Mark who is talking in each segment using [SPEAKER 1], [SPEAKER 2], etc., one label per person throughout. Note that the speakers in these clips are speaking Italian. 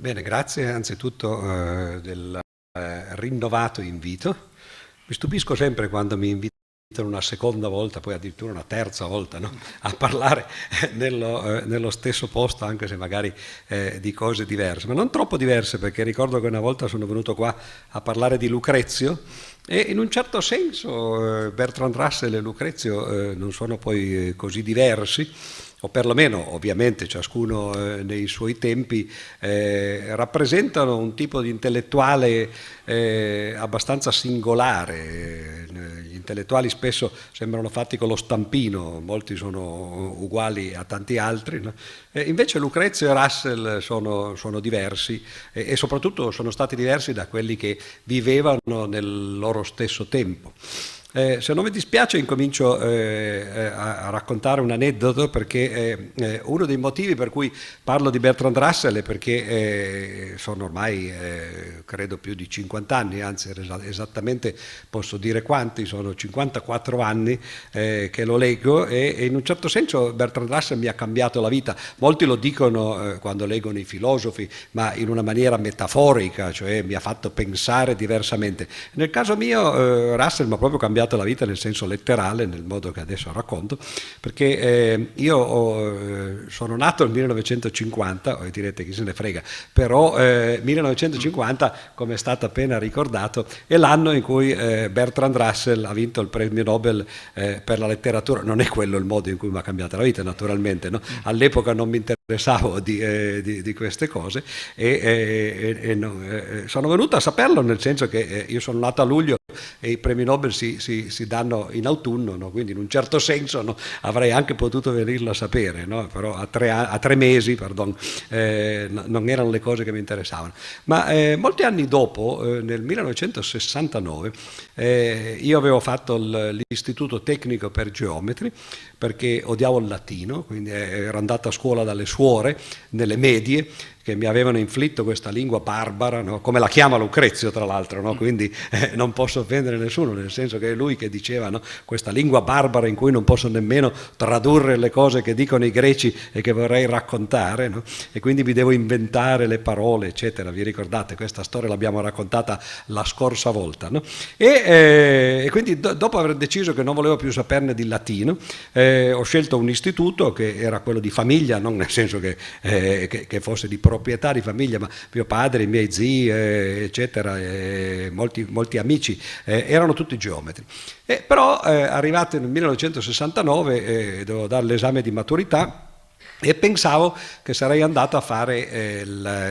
[SPEAKER 1] Bene, grazie anzitutto eh, del eh, rinnovato invito. Mi stupisco sempre quando mi invitano una seconda volta, poi addirittura una terza volta, no? a parlare eh, nello, eh, nello, stesso posto, anche se magari eh, di cose diverse, ma non troppo diverse, perché ricordo che una volta sono venuto qua a parlare di Lucrezio e in un certo senso eh, Bertrand Russell e Lucrezio eh, non sono poi così diversi o perlomeno ovviamente ciascuno eh, nei suoi tempi, eh, rappresentano un tipo di intellettuale eh, abbastanza singolare. Gli intellettuali spesso sembrano fatti con lo stampino, molti sono uguali a tanti altri. No? invece Lucrezio e Russell sono, sono diversi e, e soprattutto sono stati diversi da quelli che vivevano nel loro stesso tempo. Eh, se non vi dispiace incomincio eh, eh a, a, raccontare un aneddoto perché eh, eh, uno dei motivi per cui parlo di Bertrand Russell è perché eh, sono ormai credo più di 50 anni, anzi esattamente posso dire quanti, sono 54 anni che lo leggo e, e, in un certo senso Bertrand Russell mi ha cambiato la vita. Molti lo dicono quando leggono i filosofi, ma in una maniera metaforica, cioè mi ha fatto pensare diversamente. Nel caso mio Russell mi ha proprio cambiato cambiato la vita nel senso letterale, nel modo che adesso racconto, perché eh, io ho, eh, sono nato nel 1950, o direte chi se ne frega, però eh, 1950, come è stato appena ricordato, è l'anno in cui eh, Bertrand Russell ha vinto il premio Nobel eh, per la letteratura, non è quello il modo in cui mi ha cambiato la vita naturalmente, no? all'epoca non mi interessa interessavo di, eh, di, di, queste cose e, e, e non, eh, eh, sono venuto a saperlo nel senso che eh, io sono nato a luglio e i premi Nobel si, si, si danno in autunno, no? quindi in un certo senso no? avrei anche potuto venirlo a sapere, no? però a tre, a tre mesi pardon, eh, non erano le cose che mi interessavano. Ma eh, molti anni dopo, nel 1969, io avevo fatto l'istituto tecnico per geometri perché odiavo il latino, quindi ero andata a scuola dalle suore nelle medie che mi avevano inflitto questa lingua barbara, no? come la chiama Lucrezio tra l'altro, no? quindi eh, non posso offendere nessuno, nel senso che è lui che diceva no? questa lingua barbara in cui non posso nemmeno tradurre le cose che dicono i greci e che vorrei raccontare, e quindi mi devo inventare le parole, eccetera. Vi ricordate, questa storia l'abbiamo raccontata la scorsa volta. E, eh, e, quindi do, dopo aver deciso che non volevo più saperne di latino, eh, ho scelto un istituto che era quello di famiglia, non nel senso che, eh, che, che fosse di proprietà, proprietà di famiglia, ma mio padre, i miei zii, eh, eccetera, eh, molti, molti, amici, eh, erano tutti geometri. E però eh, arrivato nel 1969 eh, dovevo dare l'esame di maturità e pensavo che sarei andato a fare eh,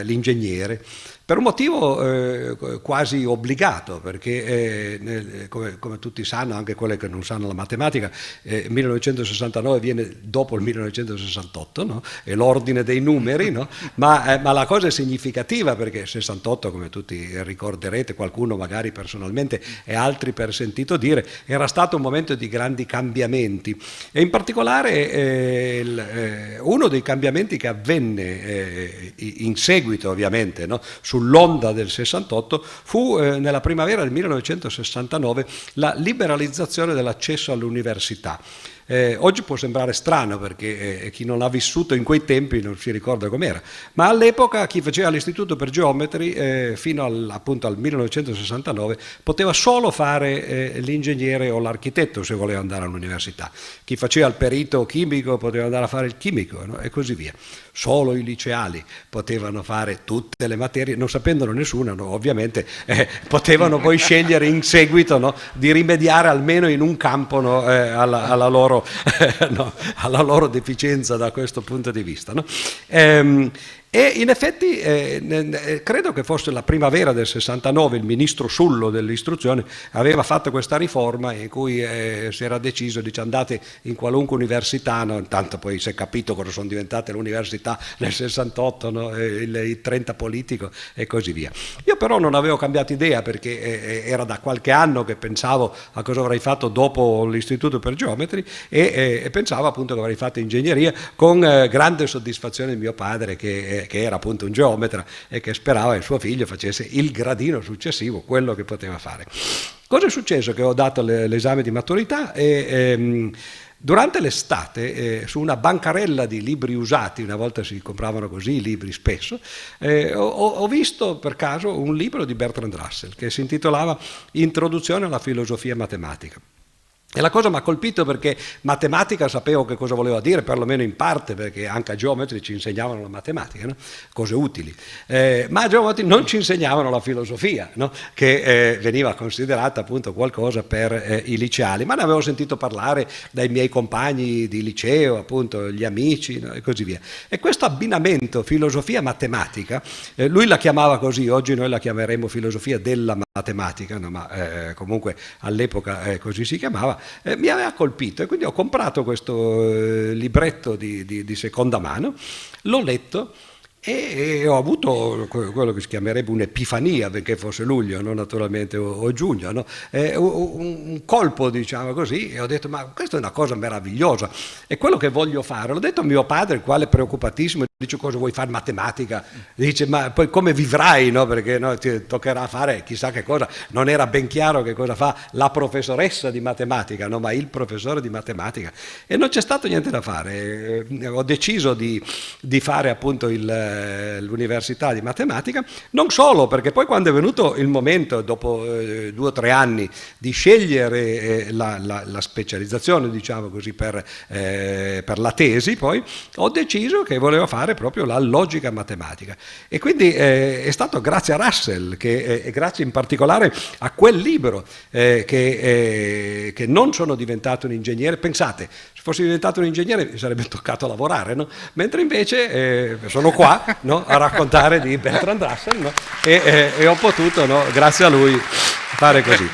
[SPEAKER 1] l'ingegnere per un motivo eh, quasi obbligato, perché eh, nel, eh, come, come, tutti sanno, anche quelle che non sanno la matematica, eh, 1969 viene dopo il 1968, no? è l'ordine dei numeri, no? ma, eh, ma, la cosa è significativa perché 68, come tutti ricorderete, qualcuno magari personalmente e altri per sentito dire, era stato un momento di grandi cambiamenti e in particolare eh, il, eh, uno dei cambiamenti che avvenne in seguito ovviamente no? Sul sull'onda del 68 fu eh, nella primavera del 1969 la liberalizzazione dell'accesso all'università. Eh, oggi può sembrare strano perché eh, chi non ha vissuto in quei tempi non si ricorda com'era, ma all'epoca chi faceva l'istituto per geometri eh, fino al, appunto al 1969 poteva solo fare eh, l'ingegnere o l'architetto se voleva andare all'università, chi faceva il perito chimico poteva andare a fare il chimico no? e così via solo i liceali potevano fare tutte le materie, non sapendone nessuna, no, ovviamente eh, potevano poi scegliere in seguito no, di rimediare almeno in un campo no, eh, alla, alla, loro, eh, alla, loro, deficienza da questo punto di vista. Ehm, e in effetti eh, eh credo che fosse la primavera del 69, il ministro Sullo dell'istruzione aveva fatto questa riforma in cui eh, si era deciso, dice andate in qualunque università, no? intanto poi si è capito cosa sono diventate le università nel 68, no? Eh, il, il, 30 politico e così via. Io però non avevo cambiato idea perché eh, eh, era da qualche anno che pensavo a cosa avrei fatto dopo l'istituto per geometri e, e pensavo appunto che avrei fatto ingegneria con grande soddisfazione di mio padre che che, era appunto un geometra e che sperava che suo figlio facesse il gradino successivo, quello che poteva fare. Cosa è successo? Che ho dato l'esame di maturità e... Ehm, Durante l'estate, eh, su una bancarella di libri usati, una volta si compravano così i libri spesso, eh, ho, ho, visto per caso un libro di Bertrand Russell che si intitolava Introduzione alla filosofia matematica. E la cosa mi ha colpito perché matematica sapevo che cosa voleva dire, perlomeno in parte, perché anche a geometri ci insegnavano la matematica, no? cose utili. Eh, ma a geometri non ci insegnavano la filosofia, no? che eh, veniva considerata appunto qualcosa per eh, i liceali, ma ne avevo sentito parlare dai miei compagni di liceo, appunto gli amici no? e così via. E questo abbinamento filosofia-matematica, eh, lui la chiamava così, oggi noi la chiameremo filosofia della matematica, ma eh, comunque all'epoca eh, così si chiamava, eh, mi aveva colpito e quindi ho comprato questo eh, libretto di, di, di seconda mano, l'ho letto e ho avuto quello che si chiamerebbe un'epifania, benché fosse luglio, no? naturalmente, o, giugno, no? un, colpo, diciamo così, e ho detto, ma questa è una cosa meravigliosa, è quello che voglio fare. L'ho detto a mio padre, il quale è preoccupatissimo, dice cosa vuoi fare matematica, dice ma poi come vivrai, no? perché no, ti toccherà fare chissà che cosa, non era ben chiaro che cosa fa la professoressa di matematica, no? ma il professore di matematica. E non c'è stato niente da fare, ho deciso di, di fare appunto il eh, l'università di matematica, non solo perché poi quando è venuto il momento, dopo eh, due o tre anni, di scegliere eh, la, la, la, specializzazione, diciamo così, per, eh, per, la tesi, poi ho deciso che volevo fare proprio la logica matematica. E quindi eh, è stato grazie a Russell, che, e grazie in particolare a quel libro, che, che non sono diventato un ingegnere. Pensate, se fossi diventato un ingegnere mi sarebbe toccato lavorare, no? mentre invece eh, sono qua no? a raccontare di Bertrand Russell no? e, e, eh, e, ho potuto, grazie a lui, fare così.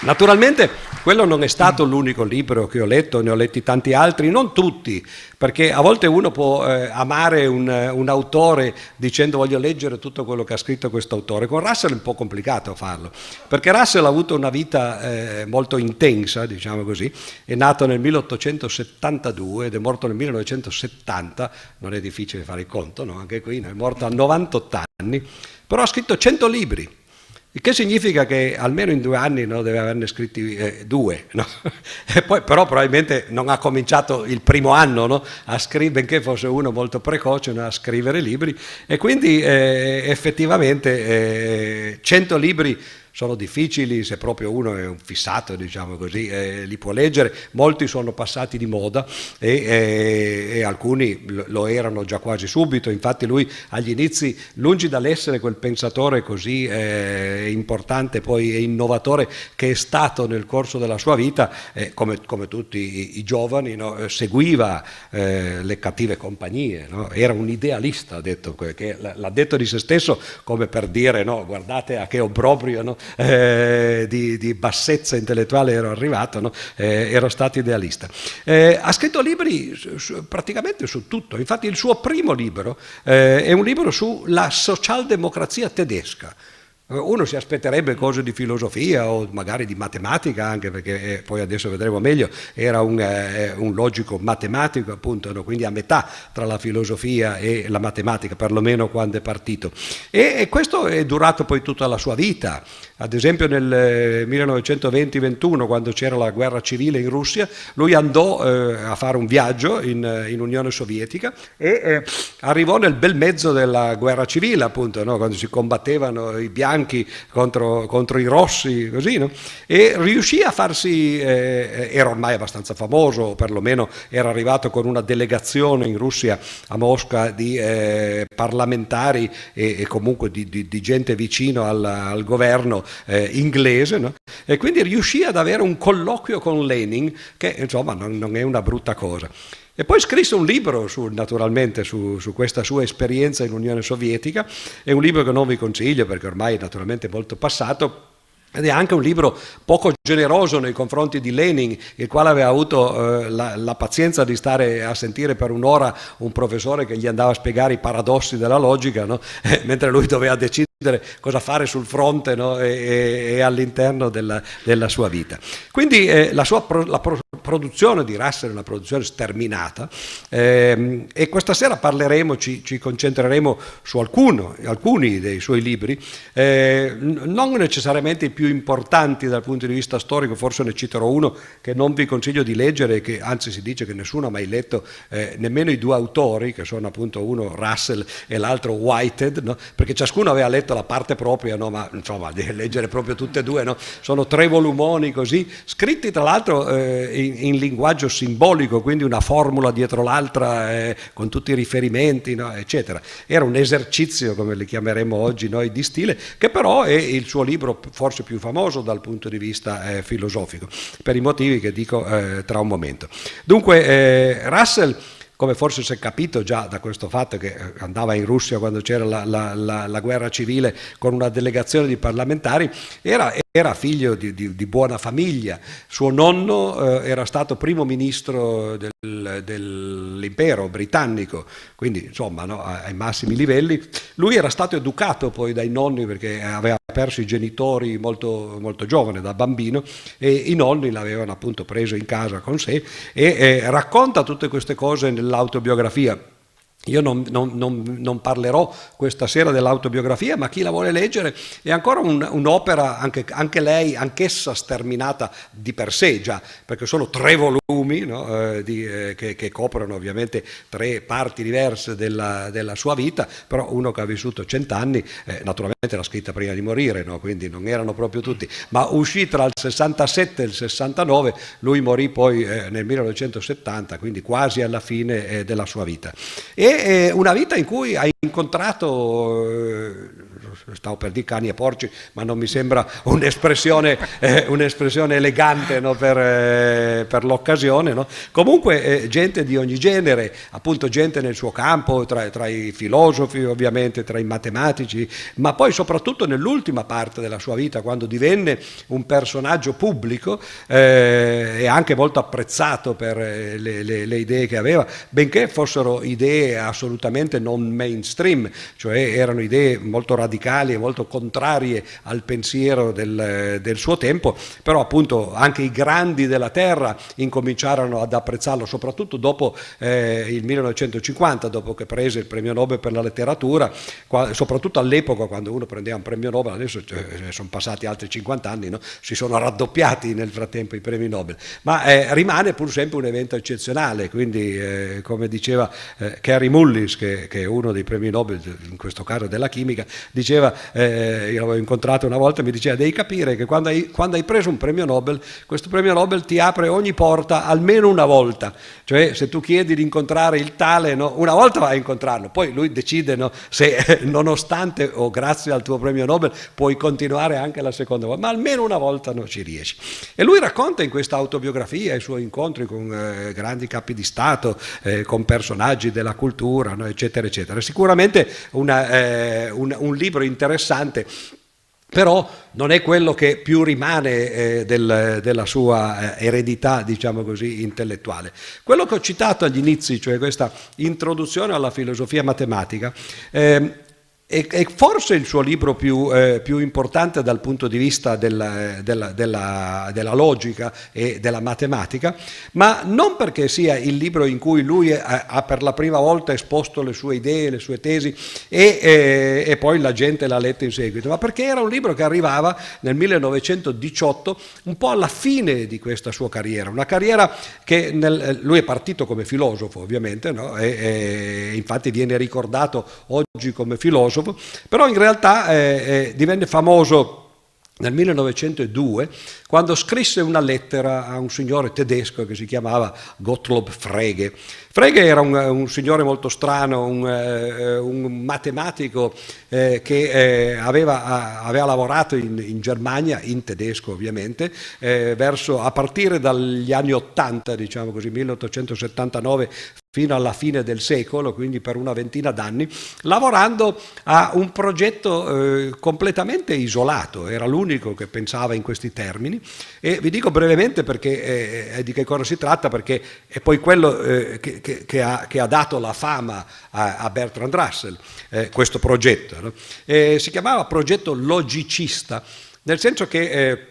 [SPEAKER 1] Naturalmente quello non è stato mm. l'unico libro che ho letto, ne ho letti tanti altri, non tutti, perché a volte uno può eh, amare un, eh, un, autore dicendo voglio leggere tutto quello che ha scritto questo autore. Con Russell è un po' complicato farlo, perché Russell ha avuto una vita eh, molto intensa, diciamo così, è nato nel 1872 ed è morto nel 1970, non è difficile fare il conto, no? anche qui, è morto a 98 anni, però ha scritto 100 libri il che significa che almeno in due anni no, deve averne scritti eh, due, no? poi, però probabilmente non ha cominciato il primo anno, no? a scri- benché fosse uno molto precoce no? a scrivere libri e quindi eh, effettivamente eh, 100 libri sono difficili se proprio uno è un fissato, diciamo così, eh, li può leggere. Molti sono passati di moda e, eh, e, alcuni lo erano già quasi subito. Infatti lui agli inizi, lungi dall'essere quel pensatore così eh, importante poi e innovatore che è stato nel corso della sua vita, eh, come, come, tutti i, i giovani, no? Eh, seguiva eh, le cattive compagnie, no? era un idealista, ha detto, che l'ha detto di se stesso come per dire no, guardate a che obbrobrio no? eh, di, di, bassezza intellettuale ero arrivato, no? eh, ero stato idealista. Eh, ha scritto libri su, praticamente su tutto, infatti il suo primo libro eh, è un libro sulla socialdemocrazia tedesca. Uno si aspetterebbe cose di filosofia o magari di matematica anche perché eh, poi adesso vedremo meglio, era un, eh, eh, un logico matematico appunto, no? quindi a metà tra la filosofia e la matematica, perlomeno quando è partito. E, e questo è durato poi tutta la sua vita. Ad esempio nel 1920-21 eh, quando c'era la guerra civile in Russia, lui andò eh, a fare un viaggio in, in Unione Sovietica e eh, arrivò nel bel mezzo della guerra civile appunto, no? quando si combattevano i bianchi bianchi contro, contro i rossi, così, no? e riuscì a farsi, eh, era ormai abbastanza famoso, o perlomeno era arrivato con una delegazione in Russia a Mosca di eh, parlamentari e, e comunque di, di, di, gente vicino al, al governo eh, inglese, no? e quindi riuscì ad avere un colloquio con Lenin, che insomma non, non è una brutta cosa. E poi scrisse un libro, su, naturalmente, su, su, questa sua esperienza in Unione Sovietica, è un libro che non vi consiglio perché ormai è naturalmente molto passato, ed è anche un libro poco generoso nei confronti di Lenin, il quale aveva avuto eh, la, la, pazienza di stare a sentire per un'ora un professore che gli andava a spiegare i paradossi della logica, no? Eh, mentre lui doveva decidere cosa fare sul fronte no? e, e, all'interno della, della, sua vita. Quindi eh, la sua pro, la pro, produzione di Russell è una produzione sterminata ehm, e questa sera parleremo, ci, ci concentreremo su alcuno, alcuni dei suoi libri, eh, non necessariamente i più importanti dal punto di vista storico, forse ne citerò uno che non vi consiglio di leggere, che anzi si dice che nessuno ha mai letto, eh, nemmeno i due autori, che sono appunto uno Russell e l'altro Whited, no? perché ciascuno aveva letto detto la parte propria, no? ma insomma di leggere proprio tutte e due, no? sono tre volumoni così, scritti tra l'altro eh, in, in, linguaggio simbolico, quindi una formula dietro l'altra eh, con tutti i riferimenti, no? eccetera. Era un esercizio, come li chiameremmo oggi noi, di stile, che però è il suo libro forse più famoso dal punto di vista eh, filosofico, per i motivi che dico eh, tra un momento. Dunque eh, Russell come forse si è capito già da questo fatto che andava in Russia quando c'era la, la, la, la guerra civile con una delegazione di parlamentari, era era figlio di, di, di, buona famiglia, suo nonno eh, era stato primo ministro del, dell'impero britannico, quindi insomma no, ai massimi livelli. Lui era stato educato poi dai nonni perché aveva perso i genitori molto, molto giovane, da bambino, e i nonni l'avevano appunto preso in casa con sé e eh, racconta tutte queste cose nell'autobiografia io non, non, non, non, parlerò questa sera dell'autobiografia, ma chi la vuole leggere è ancora un, un'opera, anche, anche, lei, anch'essa sterminata di per sé già, perché sono tre volumi no, eh, di, eh, che, che, coprono ovviamente tre parti diverse della, della, sua vita, però uno che ha vissuto cent'anni, eh, naturalmente l'ha scritta prima di morire, no, quindi non erano proprio tutti, ma uscì tra il 67 e il 69, lui morì poi eh, nel 1970, quindi quasi alla fine eh, della sua vita. E una vita in cui hai incontrato eh, stavo per dire cani e porci, ma non mi sembra un'espressione, eh, un'espressione elegante no, per, eh, per, l'occasione. No? Comunque eh, gente di ogni genere, appunto gente nel suo campo, tra, tra, i filosofi ovviamente, tra i matematici, ma poi soprattutto nell'ultima parte della sua vita, quando divenne un personaggio pubblico eh, e anche molto apprezzato per eh, le, le, le idee che aveva, benché fossero idee assolutamente non mainstream, cioè erano idee molto radicali radicali e molto contrarie al pensiero del, del, suo tempo, però appunto anche i grandi della terra incominciarono ad apprezzarlo, soprattutto dopo eh, il 1950, dopo che prese il premio Nobel per la letteratura, qua, soprattutto all'epoca quando uno prendeva un premio Nobel, adesso eh, eh sono passati altri 50 anni, no? si sono raddoppiati nel frattempo i premi Nobel, ma eh, rimane pur sempre un evento eccezionale, quindi eh, come diceva eh, Carrie Mullis, che, che, è uno dei premi Nobel in questo caso della chimica, diceva diceva, eh, io l'avevo incontrato una volta, mi diceva devi capire che quando hai, quando hai, preso un premio Nobel, questo premio Nobel ti apre ogni porta almeno una volta, cioè se tu chiedi di incontrare il tale, no, una volta vai a incontrarlo, poi lui decide no, se eh, nonostante o grazie al tuo premio Nobel puoi continuare anche la seconda volta, ma almeno una volta non ci riesci. E lui racconta in questa autobiografia i suoi incontri con eh, grandi capi di Stato, eh, con personaggi della cultura, no, eccetera, eccetera. Sicuramente una, eh, un, un libro interessante però non è quello che più rimane eh, del, della sua eh, eredità, diciamo così, intellettuale. Quello che ho citato agli inizi, cioè questa introduzione alla filosofia matematica, eh, è, forse il suo libro più, eh, più, importante dal punto di vista della, eh, della, della, della, logica e della matematica, ma non perché sia il libro in cui lui ha, ha per la prima volta esposto le sue idee, le sue tesi e, eh, e poi la gente l'ha letto in seguito, ma perché era un libro che arrivava nel 1918 un po' alla fine di questa sua carriera, una carriera che nel, eh, lui è partito come filosofo ovviamente, no? e, e infatti viene ricordato oggi come filosofo, Kosovo, però in realtà eh, eh divenne famoso nel 1902 quando scrisse una lettera a un signore tedesco che si chiamava Gottlob Frege. Frege era un, eh, un signore molto strano, un, eh, un matematico eh, che eh, aveva, aveva, lavorato in, in, Germania, in tedesco ovviamente, eh, verso, a partire dagli anni 80, diciamo così, 1879 fino alla fine del secolo, quindi per una ventina d'anni, lavorando a un progetto eh, completamente isolato, era l'unico che pensava in questi termini e vi dico brevemente perché, eh, eh di che cosa si tratta, perché è poi quello eh, che, che, che, ha, che, ha, dato la fama a, a Bertrand Russell, eh, questo progetto. No? Eh, si chiamava progetto logicista, nel senso che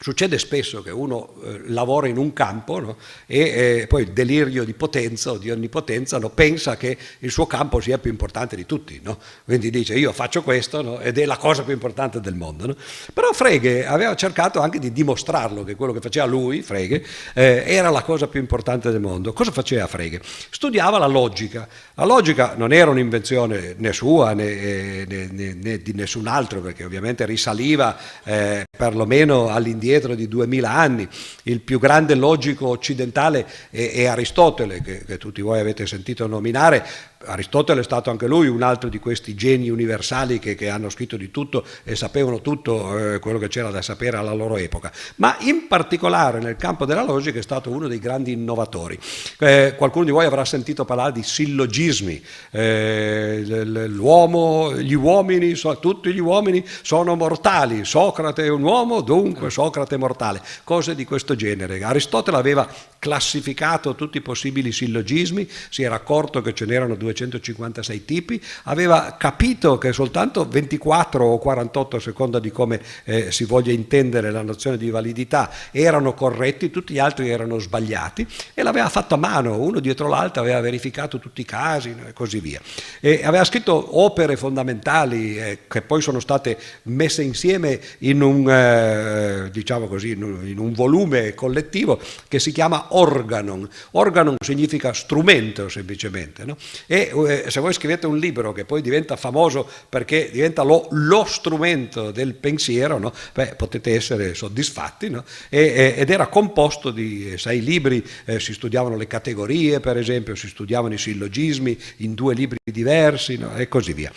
[SPEAKER 1] Succede spesso che uno eh, lavora in un campo no? e eh, poi il delirio di potenza o di onnipotenza no? pensa che il suo campo sia più importante di tutti. No? Quindi dice io faccio questo ed è la cosa più importante del mondo. Però Frege aveva cercato anche di dimostrarlo che quello che faceva lui, Frege, eh, era la cosa più importante del mondo. Cosa faceva Frege? Studiava la logica. La logica non era un'invenzione né sua né, eh, né, né, né di nessun altro perché ovviamente risaliva eh, perlomeno all'indirizzo indietro di duemila anni. Il più grande logico occidentale è, è Aristotele, che, che tutti voi avete sentito nominare, Aristotele è stato anche lui un altro di questi geni universali che, che hanno scritto di tutto e sapevano tutto eh, quello che c'era da sapere alla loro epoca, ma in particolare nel campo della logica è stato uno dei grandi innovatori. Eh, qualcuno di voi avrà sentito parlare di sillogismi, eh, l'uomo, gli uomini, so, tutti gli uomini sono mortali, Socrate è un uomo, dunque Socrate è mortale, cose di questo genere. Aristotele aveva classificato tutti i possibili sillogismi, si era accorto che ce n'erano due 256 tipi, aveva capito che soltanto 24 o 48, a seconda di come eh, si voglia intendere la nozione di validità, erano corretti, tutti gli altri erano sbagliati e l'aveva fatto a mano, uno dietro l'altro, aveva verificato tutti i casi e così via. E aveva scritto opere fondamentali eh, che poi sono state messe insieme in un, eh, diciamo così, in un, in un volume collettivo che si chiama Organon. Organon significa strumento semplicemente no? e e eh, se voi scrivete un libro che poi diventa famoso perché diventa lo, lo strumento del pensiero, no? Beh, potete essere soddisfatti. No? E, ed era composto di eh, sei libri, eh, si studiavano le categorie per esempio, si studiavano i sillogismi in due libri diversi no? e così via.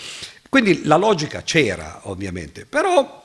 [SPEAKER 1] Quindi la logica c'era ovviamente, però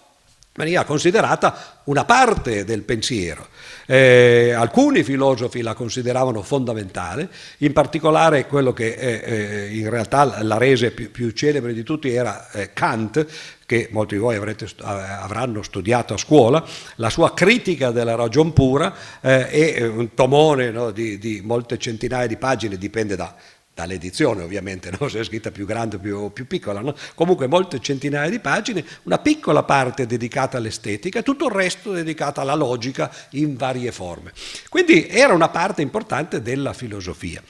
[SPEAKER 1] veniva considerata una parte del pensiero. Eh, alcuni filosofi la consideravano fondamentale, in particolare quello che eh, eh in realtà la rese più, più celebre di tutti era eh, Kant, che molti di voi avrete, eh, avranno studiato a scuola, la sua critica della ragion pura è eh, un tomone no, di, di molte centinaia di pagine, dipende da dall'edizione ovviamente, no? se è cioè, scritta più grande o più, più, piccola, no? comunque molte centinaia di pagine, una piccola parte dedicata all'estetica e tutto il resto dedicato alla logica in varie forme. Quindi era una parte importante della filosofia.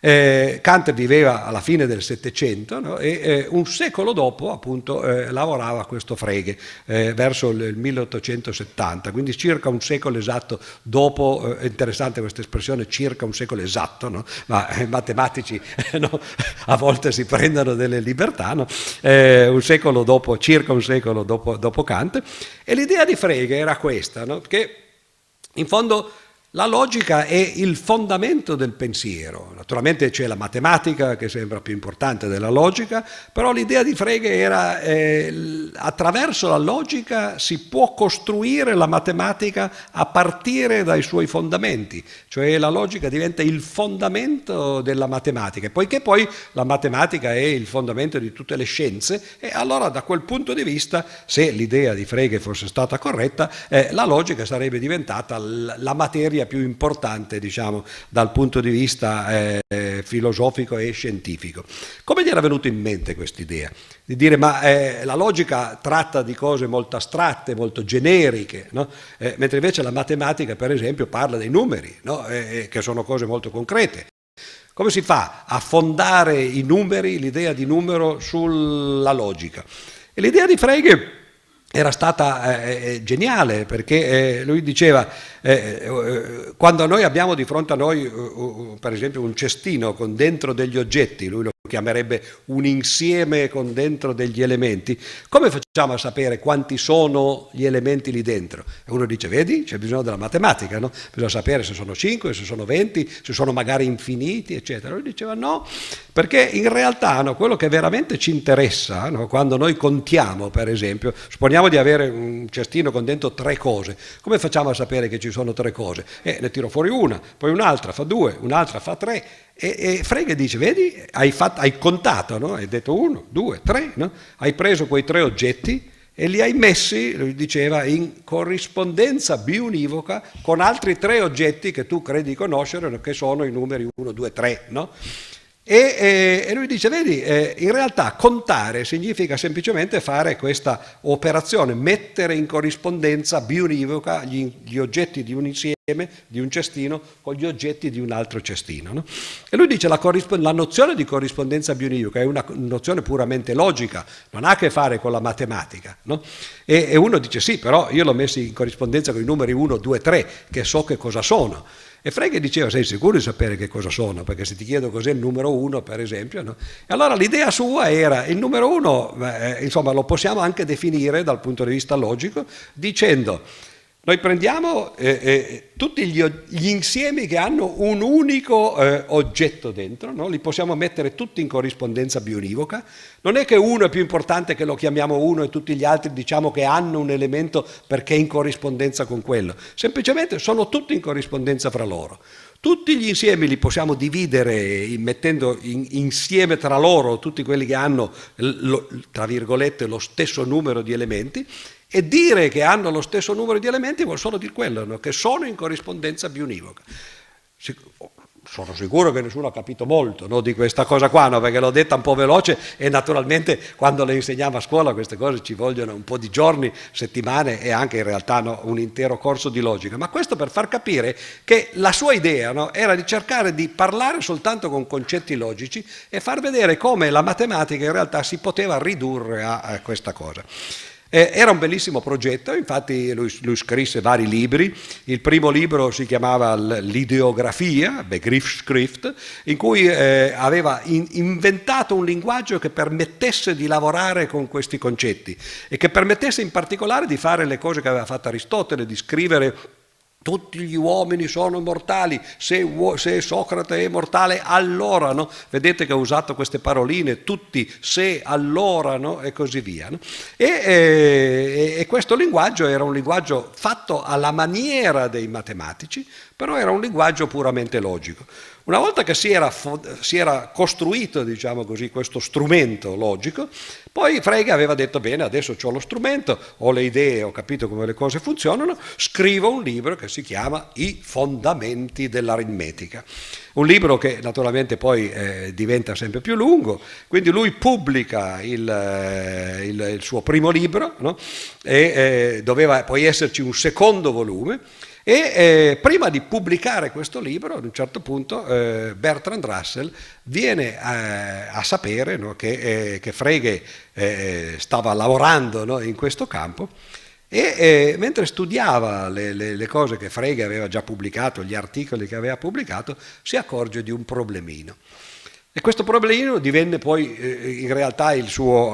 [SPEAKER 1] Eh, Kant viveva alla fine del Settecento no? e eh, un secolo dopo appunto eh, lavorava questo Frege eh, verso il 1870, quindi circa un secolo esatto dopo, eh, è interessante questa espressione circa un secolo esatto, no? ma i eh, matematici no? a volte si prendono delle libertà, un secolo dopo, circa un secolo dopo, dopo, Kant e l'idea di Frege era questa, che in fondo la logica è il fondamento del pensiero. Naturalmente c'è la matematica che sembra più importante della logica, però l'idea di Frege era eh, attraverso la logica si può costruire la matematica a partire dai suoi fondamenti, cioè la logica diventa il fondamento della matematica, poiché poi la matematica è il fondamento di tutte le scienze e allora da quel punto di vista, se l'idea di Frege fosse stata corretta, eh, la logica sarebbe diventata la materia materia più importante diciamo, dal punto di vista eh, filosofico e scientifico. Come gli era venuto in mente quest'idea? Di dire ma eh, la logica tratta di cose molto astratte, molto generiche, no? eh, mentre invece la matematica per esempio parla dei numeri, no? Eh, eh, che sono cose molto concrete. Come si fa a fondare i numeri, l'idea di numero sulla logica? E l'idea di Frege era stata eh, eh, geniale perché eh, lui diceva eh, eh, eh, quando noi abbiamo di fronte a noi per esempio un cestino con dentro degli oggetti, lui lo chiamerebbe un insieme con dentro degli elementi, come facciamo a sapere quanti sono gli elementi lì dentro? E uno dice, vedi, c'è bisogno della matematica, no? bisogna sapere se sono 5, se sono 20, se sono magari infiniti, eccetera. Lui diceva no, perché in realtà no, quello che veramente ci interessa, no? quando noi contiamo, per esempio, supponiamo di avere un cestino con dentro tre cose, come facciamo a sapere che ci sono tre cose? Eh, ne tiro fuori una, poi un'altra fa due, un'altra fa tre e, e Frege dice, vedi, hai, fatto, hai contato, no? hai detto uno, due, tre, no? hai preso quei tre oggetti e li hai messi, lui diceva, in corrispondenza biunivoca con altri tre oggetti che tu credi di conoscere, che sono i numeri 1, 2, 3. No? E, e, lui dice, vedi, eh, in realtà contare significa semplicemente fare questa operazione, mettere in corrispondenza bionivoca gli, gli, oggetti di un insieme, di un cestino, con gli oggetti di un altro cestino. No? E lui dice, la, la nozione di corrispondenza bionivoca è una nozione puramente logica, non ha a che fare con la matematica. No? E, e uno dice, sì, però io l'ho messo in corrispondenza con i numeri 1, 2, 3, che so che cosa sono. E Frege diceva, sei sicuro di sapere che cosa sono? Perché se ti chiedo cos'è il numero uno, per esempio, no? E allora l'idea sua era, il numero uno, eh, insomma, lo possiamo anche definire dal punto di vista logico, dicendo noi prendiamo eh, eh, tutti gli, gli, insiemi che hanno un unico eh, oggetto dentro, no? li possiamo mettere tutti in corrispondenza bionivoca. Non è che uno è più importante che lo chiamiamo uno e tutti gli altri diciamo che hanno un elemento perché è in corrispondenza con quello. Semplicemente sono tutti in corrispondenza fra loro. Tutti gli insiemi li possiamo dividere eh, mettendo in, insieme tra loro tutti quelli che hanno, lo, tra virgolette, lo stesso numero di elementi e dire che hanno lo stesso numero di elementi vuol solo dire quello, no? che sono in corrispondenza biunivoca. sono sicuro che nessuno ha capito molto no, di questa cosa qua, no? perché l'ho detta un po' veloce e naturalmente quando le insegniamo a scuola queste cose ci vogliono un po' di giorni, settimane e anche in realtà un intero corso di logica. Ma questo per far capire che la sua idea era di cercare di parlare soltanto con concetti logici e far vedere come la matematica in realtà si poteva ridurre a, a questa cosa. Eh, era un bellissimo progetto, infatti lui, lui, scrisse vari libri, il primo libro si chiamava L'ideografia, Begriffschrift, in cui eh, aveva in, inventato un linguaggio che permettesse di lavorare con questi concetti e che permettesse in particolare di fare le cose che aveva fatto Aristotele, di scrivere tutti gli uomini sono mortali, se, se Socrate è mortale allora, no? vedete che ho usato queste paroline, tutti, se allora no? e così via. No? E, eh, e, e questo linguaggio era un linguaggio fatto alla maniera dei matematici, però era un linguaggio puramente logico. Una volta che si era, si era costruito diciamo così, questo strumento logico, poi Frege aveva detto bene, adesso ho lo strumento, ho le idee, ho capito come le cose funzionano, scrivo un libro che si chiama I fondamenti dell'aritmetica. Un libro che naturalmente poi eh, diventa sempre più lungo, quindi lui pubblica il, eh, il, il suo primo libro no? e eh, doveva poi esserci un secondo volume e eh, prima di pubblicare questo libro, ad un certo punto, eh, Bertrand Russell viene a, eh, a sapere no, che, eh, che, Frege eh, stava lavorando no, in questo campo. E eh, mentre studiava le, le, le, cose che Frege aveva già pubblicato, gli articoli che aveva pubblicato, si accorge di un problemino. E questo problemino divenne poi eh, in realtà suo,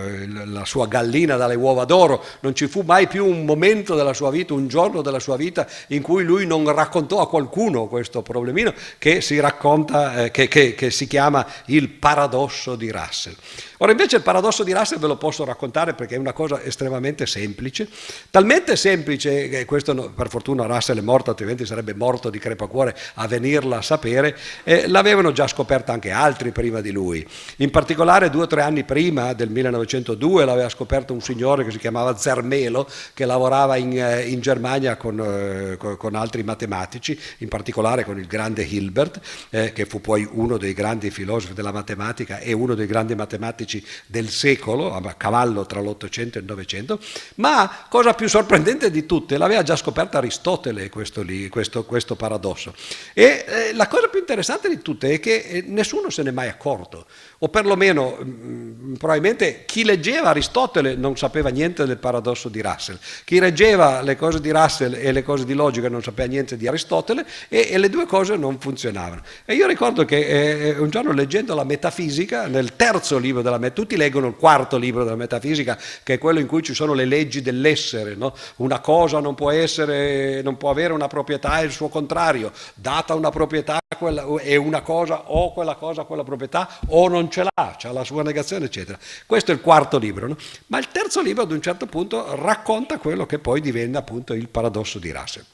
[SPEAKER 1] eh, la sua gallina dalle uova d'oro. Non ci fu mai più un momento della sua vita, un giorno della sua vita in cui lui non raccontò a qualcuno questo problemino che si, racconta, eh, che, che, che si chiama il paradosso di Russell. Ora invece il paradosso di Russell ve lo posso raccontare perché è una cosa estremamente semplice, talmente semplice che questo per fortuna Russell è morto, altrimenti sarebbe morto di crepacuore a venirla a sapere, eh, l'avevano già scoperta anche altri prima di lui. In particolare due o tre anni prima del 1902 l'aveva scoperto un signore che si chiamava Zermelo che lavorava in, eh, in Germania con, eh, con, altri matematici, in particolare con il grande Hilbert, eh, che fu poi uno dei grandi filosofi della matematica e uno dei grandi matematici drammatici del secolo, a cavallo tra l'Ottocento e il Novecento, ma cosa più sorprendente di tutte, l'aveva già scoperta Aristotele questo, lì, questo, questo paradosso. E eh, la cosa più interessante di tutte è che eh, nessuno se n'è mai accorto o perlomeno mm, probabilmente chi leggeva Aristotele non sapeva niente del paradosso di Russell, chi leggeva le cose di Russell e le cose di logica non sapeva niente di Aristotele e, e le due cose non funzionavano. E io ricordo che eh, eh un giorno leggendo la metafisica, nel terzo libro della metafisica, tutti leggono il quarto libro della metafisica, che è quello in cui ci sono le leggi dell'essere, no? una cosa non può essere, non può avere una proprietà e il suo contrario, data una proprietà quella, è una cosa o quella cosa quella proprietà o non non ce l'ha, ha la sua negazione, eccetera. Questo è il quarto libro. No? Ma il terzo libro ad un certo punto racconta quello che poi diventa appunto il paradosso di Russell.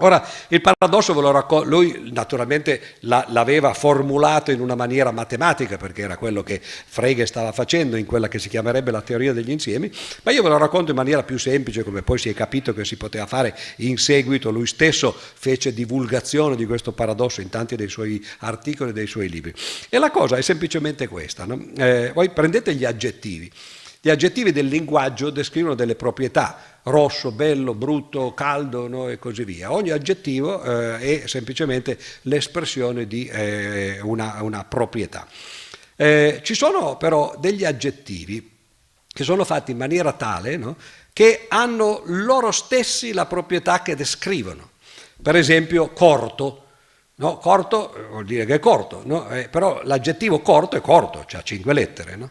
[SPEAKER 1] Ora, il paradosso ve lo raccol- lui naturalmente la, l'aveva formulato in una maniera matematica, perché era quello che Frege stava facendo in quella che si chiamerebbe la teoria degli insiemi, ma io ve lo racconto in maniera più semplice, come poi si è capito che si poteva fare in seguito, lui stesso fece divulgazione di questo paradosso in tanti dei suoi articoli e dei suoi libri. E la cosa è semplicemente questa, no? eh, voi prendete gli aggettivi. Gli aggettivi del linguaggio descrivono delle proprietà, rosso, bello, brutto, caldo no? e così via. Ogni aggettivo eh, è semplicemente l'espressione di eh, una, una, proprietà. Eh, ci sono però degli aggettivi che sono fatti in maniera tale no? che hanno loro stessi la proprietà che descrivono. Per esempio corto. No? Corto eh, vuol dire che è corto, eh, però l'aggettivo corto è corto, cioè ha cinque lettere.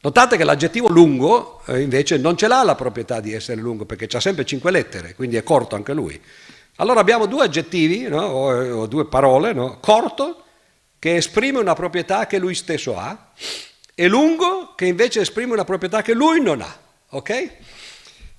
[SPEAKER 1] Notate che l'aggettivo lungo eh, invece non ce l'ha la proprietà di essere lungo perché ha sempre cinque lettere, quindi è corto anche lui. Allora abbiamo due aggettivi no? o, o, due parole, no? corto che esprime una proprietà che lui stesso ha e lungo che invece esprime una proprietà che lui non ha. Okay?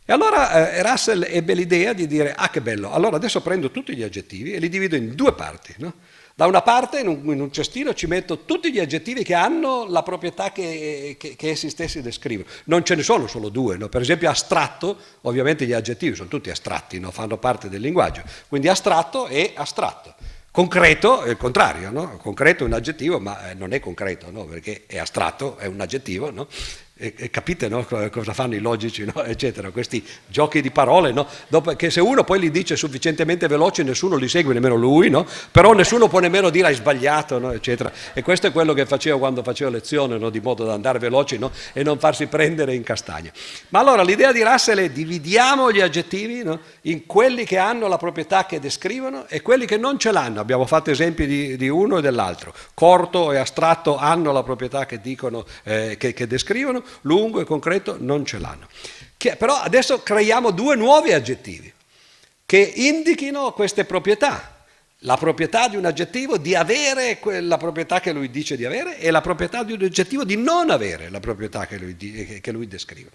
[SPEAKER 1] E allora eh, Russell ebbe l'idea di dire, ah che bello, allora adesso prendo tutti gli aggettivi e li divido in due parti. No? Da una parte in un, in un, cestino ci metto tutti gli aggettivi che hanno la proprietà che, che, che essi stessi descrivono. Non ce ne sono solo due, no? per esempio astratto, ovviamente gli aggettivi sono tutti astratti, no? fanno parte del linguaggio, quindi astratto è astratto. Concreto è il contrario, no? concreto è un aggettivo ma eh, non è concreto perché è astratto, è un aggettivo e, e capite no? cosa fanno i logici, no? eccetera, questi giochi di parole, no? Dopo, che se uno poi li dice sufficientemente veloci nessuno li segue, nemmeno lui, però nessuno può nemmeno dire hai sbagliato, eccetera. E questo è quello che facevo quando facevo lezione, di modo da andare veloci e non farsi prendere in castagna. Ma allora l'idea di Russell è dividiamo gli aggettivi in quelli che hanno la proprietà che descrivono e quelli che non ce l'hanno. Abbiamo fatto esempi di, di uno e dell'altro. Corto e astratto hanno la proprietà che, dicono, eh, che, che descrivono lungo e concreto non ce l'hanno. Che, però adesso creiamo due nuovi aggettivi che indichino queste proprietà. La proprietà di un aggettivo di avere la proprietà che lui dice di avere e la proprietà di un aggettivo di non avere la proprietà che lui, che lui descrive.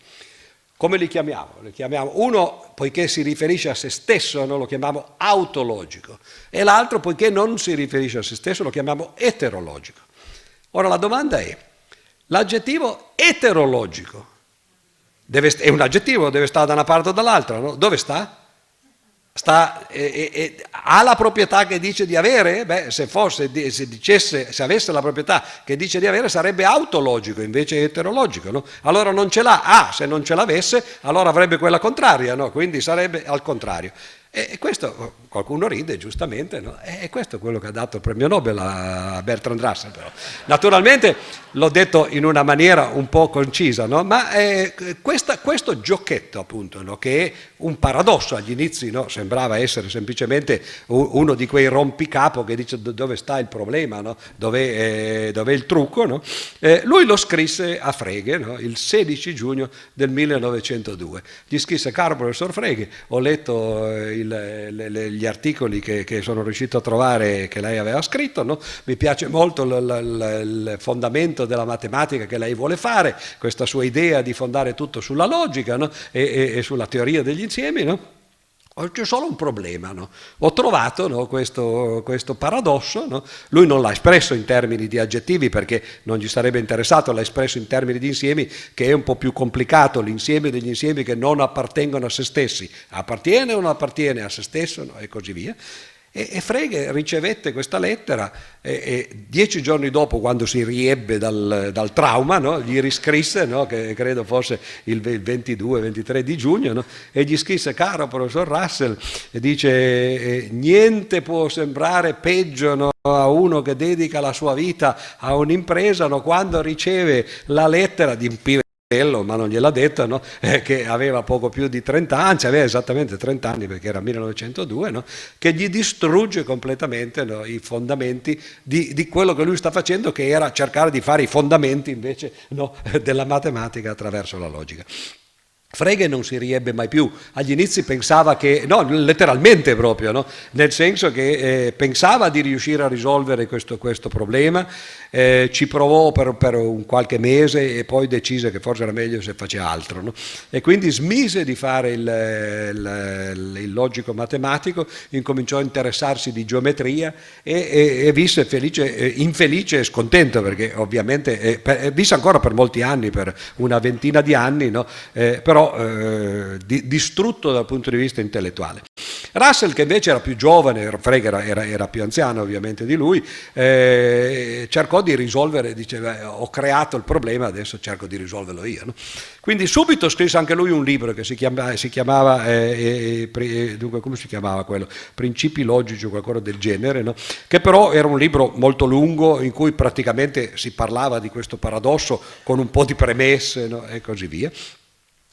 [SPEAKER 1] Come li chiamiamo? li chiamiamo? Uno poiché si riferisce a se stesso, noi lo chiamiamo autologico, e l'altro poiché non si riferisce a se stesso, lo chiamiamo eterologico. Ora la domanda è, L'aggettivo eterologico deve, è un aggettivo, deve stare da una parte o dall'altra, no? dove sta? Sta, e, e, ha la proprietà che dice di avere? Beh, se, fosse, se, dicesse, se avesse la proprietà che dice di avere sarebbe autologico, invece eterologico. No? Allora non ce l'ha. Ah, se non ce l'avesse, allora avrebbe quella contraria, no? quindi sarebbe al contrario. E questo, qualcuno ride giustamente, no? e questo è quello che ha dato il premio Nobel a Bertrand Russell. Però. Naturalmente l'ho detto in una maniera un po' concisa, no? ma eh, questa, questo giochetto appunto, no? che è un paradosso agli inizi, sembrava essere semplicemente uno di quei rompicapo che dice dove sta il problema, dove, eh, dove è il trucco, eh, lui lo scrisse a Freghe il 16 giugno del 1902. Gli scrisse, caro professor Frege, ho letto eh, il il, le, le, gli articoli che, che, sono riuscito a trovare che lei aveva scritto, no? mi piace molto l, l, il fondamento della matematica che lei vuole fare, questa sua idea di fondare tutto sulla logica no? e, e, e, sulla teoria degli insiemi. No? C'è solo un problema, no? ho trovato no, questo, questo, paradosso, no? lui non l'ha espresso in termini di aggettivi perché non gli sarebbe interessato, l'ha espresso in termini di insiemi che è un po' più complicato, l'insieme degli insiemi che non appartengono a se stessi, appartiene o non appartiene a se stesso e così via. E, e Frege ricevette questa lettera e, e, dieci giorni dopo, quando si riebbe dal, dal trauma, no? gli riscrisse, no? che credo fosse il 22-23 di giugno, no? e gli scrisse, caro professor Russell, dice, niente può sembrare peggio a uno che dedica la sua vita a un'impresa quando riceve la lettera di un ma non gliel'ha detta, no? eh, che aveva poco più di 30 anni, anzi cioè aveva esattamente 30 anni perché era 1902, no? che gli distrugge completamente no? i fondamenti di, di, quello che lui sta facendo, che era cercare di fare i fondamenti invece della matematica attraverso la logica. Frege non si riebbe mai più. Agli inizi pensava che, no, letteralmente proprio, no? nel senso che eh, pensava di riuscire a risolvere questo, questo problema eh, ci provò per, per, un qualche mese e poi decise che forse era meglio se faceva altro no? e quindi smise di fare il, il, il logico matematico, incominciò a interessarsi di geometria e, e, e visse felice, eh, infelice e scontento perché ovviamente eh, per, eh, visse ancora per molti anni, per una ventina di anni, no? eh, però eh, di, distrutto dal punto di vista intellettuale. Russell, che invece era più giovane, Frege era, era, era più anziano ovviamente di lui, eh, cercò di risolvere, diceva eh, ho creato il problema, adesso cerco di risolverlo io. No? Quindi subito scrisse anche lui un libro che si chiamava, si chiamava eh, eh, eh, eh, dunque come si chiamava quello? Principi logici o qualcosa del genere, no? che però era un libro molto lungo in cui praticamente si parlava di questo paradosso con un po' di premesse no? e così via.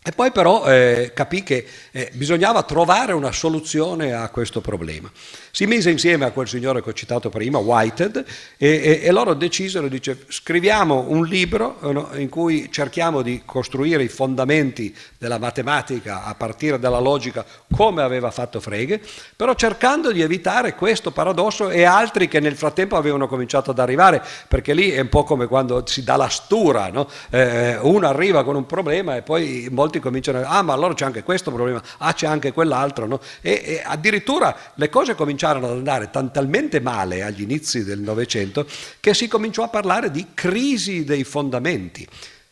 [SPEAKER 1] E poi però eh, capì che eh, bisognava trovare una soluzione a questo problema. Si mise insieme a quel signore che ho citato prima, Whited, e, e, e loro decisero, dice, scriviamo un libro eh, no, in cui cerchiamo di costruire i fondamenti della matematica a partire dalla logica come aveva fatto Frege, però cercando di evitare questo paradosso e altri che nel frattempo avevano cominciato ad arrivare, perché lì è un po' come quando si dà la stura, no? eh, eh uno arriva con un problema e poi molti molti cominciano a dire, ah ma allora c'è anche questo problema, ah c'è anche quell'altro, no? e, e, addirittura le cose cominciarono ad andare talmente male agli inizi del Novecento che si cominciò a parlare di crisi dei fondamenti,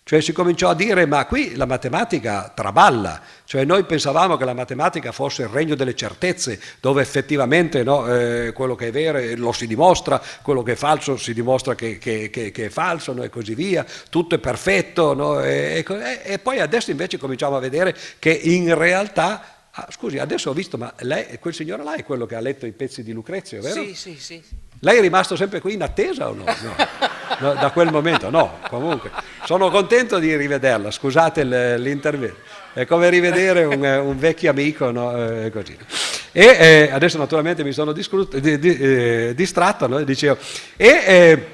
[SPEAKER 1] cioè si cominciò a dire ma qui la matematica traballa, cioè noi pensavamo che la matematica fosse il regno delle certezze, dove effettivamente no, eh, quello che è vero lo si dimostra, quello che è falso si dimostra che, che, che, che è falso no, e così via, tutto è perfetto. No, e, e, e poi adesso invece cominciamo a vedere che in realtà Ah, scusi, adesso ho visto, ma lei, quel signore là è quello che ha letto i pezzi di Lucrezio, vero? Sì, sì, sì. Lei è rimasto sempre qui in attesa o no? no. no da quel momento, no, comunque. Sono contento di rivederla, scusate l'intervento. È come rivedere un, eh, un vecchio amico, no? E eh, così. E eh, adesso naturalmente mi sono discru- di, di, eh, distratto, no? dicevo. E, eh,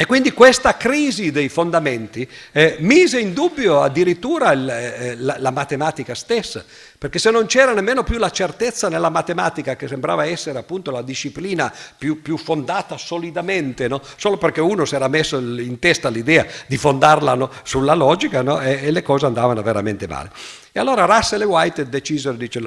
[SPEAKER 1] e quindi questa crisi dei fondamenti eh, mise in dubbio addirittura il, eh, la, la, matematica stessa, perché se non c'era nemmeno più la certezza nella matematica, che sembrava essere appunto la disciplina più, più fondata solidamente, no? solo perché uno si era messo in testa l'idea di fondarla no? sulla logica no? e, e le cose andavano veramente male. E allora Russell e White decisero, dice,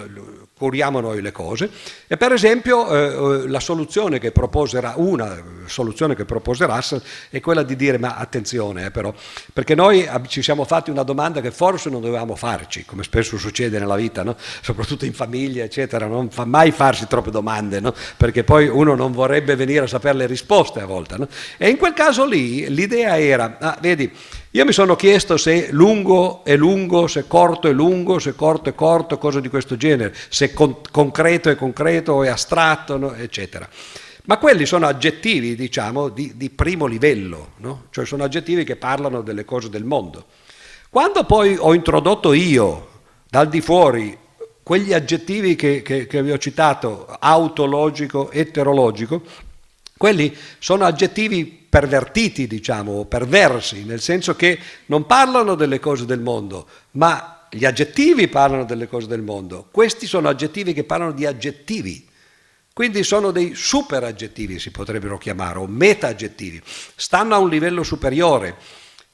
[SPEAKER 1] curiamo noi le cose. E per esempio eh, eh la soluzione che proposerà, una soluzione che propose Russell è quella di dire, ma attenzione eh, però, perché noi ci siamo fatti una domanda che forse non dovevamo farci, come spesso succede nella vita, no? soprattutto in famiglia, eccetera, non fa mai farsi troppe domande, no? perché poi uno non vorrebbe venire a sapere le risposte a volte. No? E in quel caso lì l'idea era, ah, vedi, io mi sono chiesto se lungo è lungo, se corto è lungo, se corto è corto, cose di questo genere, se con- concreto è concreto, è astratto, no? eccetera. Ma quelli sono aggettivi, diciamo, di, di primo livello, no? cioè sono aggettivi che parlano delle cose del mondo. Quando poi ho introdotto io, dal di fuori, quegli aggettivi che, che, che vi ho citato, autologico, eterologico, quelli sono aggettivi pervertiti, diciamo, perversi, nel senso che non parlano delle cose del mondo, ma gli aggettivi parlano delle cose del mondo. Questi sono aggettivi che parlano di aggettivi. Quindi sono dei super aggettivi, si potrebbero chiamare, o meta aggettivi. Stanno a un livello superiore.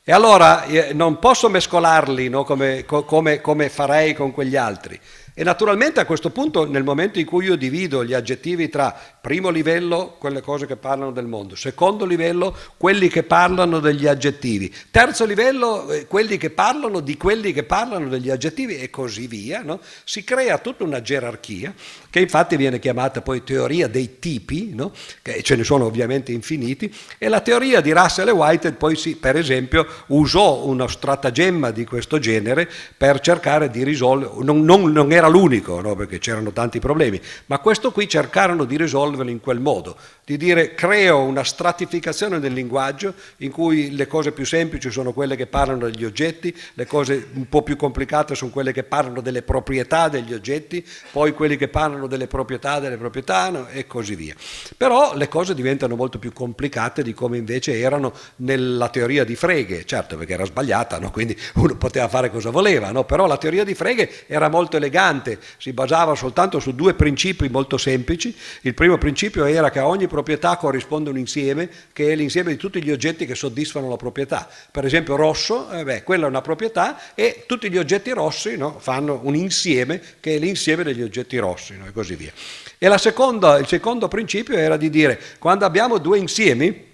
[SPEAKER 1] E allora eh, non posso mescolarli no, come, co- come, come farei con quegli altri. E naturalmente a questo punto, nel momento in cui io divido gli aggettivi tra primo livello, quelle cose che parlano del mondo, secondo livello, quelli che parlano degli aggettivi, terzo livello, eh, quelli che parlano di quelli che parlano degli aggettivi e così via, no? si crea tutta una gerarchia che infatti viene chiamata poi teoria dei tipi, no? che ce ne sono ovviamente infiniti, e la teoria di Russell e Whitehead poi si, per esempio usò uno stratagemma di questo genere per cercare di risolvere, non, non, non era era l'unico, no? perché c'erano tanti problemi, ma questo qui cercarono di risolverlo in quel modo, di dire creo una stratificazione del linguaggio in cui le cose più semplici sono quelle che parlano degli oggetti, le cose un po' più complicate sono quelle che parlano delle proprietà degli oggetti, poi quelli che parlano delle proprietà delle proprietà no? e così via. Però le cose diventano molto più complicate di come invece erano nella teoria di freghe, certo perché era sbagliata, no? quindi uno poteva fare cosa voleva, però la teoria di freghe era molto elegante importante, si basava soltanto su due principi molto semplici. Il primo principio era che a ogni proprietà corrisponde un insieme, che è l'insieme di tutti gli oggetti che soddisfano la proprietà. Per esempio rosso, eh beh, quella è una proprietà e tutti gli oggetti rossi no, fanno un insieme che è l'insieme degli oggetti rossi no, e così via. E seconda, il secondo principio era di dire quando abbiamo due insiemi,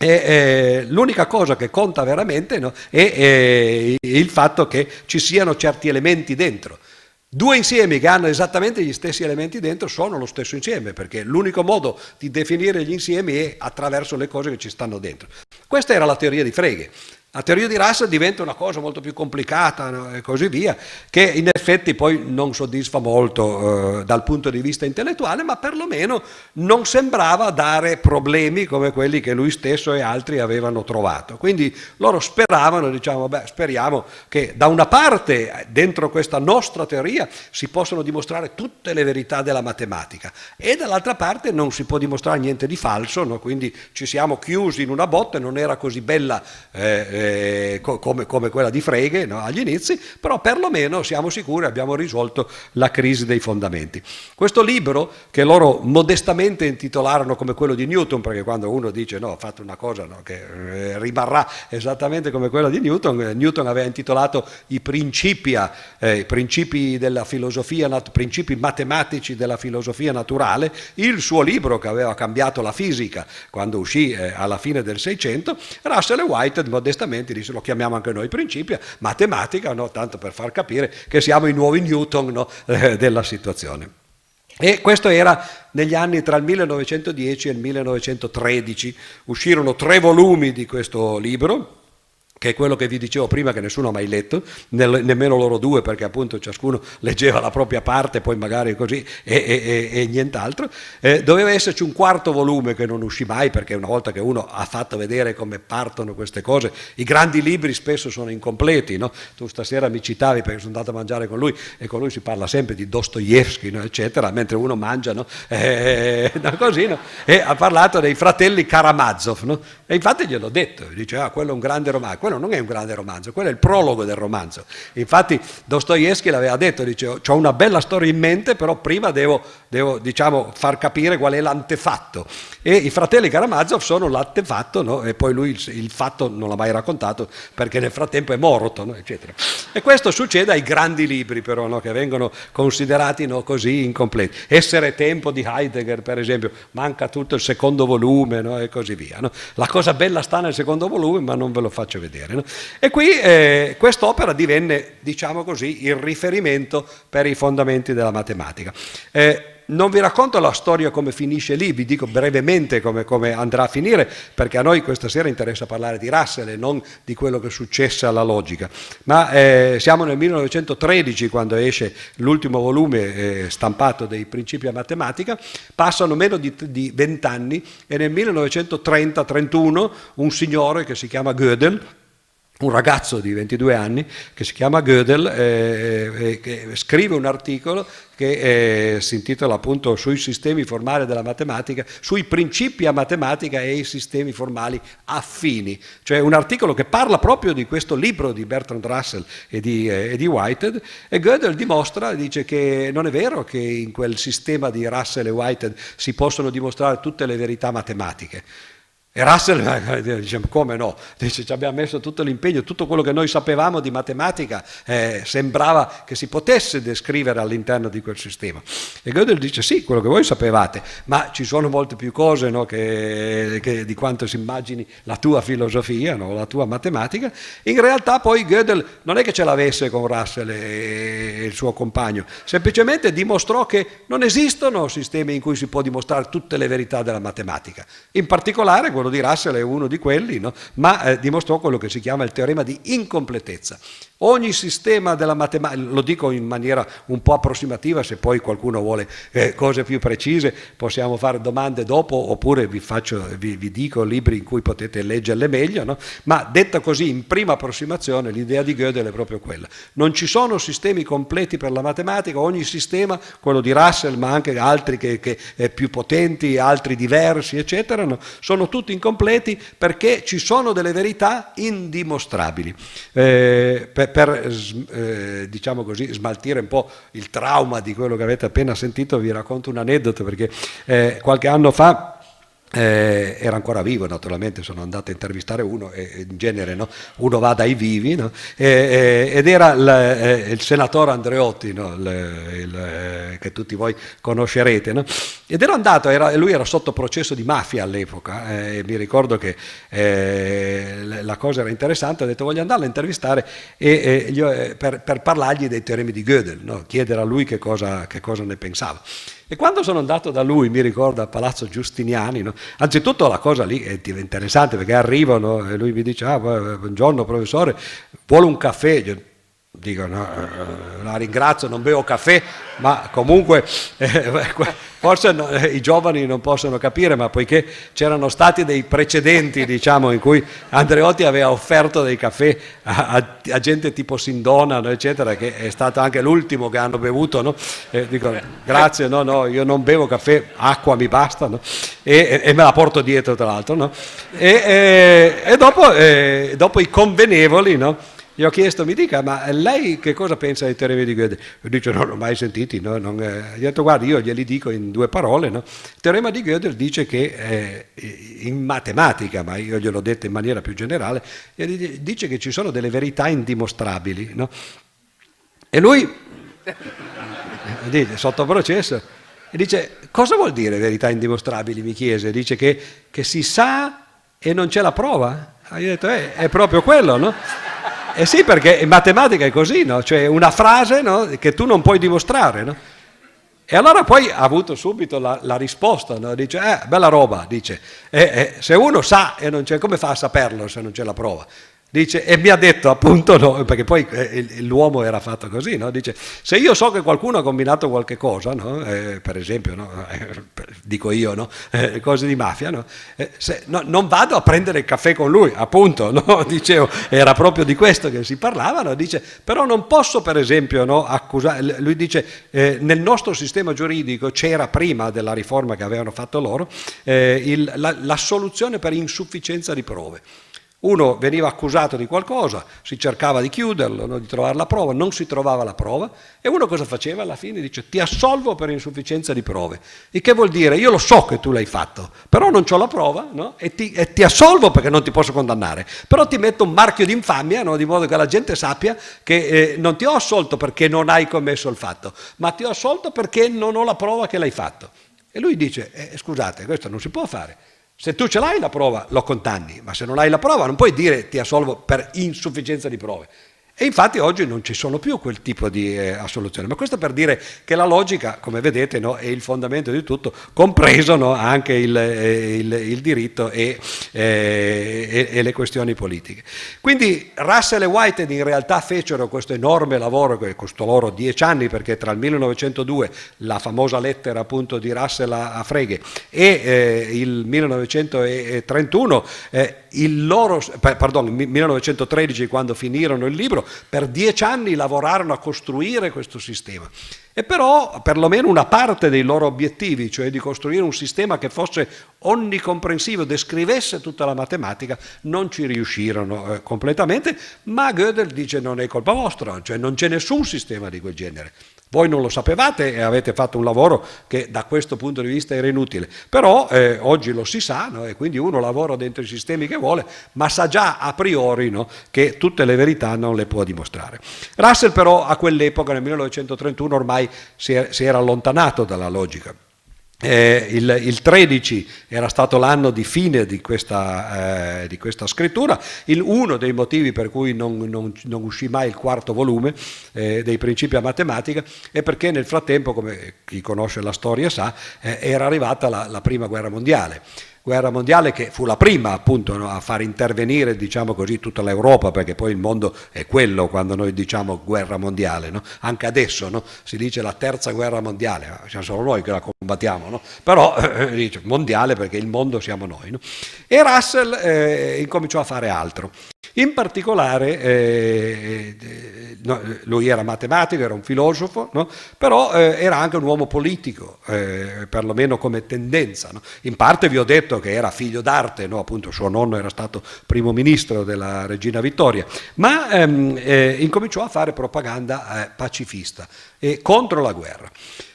[SPEAKER 1] e, eh, l'unica cosa che conta veramente no, è, è il fatto che ci siano certi elementi dentro. Due insiemi che hanno esattamente gli stessi elementi dentro sono lo stesso insieme, perché l'unico modo di definire gli insiemi è attraverso le cose che ci stanno dentro. Questa era la teoria di Frege. La teoria di Russell diventa una cosa molto più complicata no? e così via, che in effetti poi non soddisfa molto eh, dal punto di vista intellettuale, ma perlomeno non sembrava dare problemi come quelli che lui stesso e altri avevano trovato. Quindi loro speravano, diciamo, beh, speriamo che da una parte dentro questa nostra teoria si possano dimostrare tutte le verità della matematica e dall'altra parte non si può dimostrare niente di falso, no? quindi ci siamo chiusi in una botte, non era così bella. Eh, eh, co- come, come, quella di Frege no? agli inizi, però perlomeno siamo sicuri abbiamo risolto la crisi dei fondamenti. Questo libro che loro modestamente intitolarono come quello di Newton, perché quando uno dice no, ho fatto una cosa no, che eh, rimarrà esattamente come quella di Newton, eh, Newton aveva intitolato i principia, eh, principi, della filosofia, nat- principi matematici della filosofia naturale, il suo libro che aveva cambiato la fisica quando uscì alla fine del Seicento, Russell e Whitehead modestamente insegnamenti, dice, lo chiamiamo anche noi principio, matematica, no? tanto per far capire che siamo i nuovi Newton no? eh, della situazione. E questo era negli anni tra il 1910 e il 1913, uscirono tre volumi di questo libro, che è quello che vi dicevo prima che nessuno ha mai letto, nemmeno loro due perché appunto ciascuno leggeva la propria parte, poi magari così e, e, e, e nient'altro, eh, doveva esserci un quarto volume che non uscì mai perché una volta che uno ha fatto vedere come partono queste cose, i grandi libri spesso sono incompleti, no? tu stasera mi citavi perché sono andato a mangiare con lui e con lui si parla sempre di Dostoevsky, no? eccetera, mentre uno mangia no? Eh, così, e ha parlato dei fratelli Karamazov e infatti gliel'ho detto, dice ah quello è un grande romanzo quello non è un grande romanzo, quello è il prologo del romanzo. Infatti Dostoevsky l'aveva detto, dice ho una bella storia in mente, però prima devo, devo diciamo, far capire qual è l'antefatto. E i fratelli Karamazov sono l'antefatto, no? e poi lui il, fatto non l'ha mai raccontato perché nel frattempo è morto, no? eccetera. E questo succede ai grandi libri però, no? che vengono considerati così incompleti. Essere tempo di Heidegger, per esempio, manca tutto il secondo volume e così via. La cosa bella sta nel secondo volume, ma non ve lo faccio vedere vedere. No? E qui eh, quest'opera divenne, diciamo così, il riferimento per i fondamenti della matematica. Eh, non vi racconto la storia come finisce lì, vi dico brevemente come, come, andrà a finire, perché a noi questa sera interessa parlare di Russell e non di quello che successe alla logica. Ma eh, siamo nel 1913 quando esce l'ultimo volume eh, stampato dei principi a matematica, passano meno di vent'anni e nel 1930-31 un signore che si chiama Gödel, un ragazzo di 22 anni che si chiama Gödel eh, eh, eh scrive un articolo che eh, si intitola appunto sui sistemi formali della matematica, sui principi a matematica e i sistemi formali affini, cioè un articolo che parla proprio di questo libro di Bertrand Russell e di, eh, e di Whitehead e Gödel dimostra, dice che non è vero che in quel sistema di Russell e Whitehead si possono dimostrare tutte le verità matematiche, e Russell eh, eh, eh, dice, diciamo, come no? Dice, ci abbiamo messo tutto l'impegno, tutto quello che noi sapevamo di matematica eh, sembrava che si potesse descrivere all'interno di quel sistema. E Gödel dice, sì, quello che voi sapevate, ma ci sono molte più cose no, che, che di quanto si immagini la tua filosofia, no, la tua matematica. In realtà poi Gödel non è che ce l'avesse con Russell e il suo compagno, semplicemente dimostrò che non esistono sistemi in cui si può dimostrare tutte le verità della matematica, in particolare quello di Russell è uno di quelli, no? ma eh, dimostrò quello che si chiama il teorema di incompletezza, Ogni sistema della matematica, lo dico in maniera un po' approssimativa, se poi qualcuno vuole eh, cose più precise possiamo fare domande dopo oppure vi, faccio, vi, vi dico libri in cui potete leggerle meglio, no? ma detta così in prima approssimazione l'idea di Gödel è proprio quella. Non ci sono sistemi completi per la matematica, ogni sistema, quello di Russell ma anche altri che, che eh, più potenti, altri diversi, eccetera, no? sono tutti incompleti perché ci sono delle verità indimostrabili. Eh, per eh, diciamo così, smaltire un po' il trauma di quello che avete appena sentito, vi racconto un aneddoto perché eh, qualche anno fa eh, era ancora vivo naturalmente sono andato a intervistare uno eh, in genere no? uno va dai vivi no? eh, ed era il, eh, il senatore Andreotti no? il, il, eh, che tutti voi conoscerete ed era andato era, lui era sotto processo di mafia all'epoca eh, e mi ricordo che la cosa era interessante ho detto voglio andarlo a intervistare e, e, io, per, per, parlargli dei teoremi di Gödel chiedere a lui che cosa, che cosa ne pensava e quando sono andato da lui, mi ricordo a Palazzo Giustiniani, no? anzitutto la cosa lì eh, è interessante perché arrivano e lui mi dice, ah, buongiorno professore, vuole un caffè? dico, no, eh, eh, la ringrazio, non bevo caffè, ma comunque eh, forse no, eh, i giovani non possono capire, ma poiché c'erano stati dei precedenti diciamo, in cui Andreotti aveva offerto dei caffè a, a, a gente tipo Sindona, no, eccetera, che è stato anche l'ultimo che hanno bevuto, eh, dico grazie, no, no, io non bevo caffè, acqua mi basta, e, e, me la porto dietro tra l'altro. E, e, e, dopo, dopo i convenevoli, no? Gli ho chiesto, mi dica, ma lei che cosa pensa dei teoremi di Gödel? dice, non l'ho mai sentito, No? Non, eh. Gli ho detto, guarda, io glieli dico in due parole. No? Il teorema di Gödel dice che eh, in matematica, ma io gliel'ho detto in maniera più generale, dice che ci sono delle verità indimostrabili. No? E lui, sotto processo, dice, cosa vuol dire verità indimostrabili? Mi chiese, dice che, che si sa e non c'è la prova. Io ho detto, eh, è proprio quello, no? Eh sì, perché in matematica è così, no? Cioè una frase no? che tu non puoi dimostrare, no? E allora poi ha avuto subito la, la risposta, no? dice, eh, bella roba, dice, eh, eh, se uno sa e non c'è, come fa a saperlo se non c'è la prova? Dice, e mi ha detto appunto, no, perché poi eh, l'uomo era fatto così, no? dice, se io so che qualcuno ha combinato qualche cosa, no? eh, per esempio, eh, dico io, eh, cose di mafia, eh, se, non vado a prendere il caffè con lui, appunto, dicevo, era proprio di questo che si parlava, dice, però non posso per esempio accusare, lui dice, eh, nel nostro sistema giuridico c'era prima della riforma che avevano fatto loro il, la, l'assoluzione per insufficienza di prove. Uno veniva accusato di qualcosa, si cercava di chiuderlo, no? di trovare la prova, non si trovava la prova e uno cosa faceva? Alla fine dice ti assolvo per insufficienza di prove. Il che vuol dire io lo so che tu l'hai fatto, però non ho la prova no? e, ti, e, ti, assolvo perché non ti posso condannare, però ti metto un marchio di infamia no? di modo che la gente sappia che eh, non ti ho assolto perché non hai commesso il fatto, ma ti ho assolto perché non ho la prova che l'hai fatto. E lui dice eh, scusate, questo non si può fare se tu ce l'hai la prova, lo contanni, ma se non hai la prova non puoi dire ti assolvo per insufficienza di prove. E infatti oggi non ci sono più quel tipo di eh, assoluzioni. Ma questo per dire che la logica, come vedete, no, è il fondamento di tutto, compreso no, anche il, eh, il, il diritto e, eh, e, le questioni politiche. Quindi Russell e Whitehead in realtà fecero questo enorme lavoro che costò loro dieci anni, perché tra il 1902, la famosa lettera appunto di Russell a, Frege, e eh, il 1931, eh, il loro, pardon, 1913 quando finirono il libro, per dieci anni lavorarono a costruire questo sistema. E però perlomeno una parte dei loro obiettivi, cioè di costruire un sistema che fosse onnicomprensivo, descrivesse tutta la matematica, non ci riuscirono eh, completamente, ma Gödel dice non è colpa vostra, cioè non c'è nessun sistema di quel genere. Voi non lo sapevate e avete fatto un lavoro che da questo punto di vista era inutile, però eh, oggi lo si sa no? e quindi uno lavora dentro i sistemi che vuole, ma sa già a priori no? che tutte le verità non le può dimostrare. Russell però a quell'epoca, nel 1931, ormai si, è, si era allontanato dalla logica. Eh, il, il, 13 era stato l'anno di fine di questa, eh, di questa scrittura, il, uno dei motivi per cui non, non, non uscì mai il quarto volume eh, dei principi a matematica è perché nel frattempo, come chi conosce la storia sa, eh, era arrivata la, la prima guerra mondiale guerra mondiale che fu la prima appunto no, a far intervenire diciamo così tutta l'Europa perché poi il mondo è quello quando noi diciamo guerra mondiale no? anche adesso no? si dice la terza guerra mondiale siamo solo noi che la combattiamo però eh, dice mondiale perché il mondo siamo noi e Russell eh, incominciò a fare altro in particolare eh, eh lui era matematico era un filosofo però eh, era anche un uomo politico eh, perlomeno come tendenza in parte vi ho detto Benedetto che era figlio d'arte, no? appunto suo nonno era stato primo ministro della regina Vittoria, ma ehm, eh, incominciò a fare propaganda eh, pacifista e contro la guerra.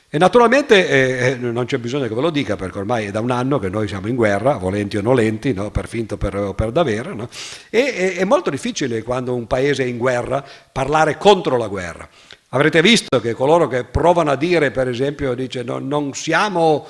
[SPEAKER 1] E naturalmente eh, eh non c'è bisogno che ve lo dica perché ormai è da un anno che noi siamo in guerra, volenti o nolenti, no? per finto o per davvero, no? e è molto difficile quando un paese è in guerra parlare contro la guerra. Avrete visto che coloro che provano a dire, per esempio, dice no, non siamo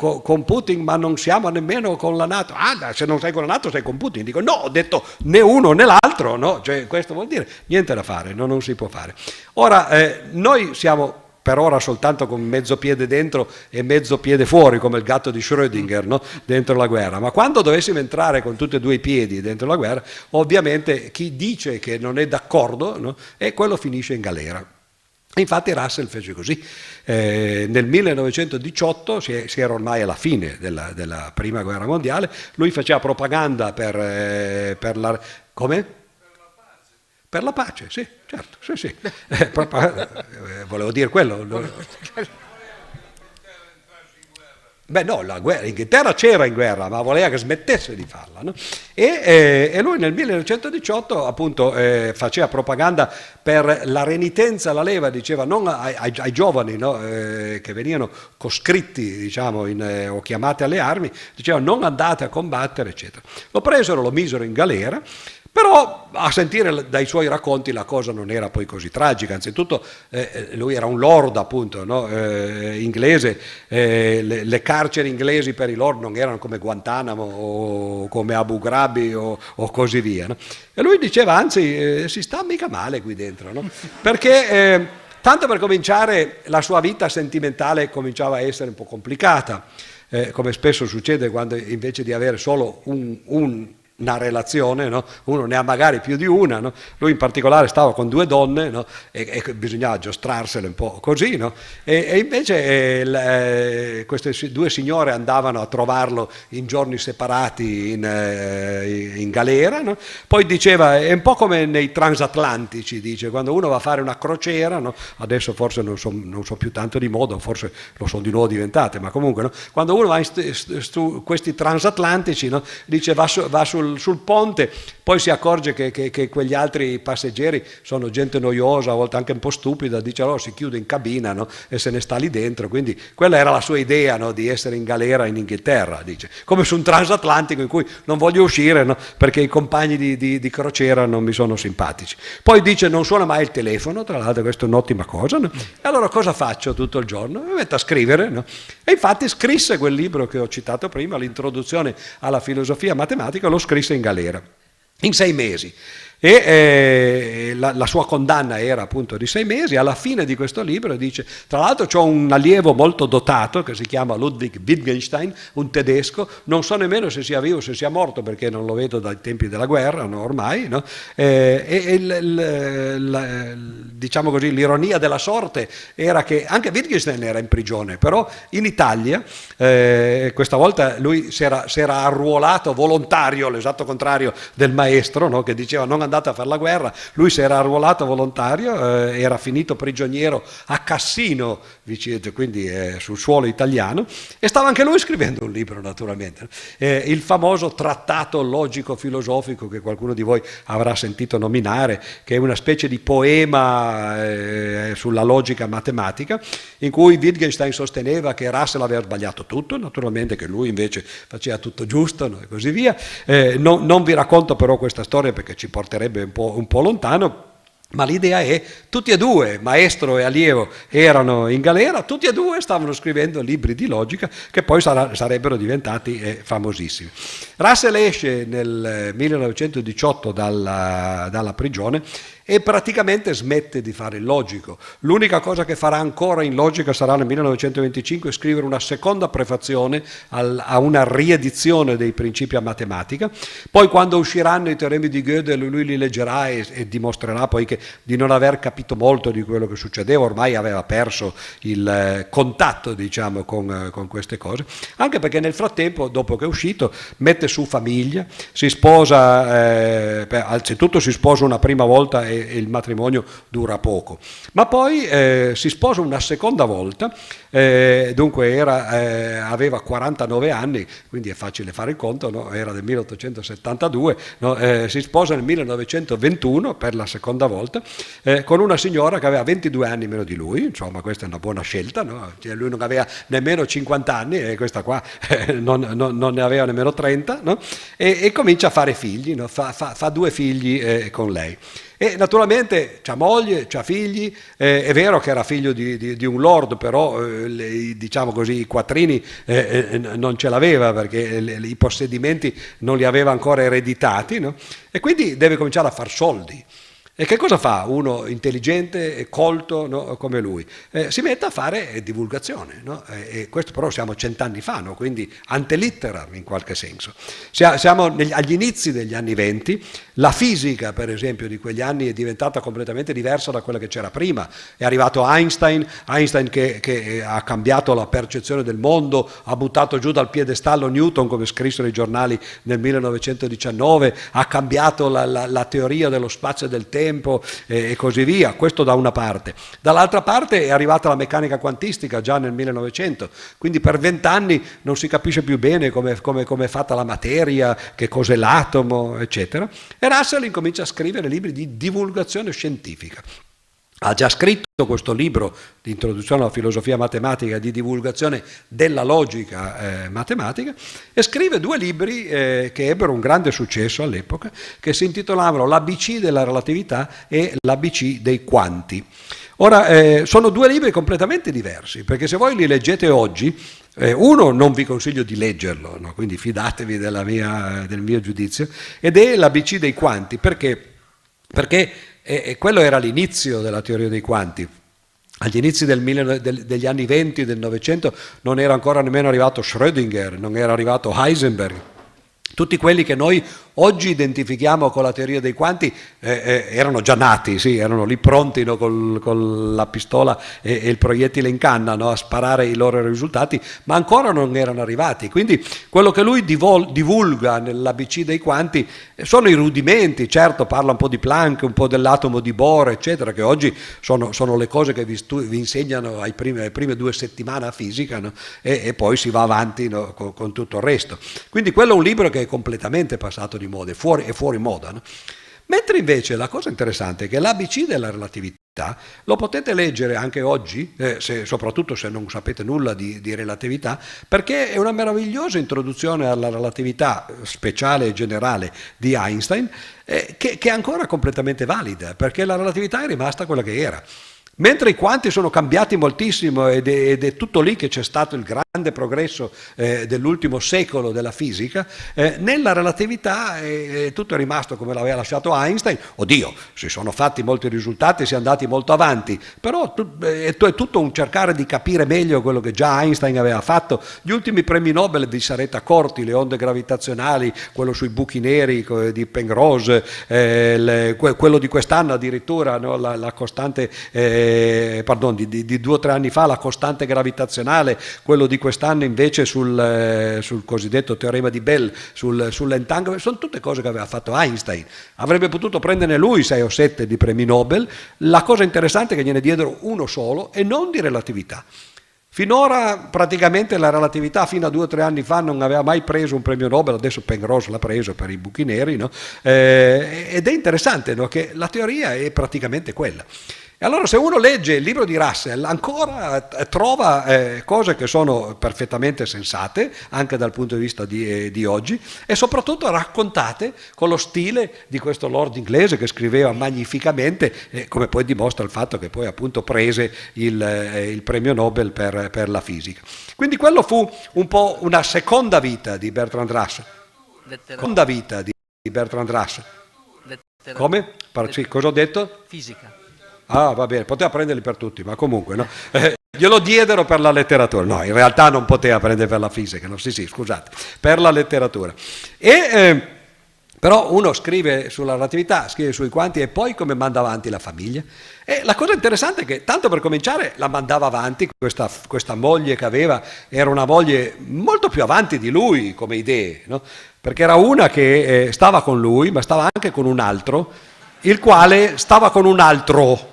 [SPEAKER 1] co- con Putin, ma non siamo nemmeno con la Nato. Ah, se non sei con la Nato sei con Putin. Dico no, ho detto né uno né l'altro, no, cioè, questo vuol dire niente da fare, no, non si può fare. Ora, eh, noi siamo per ora soltanto con mezzo piede dentro e mezzo piede fuori, come il gatto di Schrödinger, no? dentro la guerra. Ma quando dovessimo entrare con tutti e due i piedi dentro la guerra, ovviamente chi dice che non è d'accordo, no? e quello finisce in galera. Infatti Russell fece così. Eh, nel 1918, si, è, si, era ormai alla fine della, della, Prima Guerra Mondiale, lui faceva propaganda per, eh, per la... Come? Per la pace, sì, certo, sì, sì. Eh, proprio, eh, volevo dire quello. Beh no, la guerra, l'Inghilterra c'era in guerra, ma voleva che smettesse di farla. No? E, eh, e, lui nel 1918 appunto eh, faceva propaganda per la renitenza alla leva, diceva non ai, ai, ai giovani no? eh, che venivano coscritti diciamo, in, eh, o chiamati alle armi, diceva non andate a combattere, eccetera. Lo presero, lo misero in galera però a sentire dai suoi racconti la cosa non era poi così tragica, anzitutto eh, eh, lui era un lord appunto no? eh, inglese, eh, le, le, carceri inglesi per i lord non erano come Guantanamo o come Abu Ghraib o, o così via. No? E lui diceva anzi eh, si sta mica male qui dentro, no? perché eh, tanto per cominciare la sua vita sentimentale cominciava a essere un po' complicata, come spesso succede quando invece di avere solo un, un una relazione, no? uno ne ha magari più di una, no? lui in particolare stava con due donne no? e, e, bisognava giostrarsele un po' così, e, e, invece eh, le, eh, queste due signore andavano a trovarlo in giorni separati in, eh, in galera, poi diceva, è un po' come nei transatlantici, dice, quando uno va a fare una crociera, adesso forse non so, non so, più tanto di moda, forse lo sono di nuovo diventate, ma comunque quando uno va in stu, stu, questi transatlantici, dice va, su, va sul sul, ponte, poi si accorge che, che, che, quegli altri passeggeri sono gente noiosa, a volte anche un po' stupida, dice allora si chiude in cabina no? e se ne sta lì dentro, quindi quella era la sua idea no? di essere in galera in Inghilterra, dice, come su un transatlantico in cui non voglio uscire no? perché i compagni di, di, di, crociera non mi sono simpatici. Poi dice non suona mai il telefono, tra l'altro questa è un'ottima cosa, e allora cosa faccio tutto il giorno? Mi metto a scrivere. E infatti scrisse quel libro che ho citato prima, l'introduzione alla filosofia matematica, lo scrisse in galera, in sei mesi. E eh, la, la, sua condanna era appunto di sei mesi. Alla fine di questo libro dice: Tra l'altro, c'è un allievo molto dotato che si chiama Ludwig Wittgenstein, un tedesco. Non so nemmeno se sia vivo o se sia morto, perché non lo vedo dai tempi della guerra no, ormai. No? Eh, e, e l, l, l, diciamo così, l'ironia della sorte era che anche Wittgenstein era in prigione, però in Italia, eh, questa volta lui si era, arruolato volontario, l'esatto contrario del maestro, no? che diceva non andare mandata a fare la guerra, lui si era arruolato volontario, eh, era finito prigioniero a Cassino, quindi eh, sul suolo italiano, e stava anche lui scrivendo un libro naturalmente, eh, il famoso trattato logico-filosofico che qualcuno di voi avrà sentito nominare, che è una specie di poema eh, sulla logica matematica, in cui Wittgenstein sosteneva che Russell aveva sbagliato tutto, naturalmente che lui invece faceva tutto giusto no? e così via. Eh, no, non vi racconto però questa storia perché ci porterà sarebbe un po', un po lontano, ma l'idea è, tutti e due, maestro e allievo, erano in galera, tutti e due stavano scrivendo libri di logica che poi sarebbero diventati eh, famosissimi. Russell esce nel 1918 eh, dalla, dalla prigione e praticamente smette di fare il logico. L'unica cosa che farà ancora in logica sarà nel 1925 scrivere una seconda prefazione al, a una riedizione dei principi a matematica. Poi quando usciranno i teoremi di Goethe lui li leggerà e, e dimostrerà poi che, di non aver capito molto di quello che succedeva, ormai aveva perso il eh, contatto diciamo, con, eh, con queste cose, anche perché nel frattempo, dopo che è uscito, mette su famiglia, si sposa, eh, anzitutto si sposa una prima volta e, e il matrimonio dura poco, ma poi eh, si sposa una seconda volta, eh, dunque era, eh, aveva 49 anni, quindi è facile fare il conto, no? era del 1872, no? Eh, si sposa nel 1921 per la seconda volta eh, con una signora che aveva 22 anni meno di lui, insomma questa è una buona scelta, no? cioè, lui non aveva nemmeno 50 anni e questa qua non, non, non ne aveva nemmeno 30, no? e, e, comincia a fare figli, no? fa, fa, fa, due figli eh, con lei. E naturalmente c'ha moglie, c'ha figli, eh, è vero che era figlio di, di, di un lord, però eh, le, diciamo così, i quattrini eh, eh non ce l'aveva perché eh, le, le, i possedimenti non li aveva ancora ereditati no? e quindi deve cominciare a far soldi. E che cosa fa uno intelligente e colto no, come lui? Eh, si mette a fare divulgazione, no? e, e questo però siamo cent'anni fa, no? quindi antelitteram in qualche senso. Siamo negli, agli inizi degli anni venti, la fisica per esempio di quegli anni è diventata completamente diversa da quella che c'era prima, è arrivato Einstein, Einstein che, che eh, ha cambiato la percezione del mondo, ha buttato giù dal piedestallo Newton come scrissero i giornali nel 1919, ha cambiato la, la, la teoria dello spazio e del tempo, tempo eh, e così via, questo da una parte. Dall'altra parte è arrivata la meccanica quantistica già nel 1900, quindi per vent'anni non si capisce più bene come, come, come è fatta la materia, che cos'è l'atomo, eccetera. E Russell incomincia a scrivere libri di divulgazione scientifica ha già scritto questo libro di introduzione alla filosofia matematica e di divulgazione della logica eh, matematica e scrive due libri eh, che ebbero un grande successo all'epoca che si intitolavano L'ABC della relatività e L'ABC dei quanti. Ora, eh, sono due libri completamente diversi, perché se voi li leggete oggi, eh, uno non vi consiglio di leggerlo, no? quindi fidatevi mia, del mio giudizio, ed è l'ABC dei quanti, perché? Perché e, e quello era l'inizio della teoria dei quanti. Agli inizi del, del, degli anni 20 del Novecento non era ancora nemmeno arrivato Schrödinger, non era arrivato Heisenberg, tutti quelli che noi Oggi identifichiamo con la teoria dei quanti, eh, eh, erano già nati, sì, erano lì pronti no, con la pistola e, e, il proiettile in canna no, a sparare i loro risultati, ma ancora non erano arrivati. Quindi quello che lui divol- divulga nell'ABC dei quanti eh, sono i rudimenti, certo parla un po' di Planck, un po' dell'atomo di Bohr, eccetera, che oggi sono, sono le cose che vi, stu- vi insegnano ai primi, alle prime due settimane a fisica no? e, e, poi si va avanti con, con tutto il resto. Quindi quello è un libro che è completamente passato di moda, è fuori, è fuori moda. No? Mentre invece la cosa interessante è che l'ABC della relatività lo potete leggere anche oggi, eh, se, soprattutto se non sapete nulla di, di, relatività, perché è una meravigliosa introduzione alla relatività speciale e generale di Einstein, eh, che, che è ancora completamente valida, perché la relatività è rimasta quella che era. Mentre i quanti sono cambiati moltissimo ed è, ed è tutto lì che c'è stato il grande grande progresso eh, dell'ultimo secolo della fisica, eh, nella relatività eh, eh, tutto è rimasto come l'aveva lasciato Einstein. Oddio, si sono fatti molti risultati, si è andati molto avanti, però eh, è, tutto un cercare di capire meglio quello che già Einstein aveva fatto. Gli ultimi premi Nobel vi sarete accorti, le onde gravitazionali, quello sui buchi neri eh, di Penrose, le, quello di quest'anno addirittura, no, la, la, costante, pardon, di, di, di due o tre anni fa, la costante gravitazionale, quello di quest'anno invece sul, eh, sul cosiddetto teorema di Bell, sul, sull'entanglement, sono tutte cose che aveva fatto Einstein. Avrebbe potuto prenderne lui 6 o 7 di premi Nobel, la cosa interessante è che gliene diedero uno solo e non di relatività. Finora praticamente la relatività fino a due o tre anni fa non aveva mai preso un premio Nobel, adesso Penrose l'ha preso per i buchi neri, no? eh, ed è interessante no? che la teoria è praticamente quella. E allora se uno legge il libro di Russell ancora eh, trova eh, cose che sono perfettamente sensate, anche dal punto di vista di, eh, di, oggi, e soprattutto raccontate con lo stile di questo lord inglese che scriveva magnificamente, eh, come poi dimostra il fatto che poi appunto prese il, eh, il premio Nobel per, per, la fisica. Quindi quello fu un po' una seconda vita di Bertrand Russell.
[SPEAKER 2] Seconda vita
[SPEAKER 1] di Bertrand Russell. Come? Par- cosa ho detto? Fisica. Ah, va bene, poteva prenderli per tutti, ma comunque no. Eh, glielo diedero per la letteratura. No, in realtà non poteva prendere per la fisica, no? sì, sì, scusate, per la letteratura. E, eh, però uno scrive sulla relatività, scrive sui quanti e poi come manda avanti la famiglia. E la cosa interessante è che, tanto per cominciare, la mandava avanti, questa, questa moglie che aveva era una moglie molto più avanti di lui come idee, no? perché era una che eh, stava con lui, ma stava anche con un altro, il quale stava con un altro,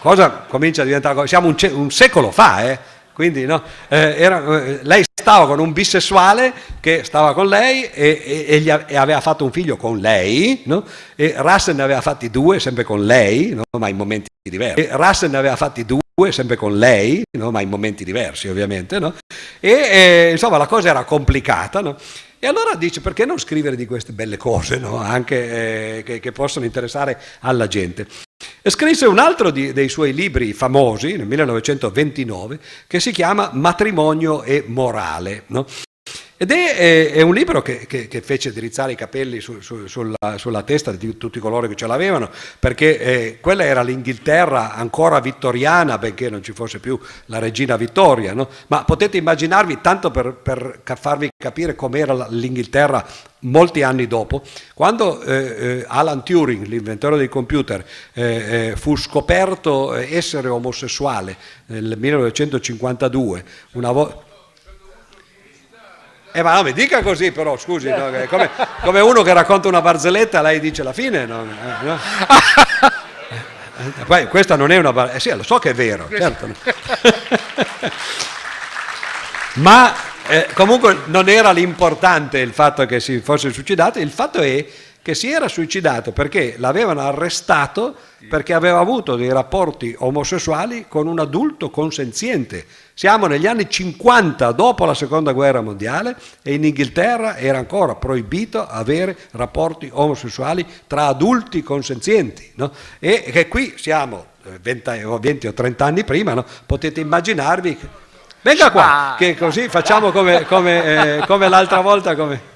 [SPEAKER 1] cosa comincia a diventare... Siamo un, un secolo fa, eh? quindi no? eh, era, eh, lei stava con un bisessuale che stava con lei e, e, e, e aveva fatto un figlio con lei, no? e Russell ne aveva fatti due sempre con lei, no? ma in momenti diversi. E Russell ne aveva fatti due sempre con lei, ma in momenti diversi ovviamente. E insomma la cosa era complicata. E allora dice perché non scrivere di queste belle cose, no? anche eh, che, che, possono interessare alla gente e Scrisse un altro di, dei suoi libri famosi nel 1929 che si chiama Matrimonio e morale. No? Ed è, è, un libro che, che, che, fece drizzare i capelli su, su, sulla, sulla, testa di tutti coloro che ce l'avevano, perché eh, quella era l'Inghilterra ancora vittoriana, benché non ci fosse più la regina Vittoria. No? Ma potete immaginarvi, tanto per, per farvi capire com'era l'Inghilterra molti anni dopo, quando eh, eh, Alan Turing, l'inventore dei computer, eh, eh fu scoperto eh, essere omosessuale nel 1952, una volta eh ma non mi dica così però, scusi, no? Eh. Eh, come, come, uno che racconta una barzelletta lei dice la fine, no? Eh, no? Poi questa non è una barzelletta, eh, sì lo so che è vero, certo. ma eh, comunque non era l'importante il fatto che si fosse suicidato, il fatto è che si era suicidato perché l'avevano arrestato perché aveva avuto dei rapporti omosessuali con un adulto consenziente. Siamo negli anni 50 dopo la seconda guerra mondiale e in Inghilterra era ancora proibito avere rapporti omosessuali tra adulti consenzienti. No? E che qui siamo 20, eh, o 20 o 30 anni prima, no? potete immaginarvi... Che... Venga qua, che così facciamo come, come, eh, come l'altra volta. Come...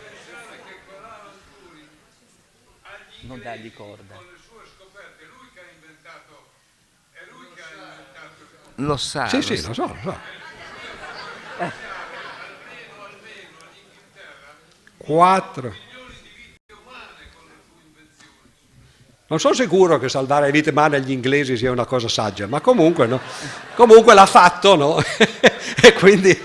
[SPEAKER 1] non dargli corda.
[SPEAKER 2] Lo sa. Sì, lo sì, sa. lo so, lo so. Eh.
[SPEAKER 1] Quattro. Non sono sicuro che saldare vite umane agli inglesi sia una cosa saggia, ma comunque, no? comunque l'ha fatto, no? e quindi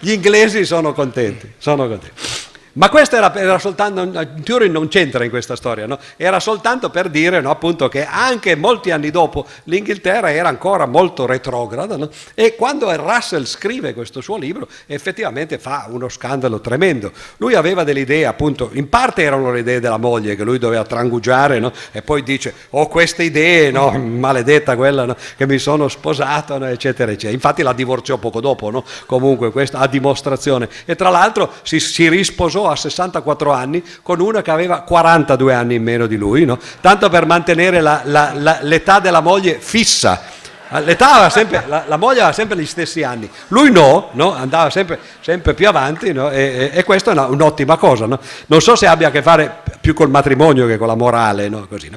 [SPEAKER 1] gli inglesi sono contenti, sono contenti. Ma questo era, era soltanto, Turing non c'entra in questa storia, no? era soltanto per dire no, appunto, che anche molti anni dopo l'Inghilterra era ancora molto retrograda no? e quando Russell scrive questo suo libro effettivamente fa uno scandalo tremendo. Lui aveva delle idee, appunto, in parte erano le idee della moglie che lui doveva trangugiare no? e poi dice ho oh, queste idee, no? maledetta quella no? che mi sono sposato, no? eccetera, eccetera. Infatti la divorziò poco dopo, no? comunque questa a dimostrazione. E tra l'altro si, si risposò a 64 anni con una che aveva 42 anni in meno di lui, no? tanto per mantenere la, la, la, l'età della moglie fissa L'età sempre, la, la, moglie aveva sempre gli stessi anni, lui no, no? andava sempre, sempre, più avanti no? e, e, e, questa è un'ottima cosa. No? Non so se abbia a che fare più col matrimonio che con la morale, Così,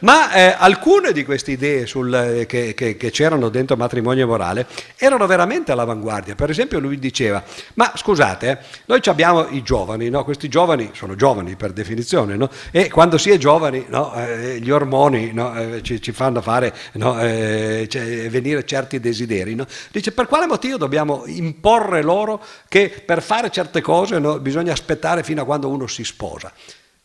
[SPEAKER 1] ma eh, alcune di queste idee sul, eh, che, che, che c'erano dentro matrimonio e morale erano veramente all'avanguardia. Per esempio lui diceva, ma scusate, eh, noi abbiamo i giovani, questi giovani sono giovani per definizione e quando si è giovani eh, gli ormoni eh, ci, ci, fanno fare... Eh, cioè, eh, venire certi desideri. No? Dice per quale motivo dobbiamo imporre loro che per fare certe cose no, bisogna aspettare fino a quando uno si sposa?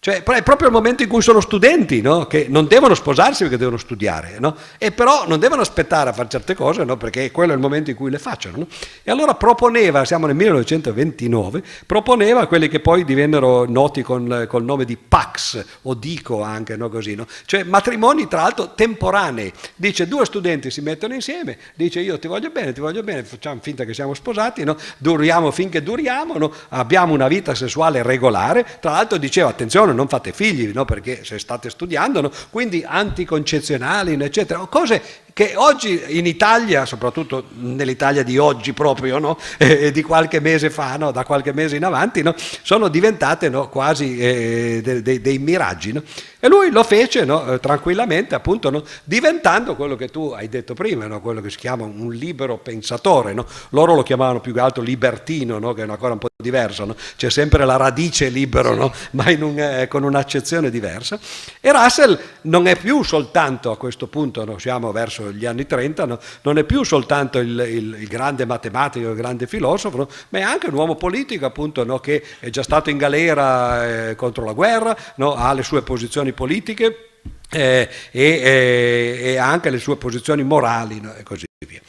[SPEAKER 1] Cioè, però è proprio il momento in cui sono studenti, no? che non devono sposarsi perché devono studiare, no? e però non devono aspettare a fare certe cose no? perché quello è il momento in cui le facciano. E allora proponeva, siamo nel 1929, proponeva quelli che poi divennero noti con, col nome di Pax o Dico anche, così, cioè matrimoni tra l'altro temporanei. Dice due studenti si mettono insieme, dice io ti voglio bene, ti voglio bene, facciamo finta che siamo sposati, duriamo finché duriamo, abbiamo una vita sessuale regolare, tra l'altro diceva attenzione, sono, non fate figli, no? perché se state studiando, no? quindi anticoncezionali, eccetera, cose che oggi in Italia, soprattutto nell'Italia di oggi proprio, no? e, e di qualche mese fa, no? da qualche mese in avanti, no? sono diventate quasi eh, de, de, dei miraggi. E lui lo fece eh, tranquillamente, appunto, diventando quello che tu hai detto prima, quello che si chiama un libero pensatore. Loro lo chiamavano più che altro libertino, che è una cosa un po' diversa, c'è sempre la radice libero, sì. ma un, eh, con un'accezione diversa. E Russell non è più soltanto a questo punto, siamo verso gli anni 30, no? non è più soltanto il, il, il, grande matematico, il grande filosofo, ma è anche un uomo politico appunto no? che è già stato in galera eh, contro la guerra, ha le sue posizioni politiche eh, e, eh, e, e anche le sue posizioni morali e così via.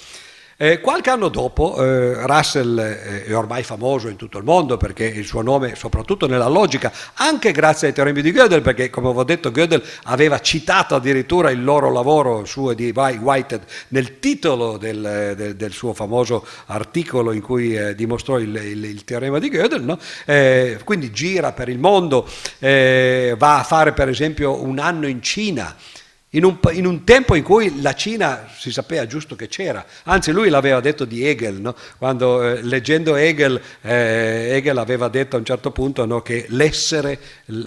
[SPEAKER 1] Eh, qualche anno dopo eh, Russell eh, è ormai famoso in tutto il mondo perché il suo nome, soprattutto nella logica, anche grazie ai teoremi di Gödel, perché come ho detto Gödel aveva citato addirittura il loro lavoro suo di Whitehead nel titolo del, eh, del, del suo famoso articolo in cui eh, dimostrò il, il, il, teorema di Gödel, no? Eh, quindi gira per il mondo, va a fare per esempio un anno in Cina. In un, in un, tempo in cui la Cina si sapeva giusto che c'era, anzi lui l'aveva detto di Hegel, no? quando eh, leggendo Hegel, eh, Hegel aveva detto a un certo punto no, che l'essere,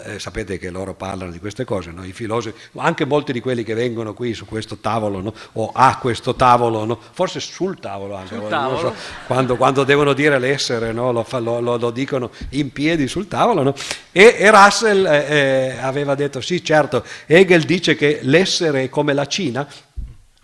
[SPEAKER 1] eh, sapete che loro parlano di queste cose, no? i filosofi, anche molti di quelli che vengono qui su questo tavolo o a questo tavolo, forse sul tavolo anche, sul tavolo. So, quando, quando, devono dire l'essere lo, lo, lo, lo, dicono in piedi sul tavolo, e, e, Russell eh, eh, aveva detto sì certo, Hegel dice che l'essere essere come la Cina?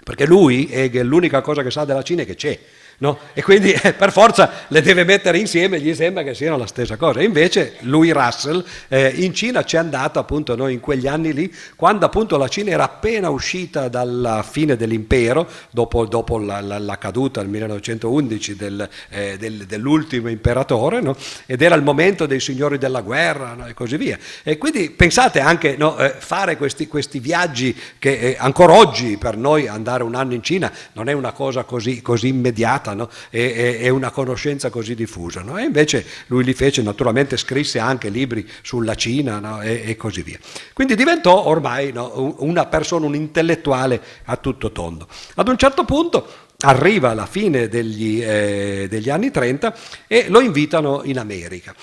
[SPEAKER 1] Perché lui, Hegel, l'unica cosa che sa della Cina è che c'è, No? E quindi eh, per forza le deve mettere insieme, gli sembra che siano la stessa cosa. Invece lui Russell eh, in Cina c'è andato appunto no, in quegli anni lì, quando appunto la Cina era appena uscita dalla fine dell'impero, dopo, dopo la, la, la, caduta nel 1911 del, eh, del, dell'ultimo imperatore, no? ed era il momento dei signori della guerra no? e così via. E quindi pensate anche no, eh, fare questi, questi, viaggi che eh, ancora oggi per noi andare un anno in Cina non è una cosa così, così immediata stata no? e, e, e, una conoscenza così diffusa. No? E invece lui li fece, naturalmente scrisse anche libri sulla Cina no? e, e, così via. Quindi diventò ormai una persona, un intellettuale a tutto tondo. Ad un certo punto arriva la fine degli, eh, degli anni 30 e lo invitano in America.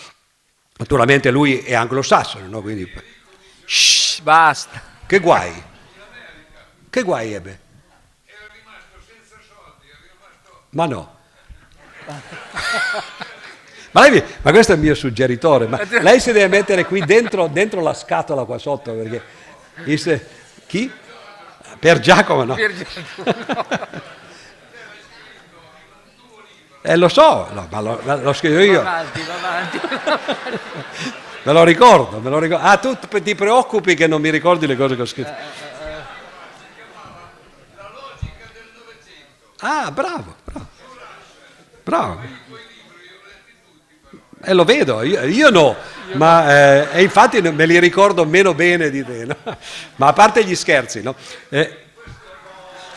[SPEAKER 1] Naturalmente lui è anglosassone, no? Quindi... Shh, basta. Che guai? Che guai ebbe? Eh, Ma no. Ma, lei, ma, questo è il mio suggeritore, ma lei si deve mettere qui dentro, dentro la scatola qua sotto perché... Disse, chi? Per Giacomo no. Per Giacomo, no. eh, lo so, no, ma lo, lo scrivo io. avanti, avanti. me lo ricordo, me lo ricordo. Ah, tu ti preoccupi che non mi ricordi le cose che ho scritto. La logica del Novecento. Ah, bravo. Bravo. E eh, lo vedo, io, io no, ma eh, e infatti me li ricordo meno bene di te, no? ma a parte gli scherzi, no? Eh.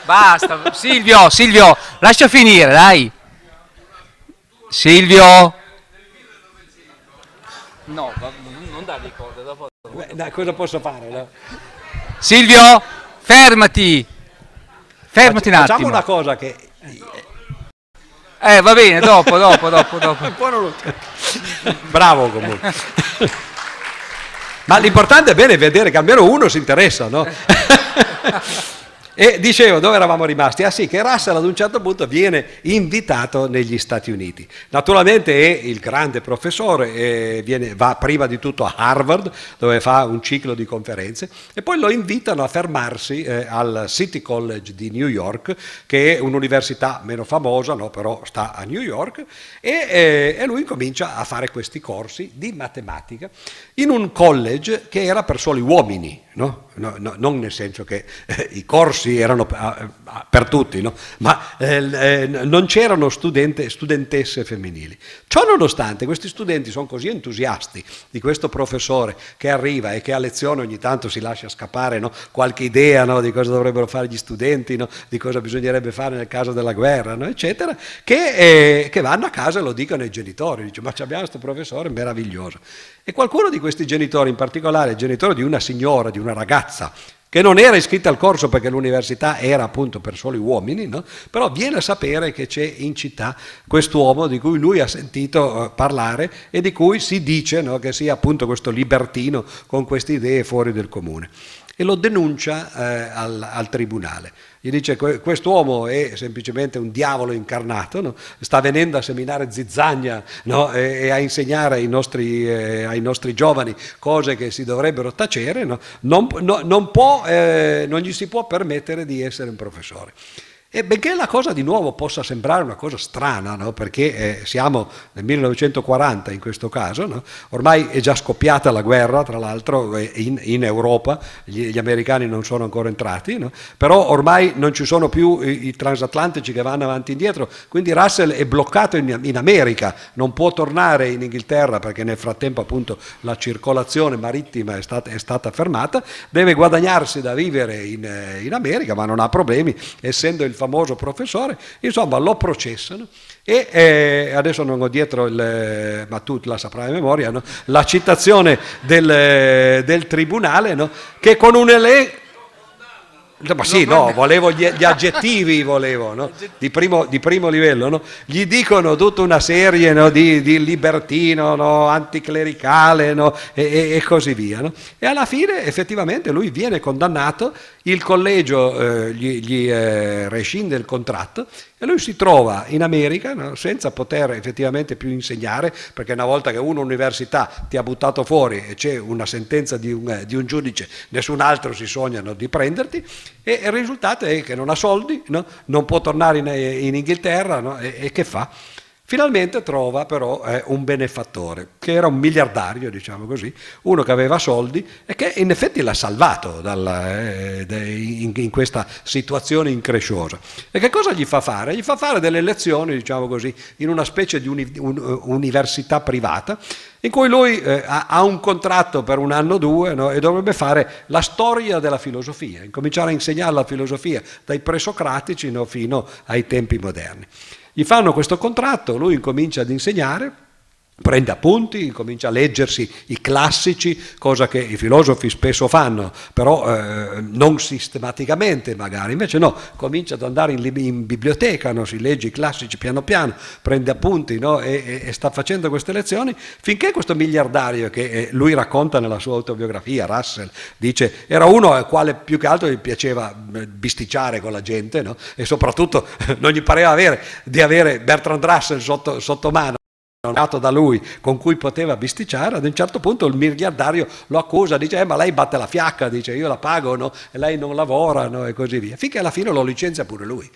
[SPEAKER 1] Basta, Silvio, Silvio, lascia finire, dai. Silvio. No, non dargli corda, dopo... Beh, dai, cosa posso fare? No? Silvio, fermati. Fermati Facciamo un attimo. Facciamo una cosa che eh, va bene, dopo, dopo, dopo. dopo. non Lo... Bravo comunque. Ma l'importante è bene vedere che almeno uno si interessa, no? E dicevo, dove eravamo rimasti? Ah sì, che Russell ad un certo punto viene invitato negli Stati Uniti. Naturalmente è il grande professore, viene, va prima di tutto a Harvard, dove fa un ciclo di conferenze, e poi lo invitano a fermarsi eh, al City College di New York, che è un'università meno famosa, no, però sta a New York, e, eh, e lui comincia a fare questi corsi di matematica in un college che era per soli uomini, no? no, no, non nel senso che eh, i corsi erano per, per tutti, no? ma eh, eh non c'erano studentesse femminili. Ciò nonostante questi studenti sono così entusiasti di questo professore che arriva e che a lezione ogni tanto si lascia scappare qualche idea di cosa dovrebbero fare gli studenti, di cosa bisognerebbe fare nel caso della guerra, eccetera, che, eh, che, vanno a casa e lo dicono ai genitori, dice ma abbiamo questo professore meraviglioso. E qualcuno di questi genitori, in particolare il genitore di una signora, di una ragazza, che non era iscritta al corso perché l'università era appunto per soli uomini, no? però viene a sapere che c'è in città quest'uomo di cui lui ha sentito eh, parlare e di cui si dice no, che sia appunto questo libertino con queste idee fuori del comune e lo denuncia eh, al, al tribunale gli dice quest'uomo è semplicemente un diavolo incarnato, no? sta venendo a seminare zizzagna no? e, e, a insegnare ai nostri, eh, ai nostri, giovani cose che si dovrebbero tacere, no? non, non, può, eh, non gli si può permettere di essere un professore. E benché la cosa di nuovo possa sembrare una cosa strana, no? perché eh, siamo nel 1940 in questo caso, no? ormai è già scoppiata la guerra, tra l'altro eh, in, in Europa, gli, gli, americani non sono ancora entrati, no? però ormai non ci sono più i, i, transatlantici che vanno avanti e indietro, quindi Russell è bloccato in, in, America, non può tornare in Inghilterra perché nel frattempo appunto la circolazione marittima è stata, è stata fermata, deve guadagnarsi da vivere in, eh, in America, ma non ha problemi, essendo il famoso professore, insomma lo processano e eh, adesso non ho dietro, il, ma tu la saprai a memoria, no? la citazione del, del tribunale no? che con un elenco... Ma sì, no, volevo gli, gli aggettivi, volevo, no? di, primo, di, primo, livello. No? Gli dicono tutta una serie no? di, di, libertino, anticlericale e, e, così via. E alla fine effettivamente lui viene condannato il collegio eh, gli, gli eh, rescinde il contratto e lui si trova in America no? senza poter effettivamente più insegnare, perché una volta che un'università ti ha buttato fuori e c'è una sentenza di un, di un giudice, nessun altro si sognano di prenderti, e il risultato è che non ha soldi, no? non può tornare in, in Inghilterra no? e, e che fa? Finalmente trova però eh, un benefattore, che era un miliardario, diciamo così, uno che aveva soldi e che in effetti l'ha salvato dalla, eh, in, in, questa situazione incresciosa. E che cosa gli fa fare? Gli fa fare delle lezioni, diciamo così, in una specie di uni, un, università privata, in cui lui eh, ha, ha, un contratto per un anno o due no? e dovrebbe fare la storia della filosofia, incominciare a insegnare la filosofia dai presocratici no? fino ai tempi moderni. Gli fanno questo contratto, lui incomincia ad insegnare prende appunti, comincia a leggersi i classici, cosa che i filosofi spesso fanno, però eh, non sistematicamente magari, invece no, comincia ad andare in, in biblioteca, no? si legge i classici piano piano, prende appunti no? e, e, e, sta facendo queste lezioni finché questo miliardario che eh, lui racconta nella sua autobiografia, Russell, dice era uno al quale più che altro gli piaceva eh, bisticciare con la gente no? e soprattutto non gli pareva avere, di avere Bertrand Russell sotto, sotto mano nato da lui, con cui poteva bisticciare, ad un certo punto il miliardario lo accusa, dice eh, ma lei batte la fiacca, dice io la pago, no? e lei non lavora no? e così via, finché alla fine lo licenzia pure lui.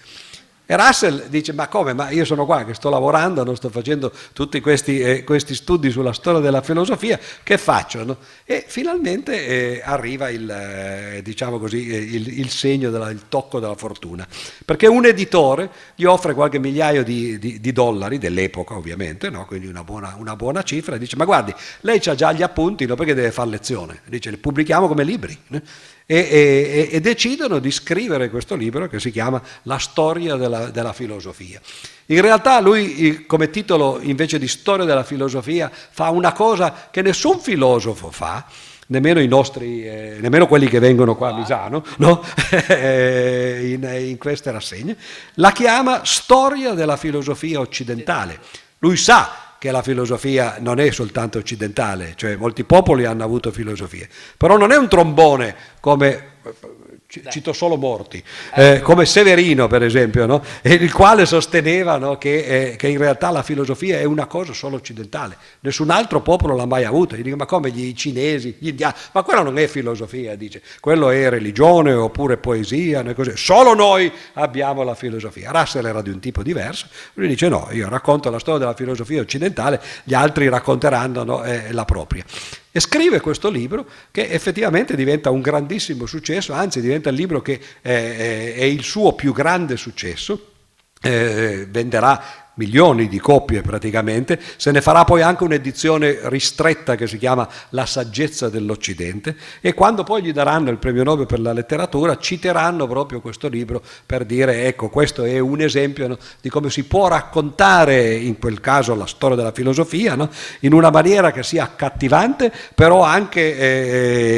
[SPEAKER 1] E Russell dice, ma come? Ma io sono qua che sto lavorando, non sto facendo tutti questi, eh, questi studi sulla storia della filosofia, che faccio? No? E finalmente eh, arriva il, eh, diciamo così, eh, il, il segno, della, il tocco della fortuna, perché un editore gli offre qualche migliaio di, di, di dollari, dell'epoca ovviamente, no? quindi una buona, una buona, cifra, e dice, ma guardi, lei ha già gli appunti, no? perché deve fare lezione? Dice, li pubblichiamo come libri. No? e, e, e, decidono di scrivere questo libro che si chiama La storia della, della, filosofia. In realtà lui come titolo invece di storia della filosofia fa una cosa che nessun filosofo fa, nemmeno i nostri, eh, nemmeno quelli che vengono qua a Misano, no? Eh, in, in queste rassegne, la chiama storia della filosofia occidentale. Lui sa che la filosofia non è soltanto occidentale, cioè molti popoli hanno avuto filosofie, però non è un trombone come cito solo Morti, eh, eh come Severino per esempio, no? il quale sosteneva no, che, eh, che, in realtà la filosofia è una cosa solo occidentale, nessun altro popolo l'ha mai avuta, Io dico, ma come gli cinesi, gli indiani, ma quella non è filosofia, dice, quello è religione oppure poesia, solo noi abbiamo la filosofia, Russell era di un tipo diverso, lui dice no, io racconto la storia della filosofia occidentale, gli altri racconteranno no, eh, la propria. E scrive questo libro che effettivamente diventa un grandissimo successo, anzi diventa il libro che è, eh, è, eh, è il suo più grande successo. Eh, venderà milioni di copie praticamente, se ne farà poi anche un'edizione ristretta che si chiama La saggezza dell'Occidente e quando poi gli daranno il premio Nobel per la letteratura citeranno proprio questo libro per dire ecco questo è un esempio no, di come si può raccontare in quel caso la storia della filosofia no, in una maniera che sia accattivante però anche eh,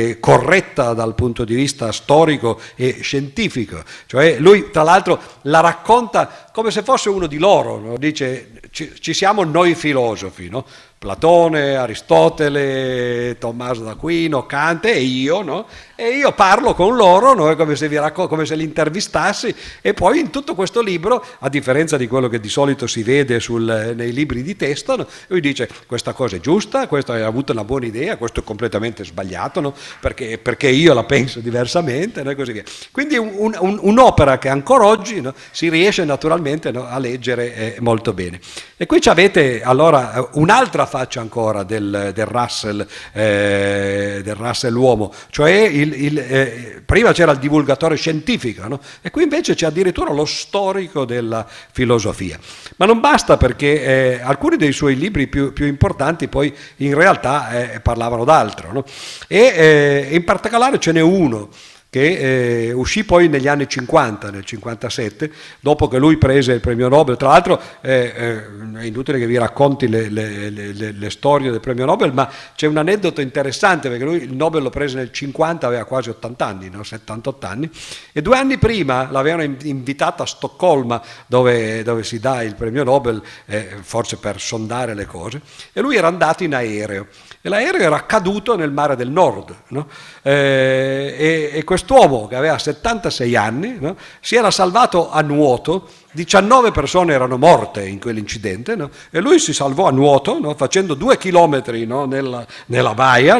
[SPEAKER 1] eh corretta dal punto di vista storico e scientifico. Cioè lui tra l'altro la racconta come se fosse uno di loro. No? dice ci, ci siamo noi filosofi, no? Platone, Aristotele, Tommaso d'Aquino, Kant e io, no? E io parlo con loro, no? come, se racco- come, se li intervistassi e poi in tutto questo libro, a differenza di quello che di solito si vede sul, nei libri di testo, no? lui dice questa cosa è giusta, questa hai avuto una buona idea, questo è completamente sbagliato, no? perché, perché, io la penso diversamente e così via. Quindi un, un, un'opera che ancora oggi si riesce naturalmente a leggere eh, molto bene. E qui ci avete allora un'altra faccia ancora del, del Russell, eh, del Russell uomo. Cioè il, il, eh, prima c'era il divulgatore scientifico no? e qui invece c'è addirittura lo storico della filosofia. Ma non basta perché eh, alcuni dei suoi libri più, più importanti poi in realtà eh, parlavano d'altro. No? E eh, in particolare ce n'è uno che eh, uscì poi negli anni 50, nel 57, dopo che lui prese il premio Nobel. Tra l'altro eh, eh, è inutile che vi racconti le, le, le, le, storie del premio Nobel, ma c'è un aneddoto interessante perché lui il Nobel lo prese nel 50, aveva quasi 80 anni, no? 78 anni, e due anni prima l'avevano invitato a Stoccolma dove, dove, si dà il premio Nobel, eh, forse per sondare le cose, e lui era andato in aereo. E l'aereo era caduto nel mare del nord, no? Eh, e, e questo quest'uomo che aveva 76 anni no? si era salvato a nuoto 19 persone erano morte in quell'incidente no? e lui si salvò a nuoto no? facendo due chilometri no? nella, nella, baia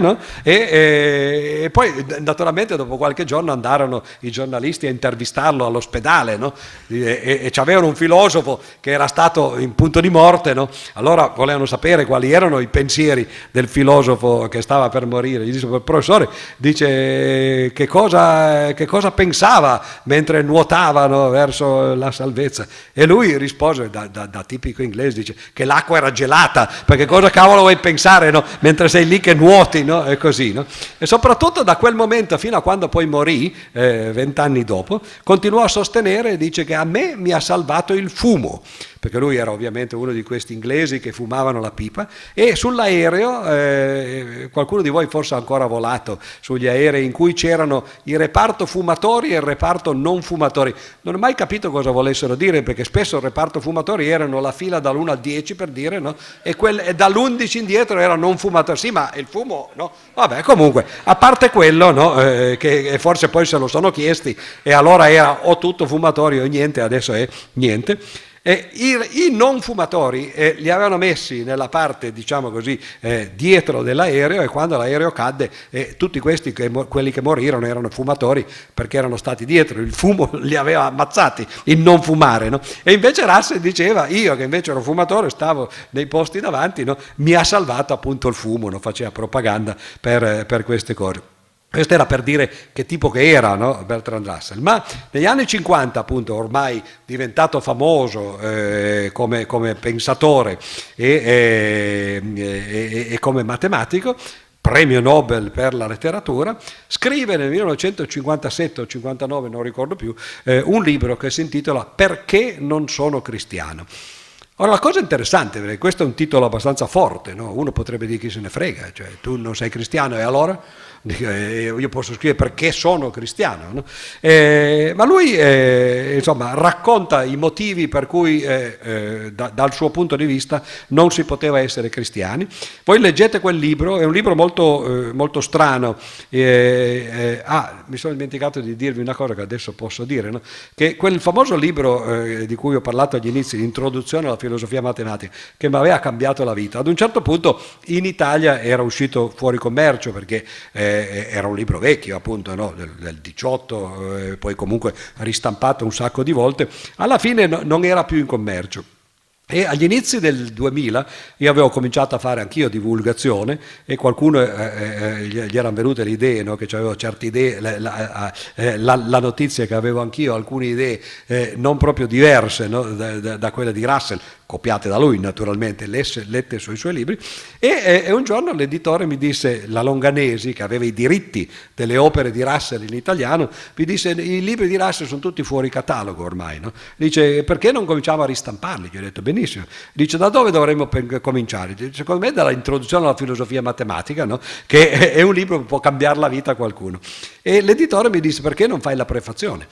[SPEAKER 1] e, e, e, poi naturalmente dopo qualche giorno andarono i giornalisti a intervistarlo all'ospedale e, e c'avevano un filosofo che era stato in punto di morte, allora volevano sapere quali erano i pensieri del filosofo che stava per morire. Gli disse, professore, dice eh, che cosa, che cosa pensava mentre nuotavano verso la salvezza. E lui rispose da, da, da tipico inglese, dice che l'acqua era gelata, perché cosa cavolo vuoi pensare no? mentre sei lì che nuoti, no? E così, no? E soprattutto da quel momento fino a quando poi morì, eh, vent'anni eh, dopo, continuò a sostenere e dice che a me mi ha salvato il fumo perché lui era ovviamente uno di questi inglesi che fumavano la pipa, e sull'aereo, eh, qualcuno di voi forse ha ancora volato sugli aerei in cui c'erano il reparto fumatori e il reparto non fumatori. Non ho mai capito cosa volessero dire, perché spesso il reparto fumatori erano la fila dall'1 al 10 per dire, no? e, e dall'11 indietro era non fumatori. Sì, ma il fumo, no? Vabbè, comunque, a parte quello, no? eh, che forse poi se lo sono chiesti, e allora era o tutto fumatorio o niente, adesso è niente. E i, i, non fumatori eh, li avevano messi nella parte, diciamo così, eh, dietro dell'aereo e quando l'aereo cadde eh, tutti questi, che, quelli che morirono erano fumatori perché erano stati dietro, il fumo li aveva ammazzati, il non fumare. No? E invece Russell diceva, io che invece ero fumatore, stavo nei posti davanti, no? mi ha salvato appunto il fumo, no? faceva propaganda per, per queste cose. Questo era per dire che tipo che era no? Bertrand Russell, ma negli anni 50 appunto ormai diventato famoso eh, come, come, pensatore e, eh, e come matematico, premio Nobel per la letteratura, scrive nel 1957 o 59, non ricordo più, eh, un libro che si intitola Perché non sono cristiano. Ora la cosa interessante, perché questo è un titolo abbastanza forte, no? uno potrebbe dire chi se ne frega, cioè tu non sei cristiano e allora? Eh, eh, io posso scrivere perché sono cristiano, no? eh, ma lui eh, insomma, racconta i motivi per cui eh, eh, da, dal suo punto di vista non si poteva essere cristiani. Voi leggete quel libro, è un libro molto, molto strano, ah, mi sono dimenticato di dirvi una cosa che adesso posso dire, no? che quel famoso libro di cui ho parlato agli inizi, Introduzione alla filosofia matematica, che mi aveva cambiato la vita, ad un certo punto in Italia era uscito fuori commercio perché... Eh, era un libro vecchio appunto no? del, del, 18, eh, poi comunque ristampato un sacco di volte, alla fine no, non era più in commercio. E agli inizi del 2000 io avevo cominciato a fare anch'io divulgazione e qualcuno eh, eh, eh gli erano venute le idee, no? che avevo certe idee, la, la, eh, la, la, notizia che avevo anch'io, alcune idee eh, non proprio diverse no? da, da, da quelle di Russell, copiate da lui naturalmente, lesse, lette sui suoi libri, e, e, un giorno l'editore mi disse, la Longanesi, che aveva i diritti delle opere di Russell in italiano, mi disse, i libri di Russell sono tutti fuori catalogo ormai, no? dice, perché non cominciamo a ristamparli? Gli ho detto, benissimo, benissimo. Dice da dove dovremmo cominciare? Dice, secondo me dall'introduzione alla filosofia matematica, no? che è un libro che può cambiare la vita a qualcuno. E l'editore mi disse perché non fai la prefazione?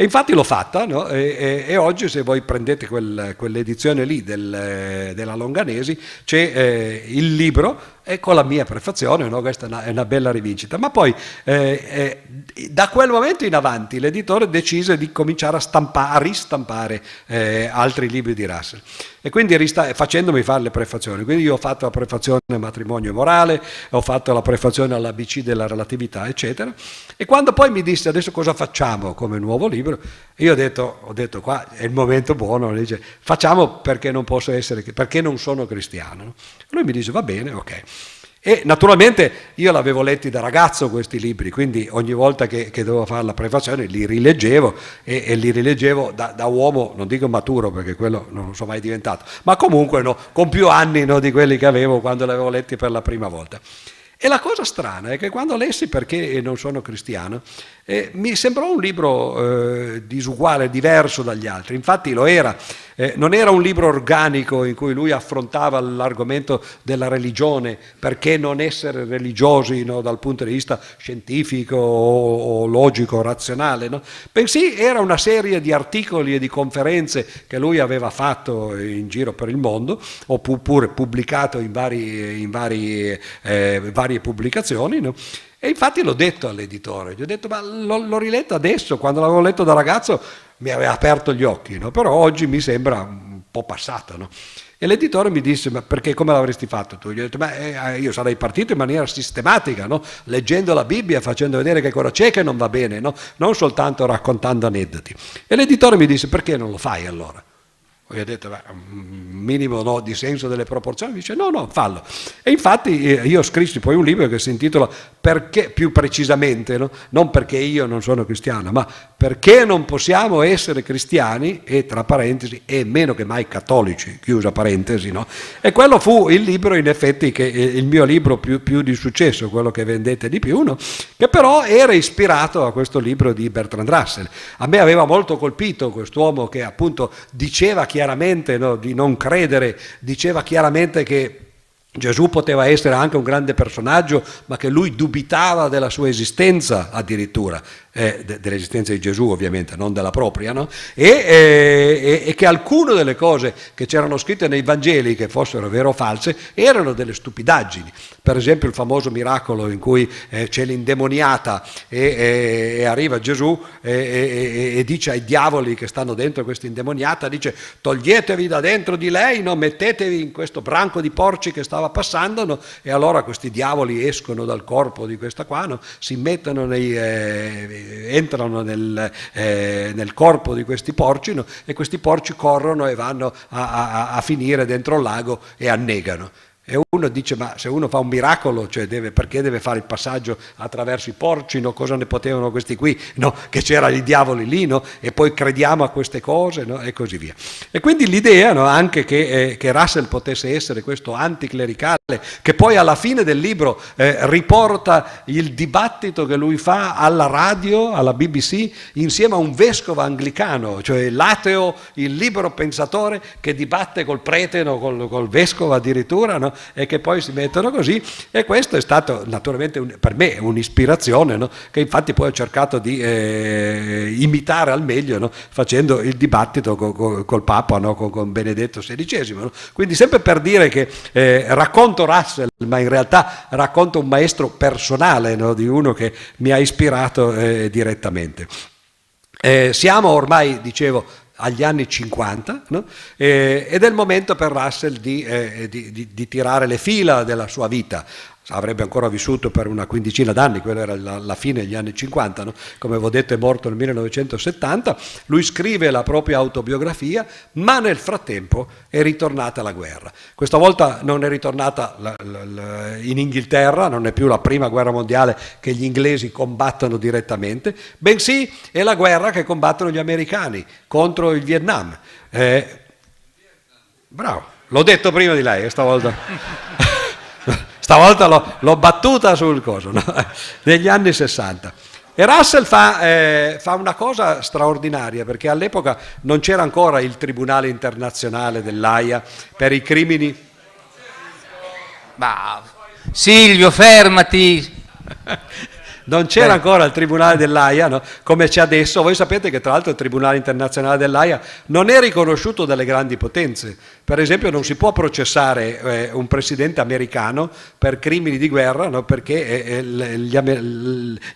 [SPEAKER 1] E infatti l'ho fatta no? e, e, e, oggi se voi prendete quel, quell'edizione lì del, della Longanesi c'è eh, il libro e con la mia prefazione, no, questa è una, è una, bella rivincita. Ma poi eh, eh, da quel momento in avanti l'editore decise di cominciare a, stampa, a ristampare eh, altri libri di Russell e quindi rista- facendomi fare le prefazioni. Quindi io ho fatto la prefazione Matrimonio e Morale, ho fatto la prefazione all'ABC della relatività, eccetera. E quando poi mi disse adesso cosa facciamo come nuovo libro, io ho detto, ho detto qua è il momento buono, dice, facciamo perché non posso essere, perché non sono cristiano. Lui mi dice va bene, ok. E naturalmente io l'avevo letti da ragazzo questi libri, quindi ogni volta che, che dovevo fare la prefazione li rileggevo e, e li rileggevo da, da, uomo, non dico maturo perché quello non sono mai diventato, ma comunque no, con più anni no, di quelli che avevo quando li avevo letti per la prima volta. E la cosa strana è che quando lessi perché non sono cristiano, eh, mi sembrò un libro eh, disuguale, diverso dagli altri, infatti lo era. Eh, non era un libro organico in cui lui affrontava l'argomento della religione, perché non essere religiosi no, dal punto di vista scientifico o, o logico, razionale, no? bensì era una serie di articoli e di conferenze che lui aveva fatto in giro per il mondo, oppure pubblicato in, vari, in vari, eh, varie pubblicazioni. No? E infatti l'ho detto all'editore, gli ho detto ma l'ho, l'ho riletto adesso, quando l'avevo letto da ragazzo mi aveva aperto gli occhi, no? però oggi mi sembra un po' passata. No? E l'editore mi disse, ma perché come l'avresti fatto tu? Gli ho detto, ma eh, ah, io sarei partito in maniera sistematica, no? leggendo la Bibbia, facendo vedere che cosa c'è che non va bene, no? non soltanto raccontando aneddoti. E l'editore mi disse, perché non lo fai allora? Io ho detto, ma, mm, minimo no, di senso delle proporzioni, dice no, no, fallo. E infatti eh, io ho scritto poi un libro che si intitola Perché, più precisamente, no? non perché io non sono cristiano, ma perché non possiamo essere cristiani e tra parentesi e meno che mai cattolici, chiusa parentesi, no? E quello fu il libro in effetti che eh, il mio libro più, più di successo, quello che vendete di più, no? che però era ispirato a questo libro di Bertrand Russell. A me aveva molto colpito quest'uomo che appunto diceva che chiaramente no, di non credere, diceva chiaramente che Gesù poteva essere anche un grande personaggio, ma che lui dubitava della sua esistenza addirittura eh, de, dell'esistenza di Gesù ovviamente, non della propria, no? e, eh, e, che alcune delle cose che c'erano scritte nei Vangeli, che fossero vere o false, erano delle stupidaggini. Per esempio il famoso miracolo in cui eh, c'è l'indemoniata e, e arriva Gesù e, dice ai diavoli che stanno dentro questa indemoniata, dice toglietevi da dentro di lei, no? mettetevi in questo branco di porci che stava passando no? e allora questi diavoli escono dal corpo di questa qua, si mettono nei eh, entrano nel, eh, nel, corpo di questi porci no? e questi porci corrono e vanno a, a, a finire dentro il lago e annegano. E uno dice, ma se uno fa un miracolo, cioè deve, perché deve fare il passaggio attraverso i porci, no? cosa ne potevano questi qui, no? che c'erano i diavoli lì, no? e poi crediamo a queste cose, e così via. E quindi l'idea anche che, eh, che, Russell potesse essere questo anticlericale, che poi alla fine del libro eh, riporta il dibattito che lui fa alla radio, alla BBC, insieme a un vescovo anglicano, cioè l'ateo, il libero pensatore che dibatte col prete, col, col vescovo addirittura, no? e che poi si mettono così e questo è stato naturalmente un, per me un'ispirazione no? che infatti poi ho cercato di eh, imitare al meglio no? facendo il dibattito co, co, col Papa, no? con, con, Benedetto XVI. Quindi sempre per dire che eh, racconto Russell, ma in realtà racconto un maestro personale di uno che mi ha ispirato eh, direttamente. Eh, siamo ormai, dicevo, agli anni 50 no? eh, ed è il momento per Russell di, eh, di, di, di, tirare le fila della sua vita avrebbe ancora vissuto per una quindicina d'anni, quella era la, la fine degli anni 50, no? come vi ho detto è morto nel 1970, lui scrive la propria autobiografia, ma nel frattempo è ritornata la guerra. Questa volta non è ritornata la, la, in Inghilterra, non è più la prima guerra mondiale che gli inglesi combattono direttamente, bensì è la guerra che combattono gli americani contro il Vietnam. Eh, bravo, l'ho detto prima di lei, eh, stavolta. stavolta l'ho, battuta sul coso, no? negli anni 60. E Russell fa, eh, fa una cosa straordinaria perché all'epoca non c'era ancora il Tribunale internazionale dell'AIA per i crimini. Ma Silvio, fermati! non c'era eh. ancora il Tribunale dell'AIA no? come c'è adesso. Voi sapete che tra l'altro il Tribunale internazionale dell'AIA non è riconosciuto dalle grandi potenze, per esempio non si può processare eh, un presidente americano per crimini di guerra no? perché eh, eh gli,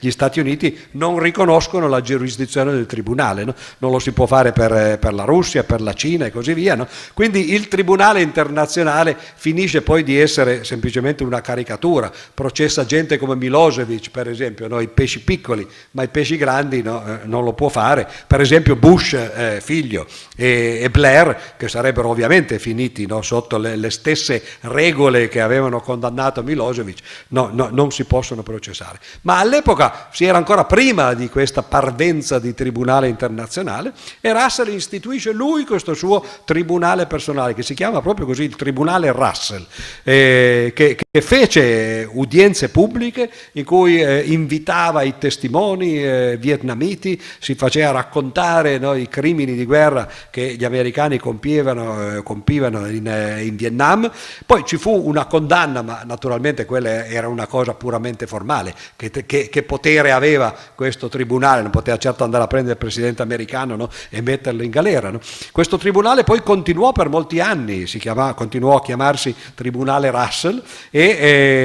[SPEAKER 1] gli, Stati Uniti non riconoscono la giurisdizione del tribunale, no? non lo si può fare per, eh, per, la Russia, per la Cina e così via. No? Quindi il tribunale internazionale finisce poi di essere semplicemente una caricatura, processa gente come Milosevic per esempio, i pesci piccoli, ma i pesci grandi eh, non lo può fare, per esempio Bush eh, figlio e, e Blair che sarebbero ovviamente finiti no, sotto le, le, stesse regole che avevano condannato Milosevic, no, no, non si possono processare. Ma all'epoca, si era ancora prima di questa parvenza di tribunale internazionale, e Russell istituisce lui questo suo tribunale personale, che si chiama proprio così il Tribunale Russell, eh, che, che, fece udienze pubbliche in cui eh, invitava i testimoni eh, vietnamiti, si faceva raccontare i crimini di guerra che gli americani compievano, eh, compievano colpivano in, eh, in Vietnam, poi ci fu una condanna, ma naturalmente quella era una cosa puramente formale, che, che, che potere aveva questo tribunale, non poteva certo andare a prendere il presidente americano no? e metterlo in galera. No? Questo tribunale poi continuò per molti anni, chiama, continuò a chiamarsi Tribunale Russell e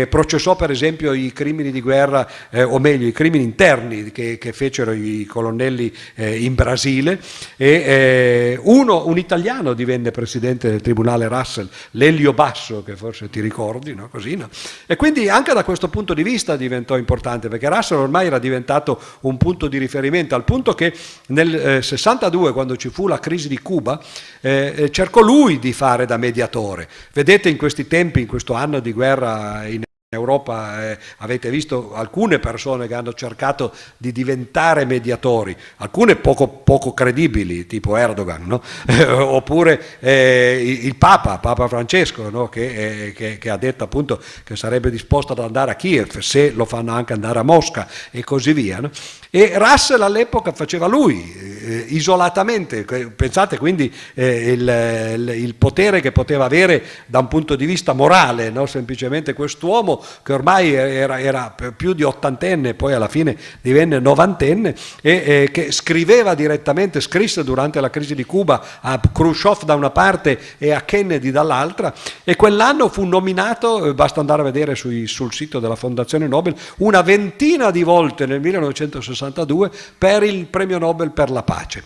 [SPEAKER 1] eh, processò per esempio i crimini di guerra, eh, o meglio i crimini interni che, che fecero i colonnelli eh, in Brasile e eh, uno, un italiano divenne presidente del Tribunale Russell, Lelio Basso, che forse ti ricordi, no? Così, no? E quindi anche da questo punto di vista diventò importante, perché Russell ormai era diventato un punto di riferimento, al punto che nel eh, 62, quando ci fu la crisi di Cuba, eh, eh, cercò lui di fare da mediatore. Vedete in questi tempi, in questo anno di guerra in in Europa eh, avete visto alcune persone che hanno cercato di diventare mediatori, alcune poco, poco credibili, tipo Erdogan, no? oppure eh, il Papa, Papa Francesco, no? che, eh, che, che, ha detto appunto che sarebbe disposto ad andare a Kiev se lo fanno anche andare a Mosca e così via. No? E Russell all'epoca faceva lui, eh, isolatamente, pensate quindi eh, il, il, potere che poteva avere da un punto di vista morale, no? semplicemente quest'uomo che ormai era, era, più di ottantenne, poi alla fine divenne novantenne, e eh, che scriveva direttamente, scrisse durante la crisi di Cuba a Khrushchev da una parte e a Kennedy dall'altra, e quell'anno fu nominato, eh, basta andare a vedere sui, sul sito della Fondazione Nobel, una ventina di volte nel 1960 1962 per il premio Nobel per la pace.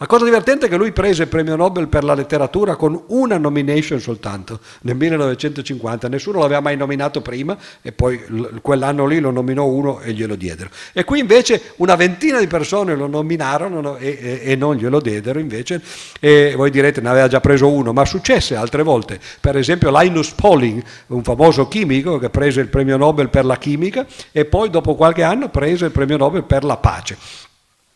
[SPEAKER 1] La cosa divertente è che lui prese il premio Nobel per la letteratura con una nomination soltanto nel 1950, nessuno l'aveva mai nominato prima e poi quell'anno lì lo nominò uno e glielo diedero. E qui invece una ventina di persone lo nominarono e, e, e non glielo diedero invece e voi direte ne aveva già preso uno, ma successe altre volte, per esempio Linus Pauling, un famoso chimico che prese il premio Nobel per la chimica e poi dopo qualche anno prese il premio Nobel per la pace.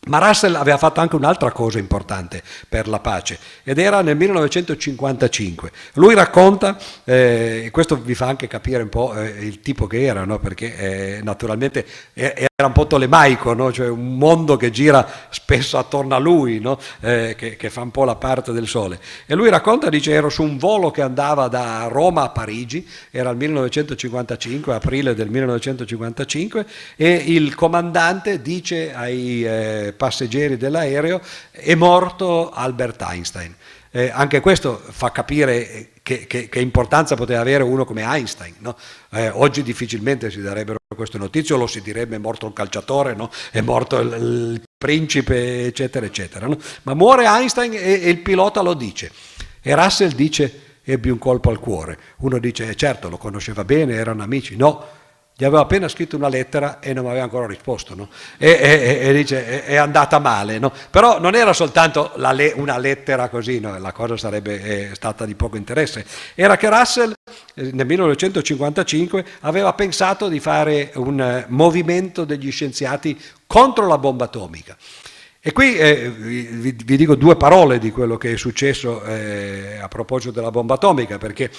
[SPEAKER 1] Ma Russell aveva fatto anche un'altra cosa importante per la pace ed era nel 1955. Lui racconta, eh, e questo vi fa anche capire un po' eh, il tipo che era, no? perché eh, naturalmente era un po' tolemaico, no? cioè un mondo che gira spesso attorno a lui, no? Eh, che, che, fa un po' la parte del sole. E lui racconta, dice, ero su un volo che andava da Roma a Parigi, era il 1955, aprile del 1955, e il comandante dice ai eh, passeggeri dell'aereo, è morto Albert Einstein. Eh, anche questo fa capire che, che, che, importanza poteva avere uno come Einstein. No? Eh, oggi difficilmente si darebbero queste notizie o lo si direbbe è morto il calciatore, no? è morto il, il, principe, eccetera, eccetera. No? Ma muore Einstein e, e il pilota lo dice. E Russell dice ebbi un colpo al cuore. Uno dice eh, certo lo conosceva bene, erano amici. No, gli avevo appena scritto una lettera e non mi aveva ancora risposto, no? e, e, e, dice è andata male, no? Però non era soltanto le, una lettera così, no? La cosa sarebbe stata di poco interesse. Era che Russell eh, nel 1955 aveva pensato di fare un eh, movimento degli scienziati contro la bomba atomica. E qui eh, vi, vi, dico due parole di quello che è successo eh, a proposito della bomba atomica, perché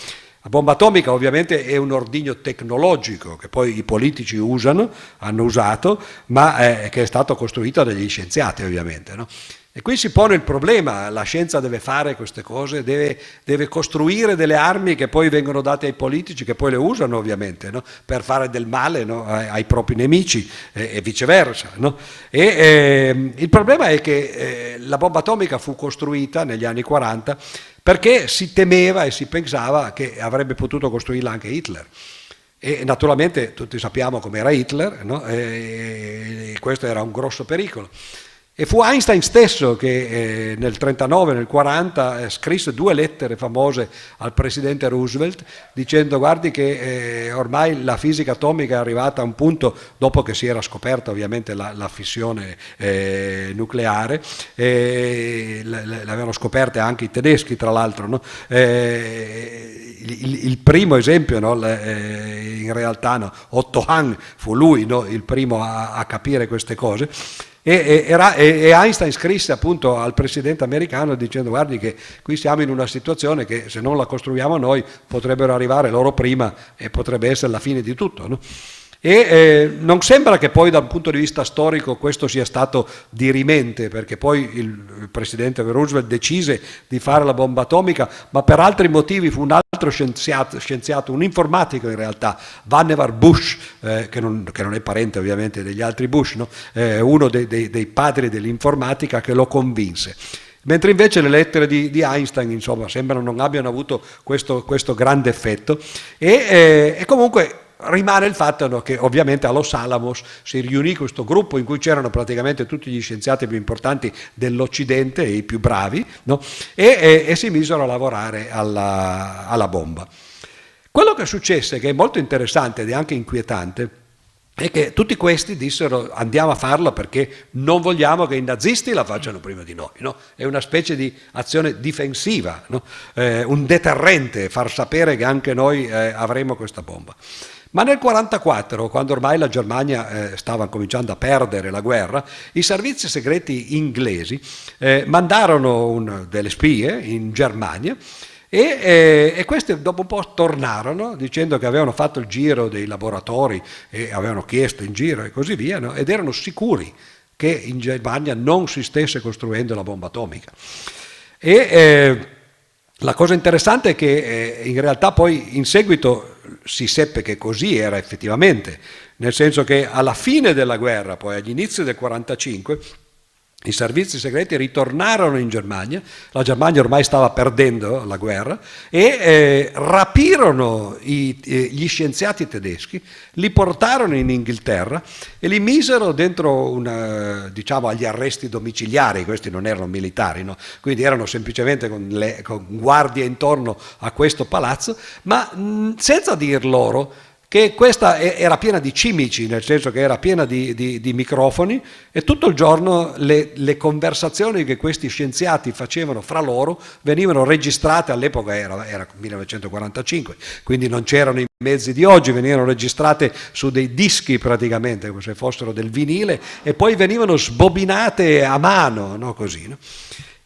[SPEAKER 1] la bomba atomica ovviamente è un ordigno tecnologico che poi i politici usano, hanno usato, ma eh, che è stato costruito dagli scienziati ovviamente. No? E qui si pone il problema, la scienza deve fare queste cose, deve, deve, costruire delle armi che poi vengono date ai politici, che poi le usano ovviamente, no? per fare del male no? ai, ai, propri nemici eh, e viceversa. No? E, eh, il problema è che eh, la bomba atomica fu costruita negli anni 40 perché si temeva e si pensava che avrebbe potuto costruirla anche Hitler. E naturalmente tutti sappiamo com'era Hitler, no? e questo era un grosso pericolo. E fu Einstein stesso che eh, nel 39, nel 40 eh, scrisse due lettere famose al presidente Roosevelt dicendo guardi che eh, ormai la fisica atomica è arrivata a un punto, dopo che si era scoperta ovviamente la, la fissione eh, nucleare, l'avevano scoperta anche i tedeschi tra l'altro, no? Eh, il, il, primo esempio no? Eh, in realtà no? Otto Hahn fu lui il primo a, a capire queste cose. E, e, e, Einstein scrisse appunto al presidente americano dicendo guardi che qui siamo in una situazione che se non la costruiamo noi potrebbero arrivare loro prima e potrebbe essere la fine di tutto. No? E eh, non sembra che poi da un punto di vista storico questo sia stato dirimente, perché poi il presidente Roosevelt decise di fare la bomba atomica, ma per altri motivi fu un altro scienziato, scienziato un informatico in realtà, Vannevar Bush, eh, che, non, che, non, è parente ovviamente degli altri Bush, no? eh, uno dei, dei, dei padri dell'informatica che lo convinse. Mentre invece le lettere di, di Einstein, insomma, sembrano non abbiano avuto questo, questo grande effetto. E, eh, e comunque Rimane il fatto no, che ovviamente a Los Alamos si riunì questo gruppo in cui c'erano praticamente tutti gli scienziati più importanti dell'Occidente, i più bravi, no? e, e, e, si misero a lavorare alla, alla bomba. Quello che successe, che è molto interessante ed è anche inquietante, è che tutti questi dissero andiamo a farla perché non vogliamo che i nazisti la facciano prima di noi. No? È una specie di azione difensiva, no? eh, un deterrente, far sapere che anche noi eh, avremo questa bomba. Ma nel 1944, quando ormai la Germania eh, stava cominciando a perdere la guerra, i servizi segreti inglesi eh, mandarono un, delle spie in Germania e, eh, e, queste dopo un po' tornarono dicendo che avevano fatto il giro dei laboratori e avevano chiesto in giro e così via no? ed erano sicuri che in Germania non si stesse costruendo la bomba atomica. E, eh, la cosa interessante è che eh, in realtà poi in seguito si seppe che così era effettivamente, nel senso che alla fine della guerra, poi agli inizi del 1945, i servizi segreti ritornarono in Germania, la Germania ormai stava perdendo la guerra, e eh, rapirono i, eh, gli scienziati tedeschi, li portarono in Inghilterra e li misero dentro una, diciamo, agli arresti domiciliari, questi non erano militari, no? quindi erano semplicemente con, le, con guardie intorno a questo palazzo, ma mh, senza dir loro che questa era piena di cimici, nel senso che era piena di, di, di microfoni e tutto il giorno le, le, conversazioni che questi scienziati facevano fra loro venivano registrate, all'epoca era, era 1945, quindi non c'erano i mezzi di oggi, venivano registrate su dei dischi praticamente, come se fossero del vinile, e poi venivano sbobinate a mano, no? così. No?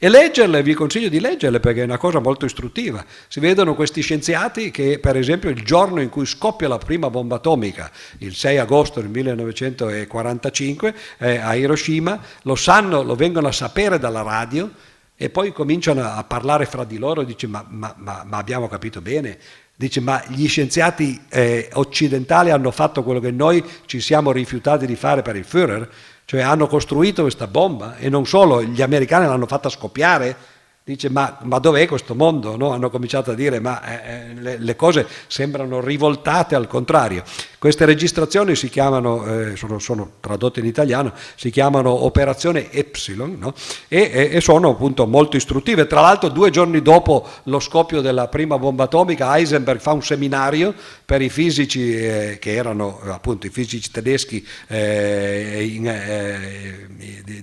[SPEAKER 1] E leggerle, vi consiglio di leggerle perché è una cosa molto istruttiva. Si vedono questi scienziati che, per esempio, il giorno in cui scoppia la prima bomba atomica, il 6 agosto del 1945, eh, a Hiroshima, lo sanno, lo vengono a sapere dalla radio e poi cominciano a parlare fra di loro e dice ma, ma, ma, ma abbiamo capito bene, Dice, ma gli scienziati eh, occidentali hanno fatto quello che noi ci siamo rifiutati di fare per il Führer? Cioè hanno costruito questa bomba e non solo, gli americani l'hanno fatta scoppiare dice ma, ma dov'è questo mondo? No? Hanno cominciato a dire ma eh, eh, le, le, cose sembrano rivoltate al contrario. Queste registrazioni si chiamano, eh, sono, sono, tradotte in italiano, si chiamano Operazione Epsilon no? e, e, e, sono appunto molto istruttive. Tra l'altro due giorni dopo lo scoppio della prima bomba atomica Heisenberg fa un seminario per i fisici eh, che erano appunto i fisici tedeschi eh, in, eh,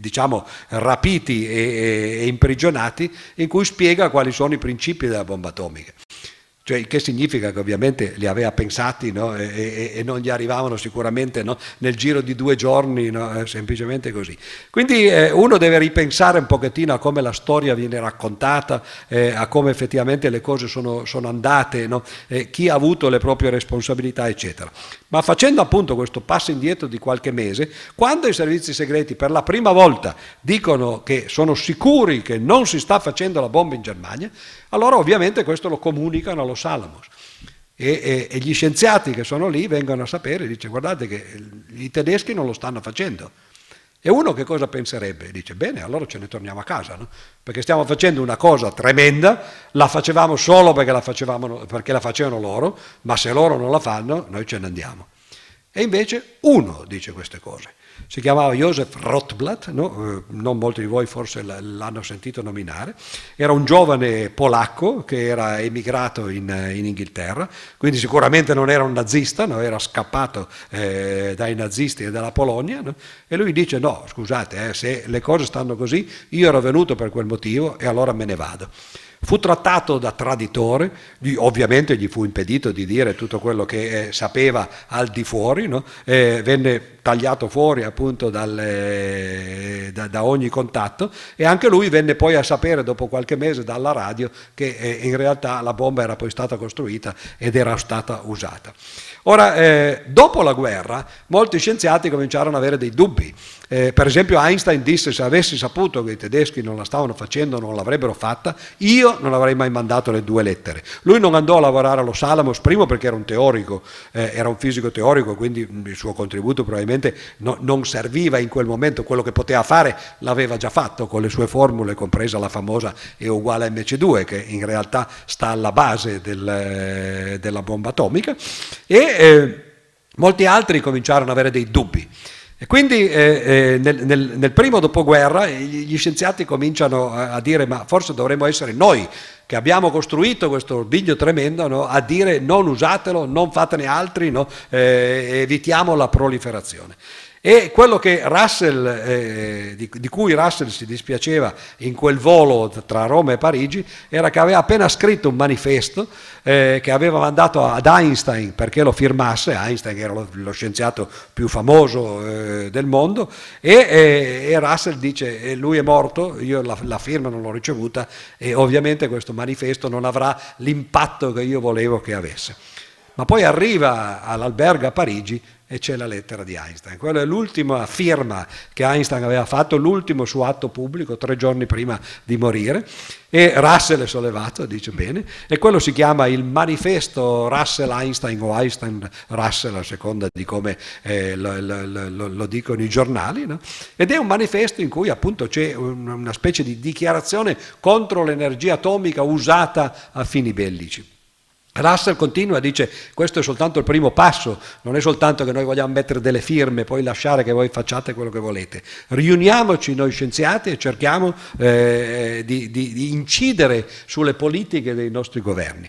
[SPEAKER 1] diciamo rapiti e, e imprigionati in cui spiega quali sono i principi della bomba atomica. Cioè, il che significa che ovviamente li aveva pensati no? e, e, e, non gli arrivavano sicuramente no? nel giro di due giorni, no? Eh, semplicemente così. Quindi eh, uno deve ripensare un pochettino a come la storia viene raccontata, eh, a come effettivamente le cose sono, sono andate, eh, chi ha avuto le proprie responsabilità, eccetera. Ma facendo appunto questo passo indietro di qualche mese, quando i servizi segreti per la prima volta dicono che sono sicuri che non si sta facendo la bomba in Germania, allora ovviamente questo lo comunicano allo Salamos. E, e, e, gli scienziati che sono lì vengono a sapere, dice guardate che eh, i tedeschi non lo stanno facendo. E uno che cosa penserebbe? Dice bene, allora ce ne torniamo a casa, no? perché stiamo facendo una cosa tremenda, la facevamo solo perché la, facevamo, perché la facevano loro, ma se loro non la fanno noi ce ne andiamo. E invece uno dice queste cose si chiamava Josef Rotblat, no? Eh, non molti di voi forse l'hanno sentito nominare, era un giovane polacco che era emigrato in, eh, in Inghilterra, quindi sicuramente non era un nazista, no? era scappato eh, dai nazisti e dalla Polonia, no? e lui dice no, scusate, eh, se le cose stanno così, io ero venuto per quel motivo e allora me ne vado. Fu trattato da traditore, ovviamente gli fu impedito di dire tutto quello che eh, sapeva al di fuori, no? eh, venne tagliato fuori appunto dal, eh, da, da, ogni contatto e anche lui venne poi a sapere dopo qualche mese dalla radio che eh, in realtà la bomba era poi stata costruita ed era stata usata. Ora, eh, dopo la guerra, molti scienziati cominciarono ad avere dei dubbi eh, per esempio Einstein disse se avessi saputo che i tedeschi non la stavano facendo, non l'avrebbero fatta, io non avrei mai mandato le due lettere. Lui non andò a lavorare allo Salamos, primo perché era un teorico, eh, era un fisico teorico, quindi mm, il suo contributo probabilmente no, non serviva in quel momento, quello che poteva fare l'aveva già fatto con le sue formule, compresa la famosa E uguale a MC2, che in realtà sta alla base del, eh, della bomba atomica. E, eh, Molti altri cominciarono ad avere dei dubbi. E quindi eh, eh, nel, nel, nel, primo dopoguerra eh, gli scienziati cominciano a, dire ma forse dovremmo essere noi che abbiamo costruito questo ordigno tremendo no? a dire non usatelo, non fatene altri, no? eh, evitiamo la proliferazione. E quello Russell, eh, di, di, cui Russell si dispiaceva in quel volo tra Roma e Parigi era che aveva appena scritto un manifesto eh, che aveva mandato ad Einstein perché lo firmasse, Einstein era lo, lo scienziato più famoso eh, del mondo, e, eh, e, Russell dice eh, lui è morto, io la, la firma non l'ho ricevuta e ovviamente questo manifesto non avrà l'impatto che io volevo che avesse ma poi arriva all'albergo a Parigi e c'è la lettera di Einstein. Quella è l'ultima firma che Einstein aveva fatto, l'ultimo suo atto pubblico tre giorni prima di morire e Russell è sollevato, dice bene, e quello si chiama il manifesto Russell-Einstein o Einstein-Russell a seconda di come eh, lo, lo, lo, dicono i giornali, no? ed è un manifesto in cui appunto c'è una specie di dichiarazione contro l'energia atomica usata a fini bellici. Russell continua, dice questo è soltanto il primo passo, non è soltanto che noi vogliamo mettere delle firme e poi lasciare che voi facciate quello che volete. Riuniamoci noi scienziati e cerchiamo eh, di, di, di incidere sulle politiche dei nostri governi.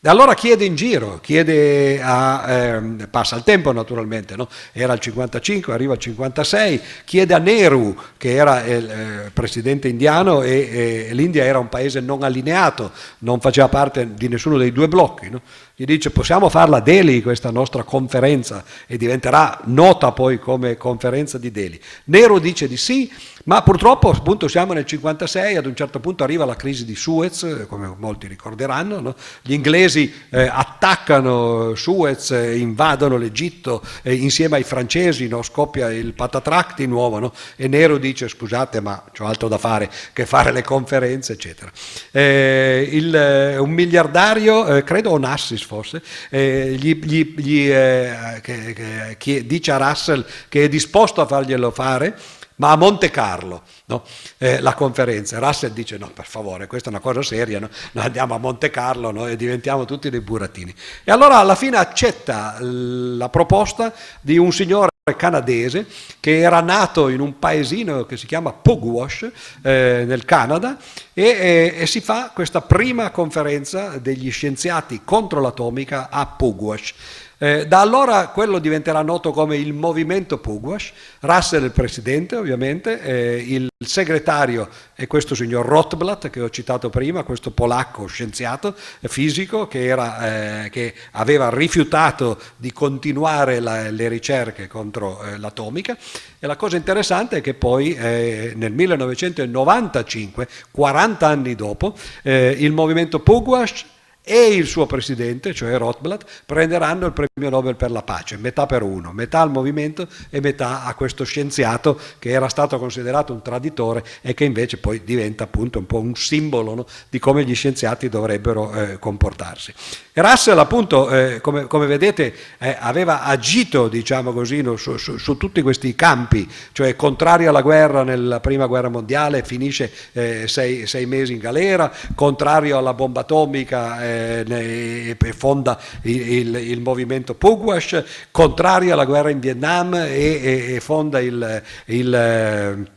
[SPEAKER 1] E allora chiede in giro, chiede a, ehm, passa il tempo naturalmente, no? era il 55, arriva il 56, chiede a Nehru, che era eh, il eh, presidente indiano e, e eh, l'India era un paese non allineato, non faceva parte di nessuno dei due blocchi. No? gli dice possiamo farla a Delhi questa nostra conferenza e diventerà nota poi come conferenza di Delhi. Nero dice di sì, ma purtroppo appunto siamo nel 1956, ad un certo punto arriva la crisi di Suez, come molti ricorderanno, no? gli inglesi eh, attaccano Suez, eh, invadono l'Egitto eh, insieme ai francesi, no? scoppia il patatrac di nuovo no? e Nero dice scusate ma c'ho altro da fare che fare le conferenze eccetera. Eh, il, eh, un miliardario, credo Onassis forse, eh, gli, gli, gli, eh, che, che, che dice a Russell che è disposto a farglielo fare, ma a Monte Carlo no? eh, la conferenza. Russell dice no, per favore, questa è una cosa seria, no? noi andiamo a Monte Carlo no? e diventiamo tutti dei burattini. E allora alla fine accetta la proposta di un signore canadese che era nato in un paesino che si chiama Pugwash eh, nel Canada e, e, e, si fa questa prima conferenza degli scienziati contro l'atomica a Pugwash. Eh, da allora quello diventerà noto come il movimento Pugwash, Russell è il presidente ovviamente, eh, il segretario è questo signor Rothblatt che ho citato prima, questo polacco scienziato fisico che, era, eh, che aveva rifiutato di continuare la, le ricerche contro eh, l'atomica e la cosa interessante è che poi eh, nel 1995, 40 anni dopo, eh, il movimento Pugwash e il suo presidente, cioè Rothblatt, prenderanno il premio Nobel per la pace, metà per uno, metà al movimento e metà a questo scienziato che era stato considerato un traditore e che invece poi diventa appunto un po' un simbolo no? di come gli scienziati dovrebbero eh, comportarsi. Russell appunto, eh, come, come, vedete, eh, aveva agito diciamo così, no, su, su, su, tutti questi campi, cioè contrario alla guerra nella prima guerra mondiale, finisce eh, sei, sei, mesi in galera, contrario alla bomba atomica eh, eh, fonda il, il, il, movimento Pugwash, contrario alla guerra in Vietnam e, e, e fonda il, il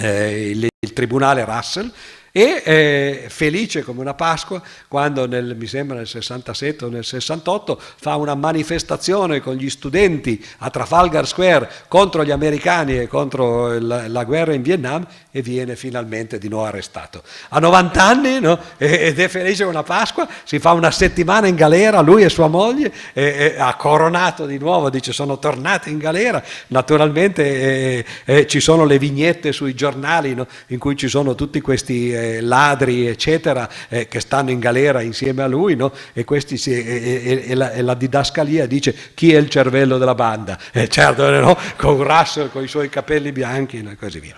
[SPEAKER 1] eh, il, il, tribunale Russell e eh, felice come una Pasqua quando nel, mi sembra nel 67 o nel 68 fa una manifestazione con gli studenti a Trafalgar Square contro gli americani e contro la, la guerra in Vietnam e viene finalmente di nuovo arrestato. A 90 anni no? ed è felice come una Pasqua, si fa una settimana in galera lui e sua moglie, e, e, ha coronato di nuovo, dice sono tornati in galera, naturalmente e, eh, eh, ci sono le vignette sui giornali no? in cui ci sono tutti questi eh, ladri, eccetera, eh, che stanno in galera insieme a lui, no? e, si, e, e, la, e, la, didascalia dice chi è il cervello della banda, eh, certo, eh, no? con Russell, con i suoi capelli bianchi e no? così via.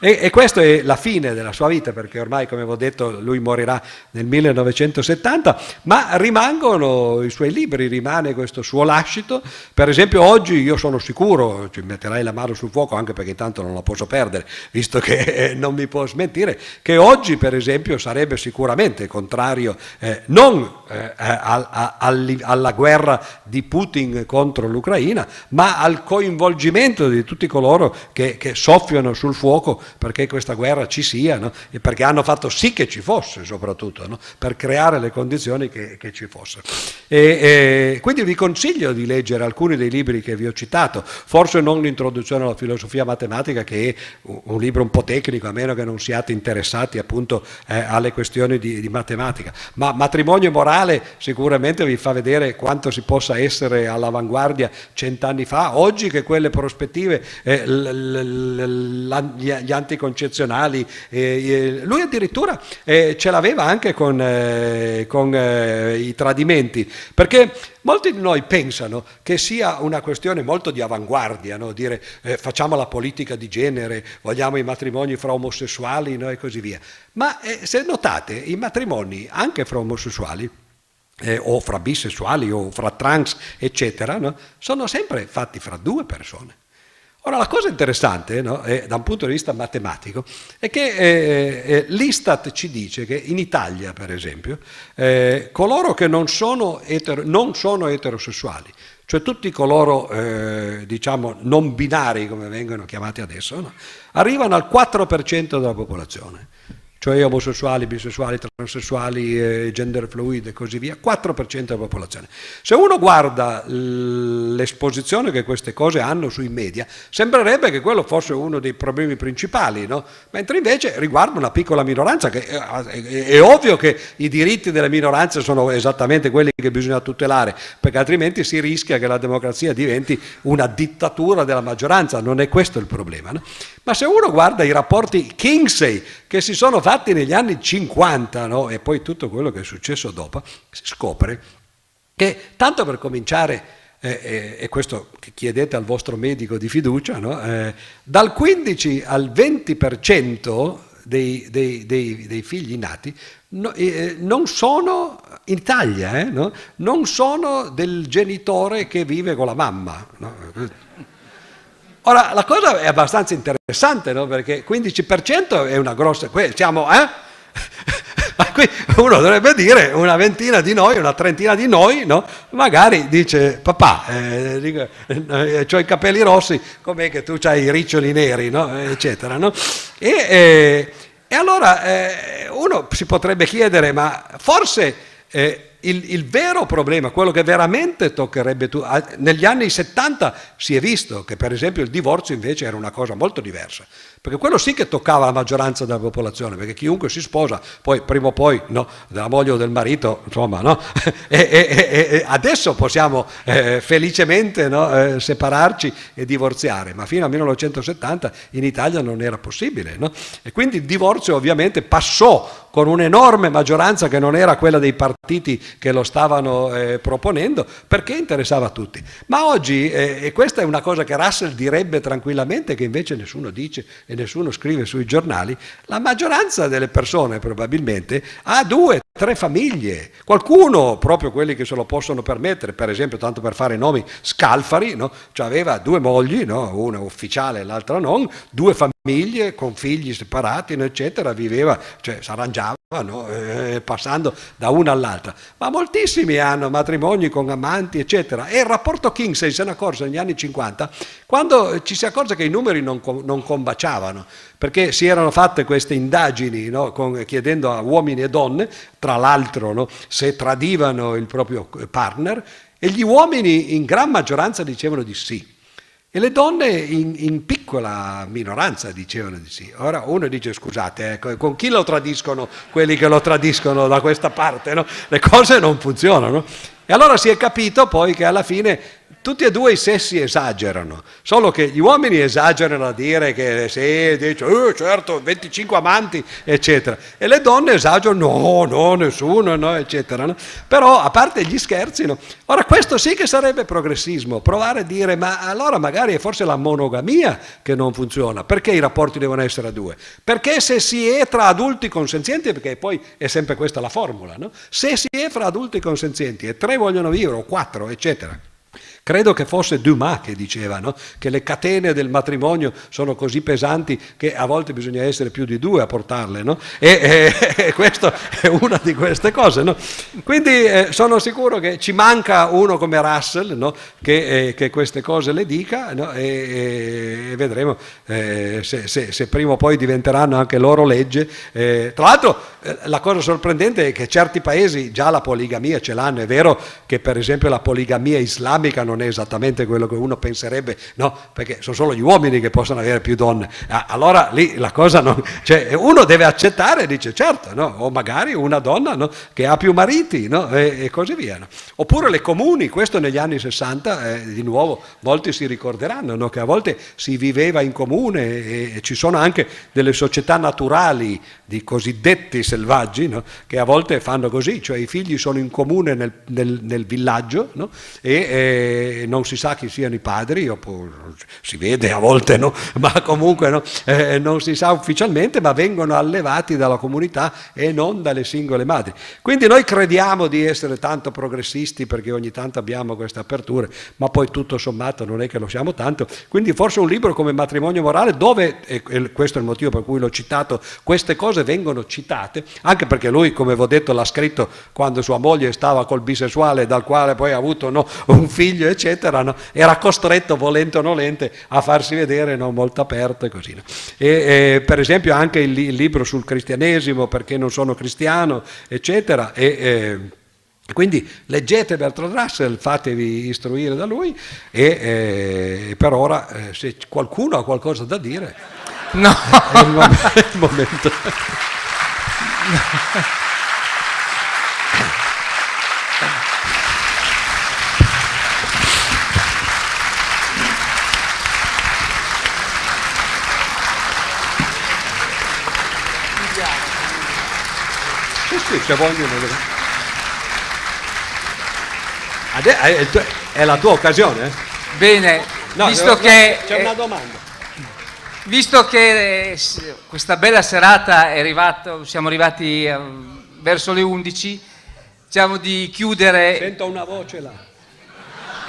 [SPEAKER 1] E, e, questa è la fine della sua vita, perché ormai, come vi ho detto, lui morirà nel 1970, ma rimangono i suoi libri, rimane questo suo lascito. Per esempio, oggi io sono sicuro, ci metterai la mano sul fuoco, anche perché intanto non la posso perdere, visto che eh, non mi può smentire, che oggi, per esempio, sarebbe sicuramente contrario eh, non eh, eh a, a, alla guerra di Putin contro l'Ucraina, ma al coinvolgimento di tutti coloro che, che soffiano sul fuoco perché questa guerra ci sia no? e perché hanno fatto sì che ci fosse soprattutto, no? per creare le condizioni che, che ci fossero. E, e, quindi vi consiglio di leggere alcuni dei libri che vi ho citato, forse non l'introduzione alla filosofia matematica che è un libro un po' tecnico, a meno che non siate interessati appunto eh, alle questioni di, di matematica, ma matrimonio morale sicuramente vi fa vedere quanto si possa essere all'avanguardia cent'anni fa, oggi che quelle prospettive eh, gli, anticoncezionali. Eh, eh, lui addirittura eh, ce l'aveva anche con, eh, con eh, i tradimenti, perché molti di noi pensano che sia una questione molto di avanguardia, no? dire eh, facciamo la politica di genere, vogliamo i matrimoni fra omosessuali no? e così via. Ma se notate, i matrimoni anche fra omosessuali eh, o fra bisessuali o fra trans, eccetera, no? sono sempre fatti fra due persone. Ora, la cosa interessante, no, è, da un punto di vista matematico, è che eh, eh, l'Istat ci dice che in Italia, per esempio, eh, coloro che non sono, etero, non sono, eterosessuali, cioè tutti coloro, eh, diciamo, non binari, come vengono chiamati adesso, no, arrivano al 4% della popolazione cioè omosessuali, bisessuali, transessuali, eh, gender fluid e così via, 4% della popolazione. Se uno guarda l'esposizione che queste cose hanno sui media, sembrerebbe che quello fosse uno dei problemi principali, no? mentre invece riguarda una piccola minoranza, che eh, è ovvio che i diritti delle minoranze sono esattamente quelli che bisogna tutelare, perché altrimenti si rischia che la democrazia diventi una dittatura della maggioranza, non è questo il problema. No? Ma se uno guarda i rapporti Kinsey che si sono fatti negli anni 50 no? e poi tutto quello che è successo dopo, si scopre che tanto per cominciare eh, eh, e questo chiedete al vostro medico di fiducia, no? eh, dal 15 al 20% dei, dei, dei, dei, figli nati no, eh, non sono in Italia, eh, no? non sono del genitore che vive con la mamma. Ora, la cosa è abbastanza interessante, no? perché 15% è una grossa... Siamo, eh? Qui uno dovrebbe dire una ventina di noi, una trentina di noi, no? magari dice papà, eh, eh, ho i capelli rossi, com'è che tu hai i riccioli neri, no? eccetera. No? E, eh, e, allora eh, uno si potrebbe chiedere, ma forse eh, il, il, vero problema, quello che veramente toccherebbe tu, negli anni 70 si è visto che per esempio il divorzio invece era una cosa molto diversa, perché quello sì che toccava la maggioranza della popolazione, perché chiunque si sposa, poi prima o poi, no, della moglie o del marito, insomma, no? e, e, e, adesso possiamo eh, felicemente no, eh, separarci e divorziare, ma fino al 1970 in Italia non era possibile. No? E quindi il divorzio ovviamente passò con un'enorme maggioranza che non era quella dei partiti che lo stavano eh, proponendo, perché interessava a tutti. Ma oggi, eh, e questa è una cosa che Russell direbbe tranquillamente, che invece nessuno dice, e nessuno scrive sui giornali, la maggioranza delle persone probabilmente ha due, tre famiglie, qualcuno, proprio quelli che se lo possono permettere, per esempio, tanto per fare i nomi, Scalfari, no? cioè aveva due mogli, no? una ufficiale e l'altra non, due famiglie famiglie con figli separati, eccetera, viveva, cioè si arrangiavano eh, passando da una all'altra. Ma moltissimi hanno matrimoni con amanti, eccetera. E il rapporto Kingsey se ne accorse negli anni 50 quando ci si accorse che i numeri non, non combaciavano, perché si erano fatte queste indagini no, con, chiedendo a uomini e donne, tra l'altro, no, se tradivano il proprio partner, e gli uomini in gran maggioranza dicevano di sì. E le donne in, in, piccola minoranza dicevano di sì. Ora uno dice scusate, eh, con chi lo tradiscono quelli che lo tradiscono da questa parte? No? Le cose non funzionano. E allora si è capito poi che alla fine tutti e due i sessi esagerano, solo che gli uomini esagerano a dire che se dice, eh, certo, 25 amanti, eccetera, e le donne esagerano, no, no, nessuno, no, eccetera. No? Però, a parte gli scherzi, no? ora questo sì che sarebbe progressismo, provare a dire, ma allora magari è forse la monogamia che non funziona, perché i rapporti devono essere a due? Perché se si è tra adulti consenzienti, perché poi è sempre questa la formula, no? se si è fra adulti consenzienti e tre vogliono vivere, o quattro, eccetera. Credo che fosse Dumas che diceva no? che le catene del matrimonio sono così pesanti che a volte bisogna essere più di due a portarle. No? E, e, e questa è una di queste cose. No? Quindi eh, sono sicuro che ci manca uno come Russell che, eh, che, queste cose le dica e, e, vedremo eh, se, se, se, prima o poi diventeranno anche loro legge. Eh, tra l'altro eh, la cosa sorprendente è che certi paesi già la poligamia ce l'hanno. È vero che per esempio la poligamia islamica non non è esattamente quello che uno penserebbe, no, perché sono solo gli uomini che possono avere più donne. Ah, allora lì la cosa non... Cioè, uno deve accettare, dice certo, no? o magari una donna no? che ha più mariti no? e, e, così via. Oppure le comuni, questo negli anni 60, eh, di nuovo, molti si ricorderanno che a volte si viveva in comune e, e, ci sono anche delle società naturali di cosiddetti selvaggi che a volte fanno così, cioè i figli sono in comune nel, nel, nel villaggio e, eh, non si sa chi siano i padri, si vede a volte, no? ma comunque no? eh, non si sa ufficialmente, ma vengono allevati dalla comunità e non dalle singole madri. Quindi noi crediamo di essere tanto progressisti perché ogni tanto abbiamo queste aperture, ma poi tutto sommato non è che lo siamo tanto. Quindi forse un libro come Matrimonio Morale, dove, e questo è il motivo per cui l'ho citato, queste cose vengono citate, anche perché lui, come vi ho detto, l'ha scritto quando sua moglie stava col bisessuale dal quale poi ha avuto no, un figlio eccetera, no? era costretto, volente o nolente, a farsi vedere no? molto aperto e così. No? E, e, per esempio anche il, il, libro sul cristianesimo, perché non sono cristiano, eccetera. E, e, quindi leggete Bertrand Russell, fatevi istruire da lui e per ora eh, se qualcuno ha qualcosa da dire no. è il momento. No. Sì, ci vogliono. Adesso è, la tua occasione? Eh? Bene, no, visto devo, che... C'è una eh, domanda. Visto che eh, questa bella serata è arrivata, siamo arrivati verso le 11, diciamo di chiudere... Sento una voce là.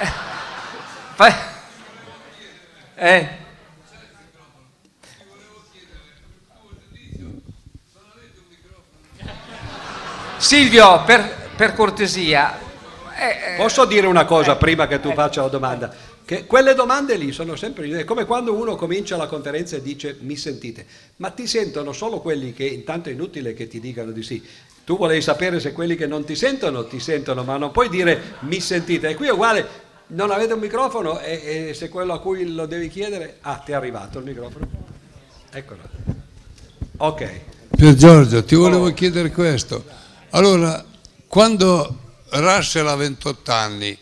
[SPEAKER 1] eh. Silvio, per, per cortesia. Eh, eh, Posso dire una cosa eh, prima che tu eh, faccia la domanda? Che quelle domande lì sono sempre come quando uno comincia la conferenza e dice mi sentite, ma ti sentono solo quelli che intanto è inutile che ti dicano di sì. Tu volevi sapere se quelli che non ti sentono ti sentono, ma non puoi dire mi sentite. E qui è uguale, non avete un microfono e, e se quello a cui lo devi chiedere, ah, ti è arrivato il microfono. Eccolo. Ok.
[SPEAKER 2] Pier Giorgio, ti oh. volevo oh. chiedere questo. Allora, quando Russell ha 28 anni,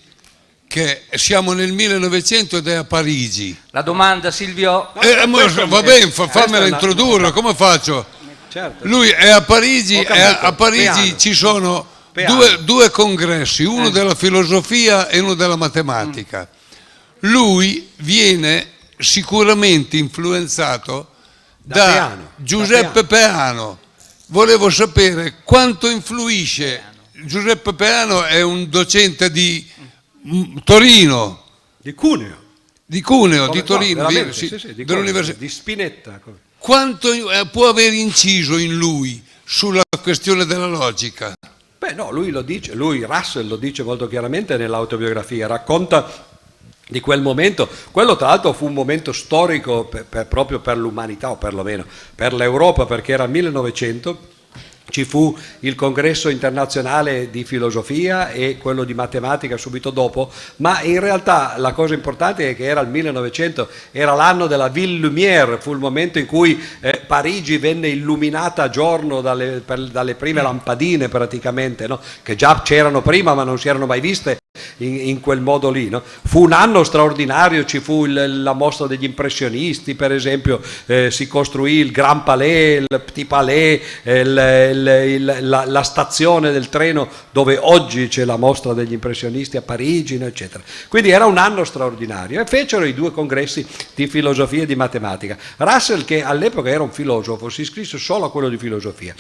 [SPEAKER 2] che siamo nel 1900 ed è a Parigi.
[SPEAKER 1] La domanda Silvio... Eh, eh ma, va bene, fa, fammela introdurre, come faccio? Certo. Lui è a Parigi, è a, a Parigi
[SPEAKER 2] ci sono due, due, congressi, uno eh. della filosofia e uno della matematica. Mm. Lui viene sicuramente influenzato
[SPEAKER 1] da, da Peano.
[SPEAKER 2] Giuseppe da Peano. Peano volevo sapere quanto influisce, Giuseppe Peano è un docente di mm, Torino. Di Cuneo. Di Cuneo, Come, di Torino, no, sì, sì, sì, di, di
[SPEAKER 1] Spinetta. Quanto eh,
[SPEAKER 2] può aver inciso in lui sulla questione della logica?
[SPEAKER 1] Beh no, lui lo dice, lui Russell lo dice molto chiaramente nell'autobiografia, racconta di quel momento. Quello tra l'altro fu un momento storico per, per, proprio per l'umanità o perlomeno per l'Europa perché era 1900. Ci fu il congresso internazionale di filosofia e quello di matematica subito dopo, ma in realtà la cosa importante è che era il 1900, era l'anno della Ville Lumière, fu il momento in cui eh, Parigi venne illuminata a giorno dalle, per, dalle prime mm. lampadine praticamente, no? che già c'erano prima ma non si erano mai viste in, in quel modo lì. No? Fu un anno straordinario, ci fu il, la mostra degli impressionisti, per esempio, eh, si costruì il Grand Palais, il Petit Palais, eh, il, il, la, la, stazione del treno dove oggi c'è la mostra degli impressionisti a Parigi, eccetera. Quindi era un anno straordinario e fecero i due congressi di filosofia e di matematica. Russell, che all'epoca era un filosofo, si iscrisse solo a quello di filosofia.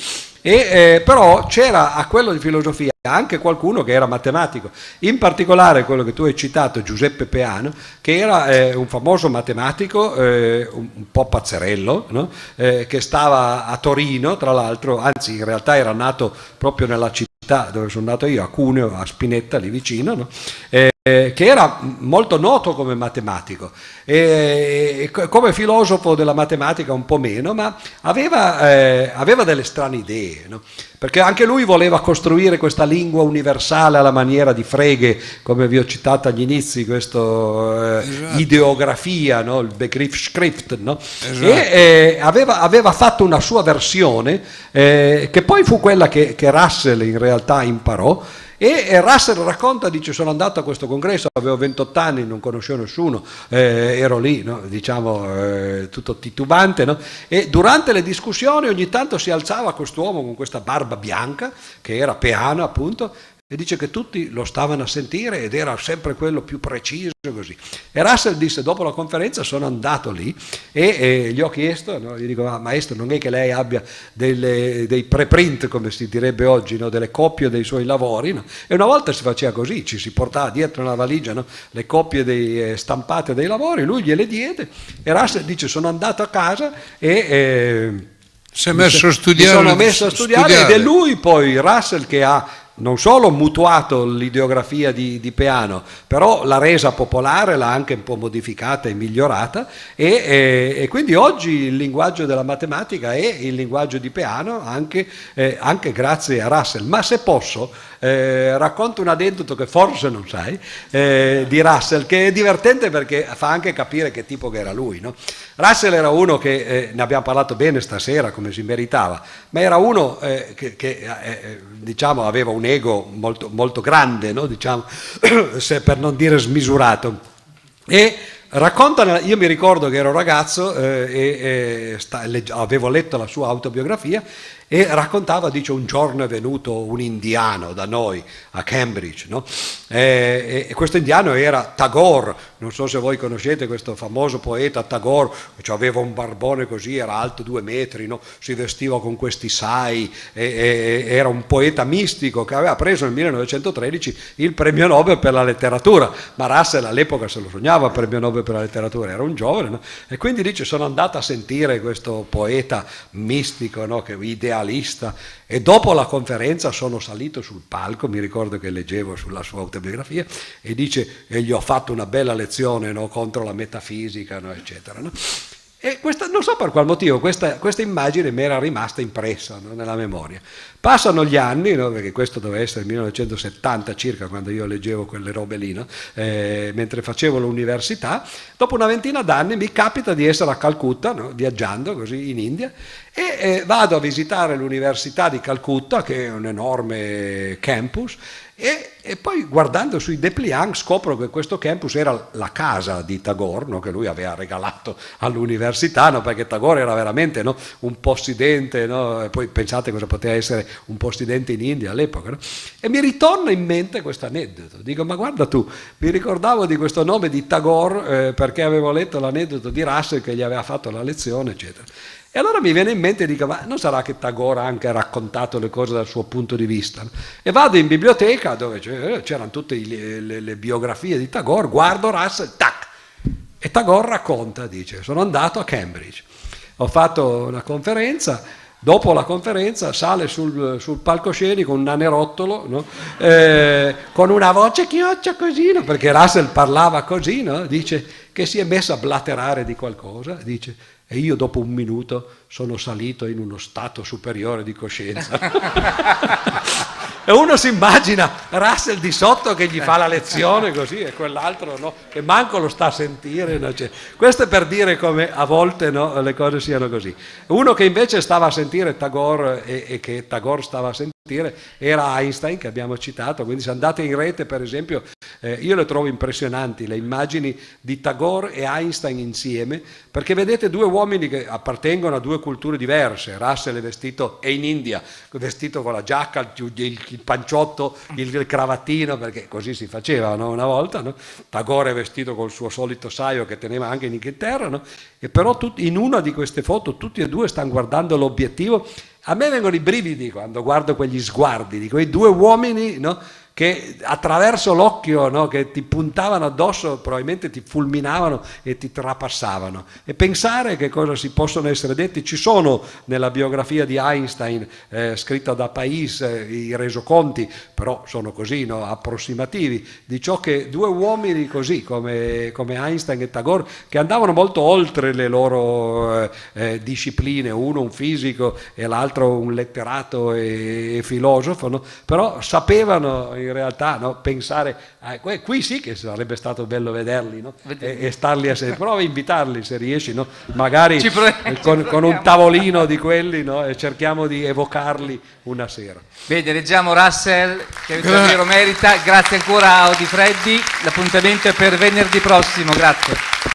[SPEAKER 1] E, eh, però c'era a quello di filosofia anche qualcuno che era matematico, in particolare quello che tu hai citato, Giuseppe Peano, che era eh, un famoso matematico, eh, un, un, po' pazzerello, no? eh, che stava a Torino, tra l'altro, anzi in realtà era nato proprio nella città dove sono nato io, a Cuneo, a Spinetta, lì vicino, no? Eh, eh, che era molto noto come matematico e, eh, eh, come filosofo della matematica un po' meno, ma aveva, eh, aveva delle strane idee, no? perché anche lui voleva costruire questa lingua universale alla maniera di Frege, come vi ho citato agli inizi, questa eh, esatto. ideografia, no? il Begriffschrift, no? esatto. e eh, aveva, aveva, fatto una sua versione che poi fu quella che, che Russell in realtà imparò e Russell racconta, dice sono andato a questo congresso, avevo 28 anni, non conoscevo nessuno, eh, ero lì, no? diciamo, eh, tutto titubante, no? e durante le discussioni ogni tanto si alzava quest'uomo con questa barba bianca, che era peano appunto, e dice che tutti lo stavano a sentire ed era sempre quello più preciso così. E Russell disse dopo la conferenza sono andato lì e, e gli ho chiesto, no, gli dico ma ah, maestro non è che lei abbia delle, dei preprint come si direbbe oggi, no, delle coppie dei suoi lavori? No? E una volta si faceva così, ci si portava dietro una valigia le coppie dei, eh, stampate dei lavori, lui gliele diede e Russell dice sono andato a casa e... Eh, si è messo a studiare. Mi sono messo a studiare, studiare ed è lui poi, Russell, che ha non solo mutuato l'ideografia di, di, Peano, però l'ha resa popolare, l'ha anche un po' modificata e migliorata e, e, e, quindi oggi il linguaggio della matematica è il linguaggio di Peano anche, eh, anche grazie a Russell. Ma se posso, eh, racconto un aneddoto che forse non sai eh, di Russell, che è divertente perché fa anche capire che tipo che era lui. No? Russell era uno che, eh, ne abbiamo parlato bene stasera, come si meritava, ma era uno eh, che, che eh, eh, diciamo, aveva un ego molto, molto grande, no? diciamo, per non dire smisurato. E racconta, io mi ricordo che ero ragazzo eh, e, e sta, legge, avevo letto la sua autobiografia e raccontava, dice, un giorno è venuto un indiano da noi a Cambridge, no? e, e, questo indiano era Tagore, non so se voi conoscete questo famoso poeta Tagore, cioè aveva un barbone così, era alto due metri, no? si vestiva con questi sai, e, e, era un poeta mistico che aveva preso nel 1913 il premio Nobel per la letteratura, ma Russell all'epoca se lo sognava il premio Nobel per la letteratura, era un giovane, no? e quindi dice sono andato a sentire questo poeta mistico che idea realista e dopo la conferenza sono salito sul palco, mi ricordo che leggevo sulla sua autobiografia e dice e gli ho fatto una bella lezione no, contro la metafisica, no, eccetera. No? E questa, non so per qual motivo, questa, questa immagine mi era rimasta impressa no, nella memoria. Passano gli anni, no, perché questo doveva essere il 1970 circa, quando io leggevo quelle robe lì, no, eh, mentre facevo l'università, dopo una ventina d'anni mi capita di essere a Calcutta, viaggiando così in India, e eh, vado a visitare l'università di Calcutta, che è un enorme campus, e, e, poi guardando sui dépliant scopro che questo campus era la casa di Tagore, no? che lui aveva regalato all'università, no? perché Tagore era veramente no? un possidente, e poi pensate cosa poteva essere un possidente in India all'epoca. E mi ritorna in mente questo aneddoto, dico ma guarda tu, mi ricordavo di questo nome di Tagore eh, perché avevo letto l'aneddoto di Russell che gli aveva fatto la lezione, eccetera. E allora mi viene in mente e dico, ma non sarà che Tagore anche ha raccontato le cose dal suo punto di vista? E vado in biblioteca dove eh, c'erano tutte le, le, le biografie di Tagore, guardo Russell, tac! E Tagore racconta, dice, sono andato a Cambridge, ho fatto una conferenza, dopo la conferenza sale sul, sul palcoscenico un nanerottolo no? eh, con una voce chioccia così, no? perché Russell parlava così, no? dice che si è messo a blaterare di qualcosa, dice e io dopo un minuto sono salito in uno stato superiore di coscienza. E uno si immagina Russell di sotto che gli fa la lezione così e quell'altro no, che manco lo sta a sentire. No? Cioè, questo è per dire come a volte no, le cose siano così. Uno che invece stava a sentire Tagore e, e che Tagore stava a sentire era Einstein che abbiamo citato, quindi se andate in rete per esempio, eh, io le trovo impressionanti le immagini di Tagore e Einstein insieme, perché vedete due uomini che appartengono a due culture diverse, Russell è vestito, è in India, vestito con la giacca, il il panciotto, il cravattino, perché così si faceva no? una volta, no? Tagore vestito col suo solito saio che teneva anche in Inghilterra, no? e però tutti, in una di queste foto tutti e due stanno guardando l'obiettivo. A me vengono i brividi quando guardo quegli sguardi di quei due uomini, no? che attraverso l'occhio no, che ti puntavano addosso probabilmente ti fulminavano e ti trapassavano. E pensare che cosa si possono essere detti, ci sono nella biografia di Einstein eh, scritta da Pais eh, i resoconti, però sono così no, approssimativi, di ciò che due uomini così come, come Einstein e Tagore, che andavano molto oltre le loro eh, eh discipline, uno un fisico e l'altro un letterato e, e filosofo, no? però sapevano eh, in realtà no? pensare, a, ah, qui sì che sarebbe stato bello vederli no? e, e, starli a se prova a invitarli se riesci, no? magari proviamo, eh, con, con, un tavolino di quelli e cerchiamo di evocarli una sera. Bene, leggiamo Russell che davvero merita, grazie ancora a Odi Freddi, l'appuntamento è per venerdì prossimo, grazie.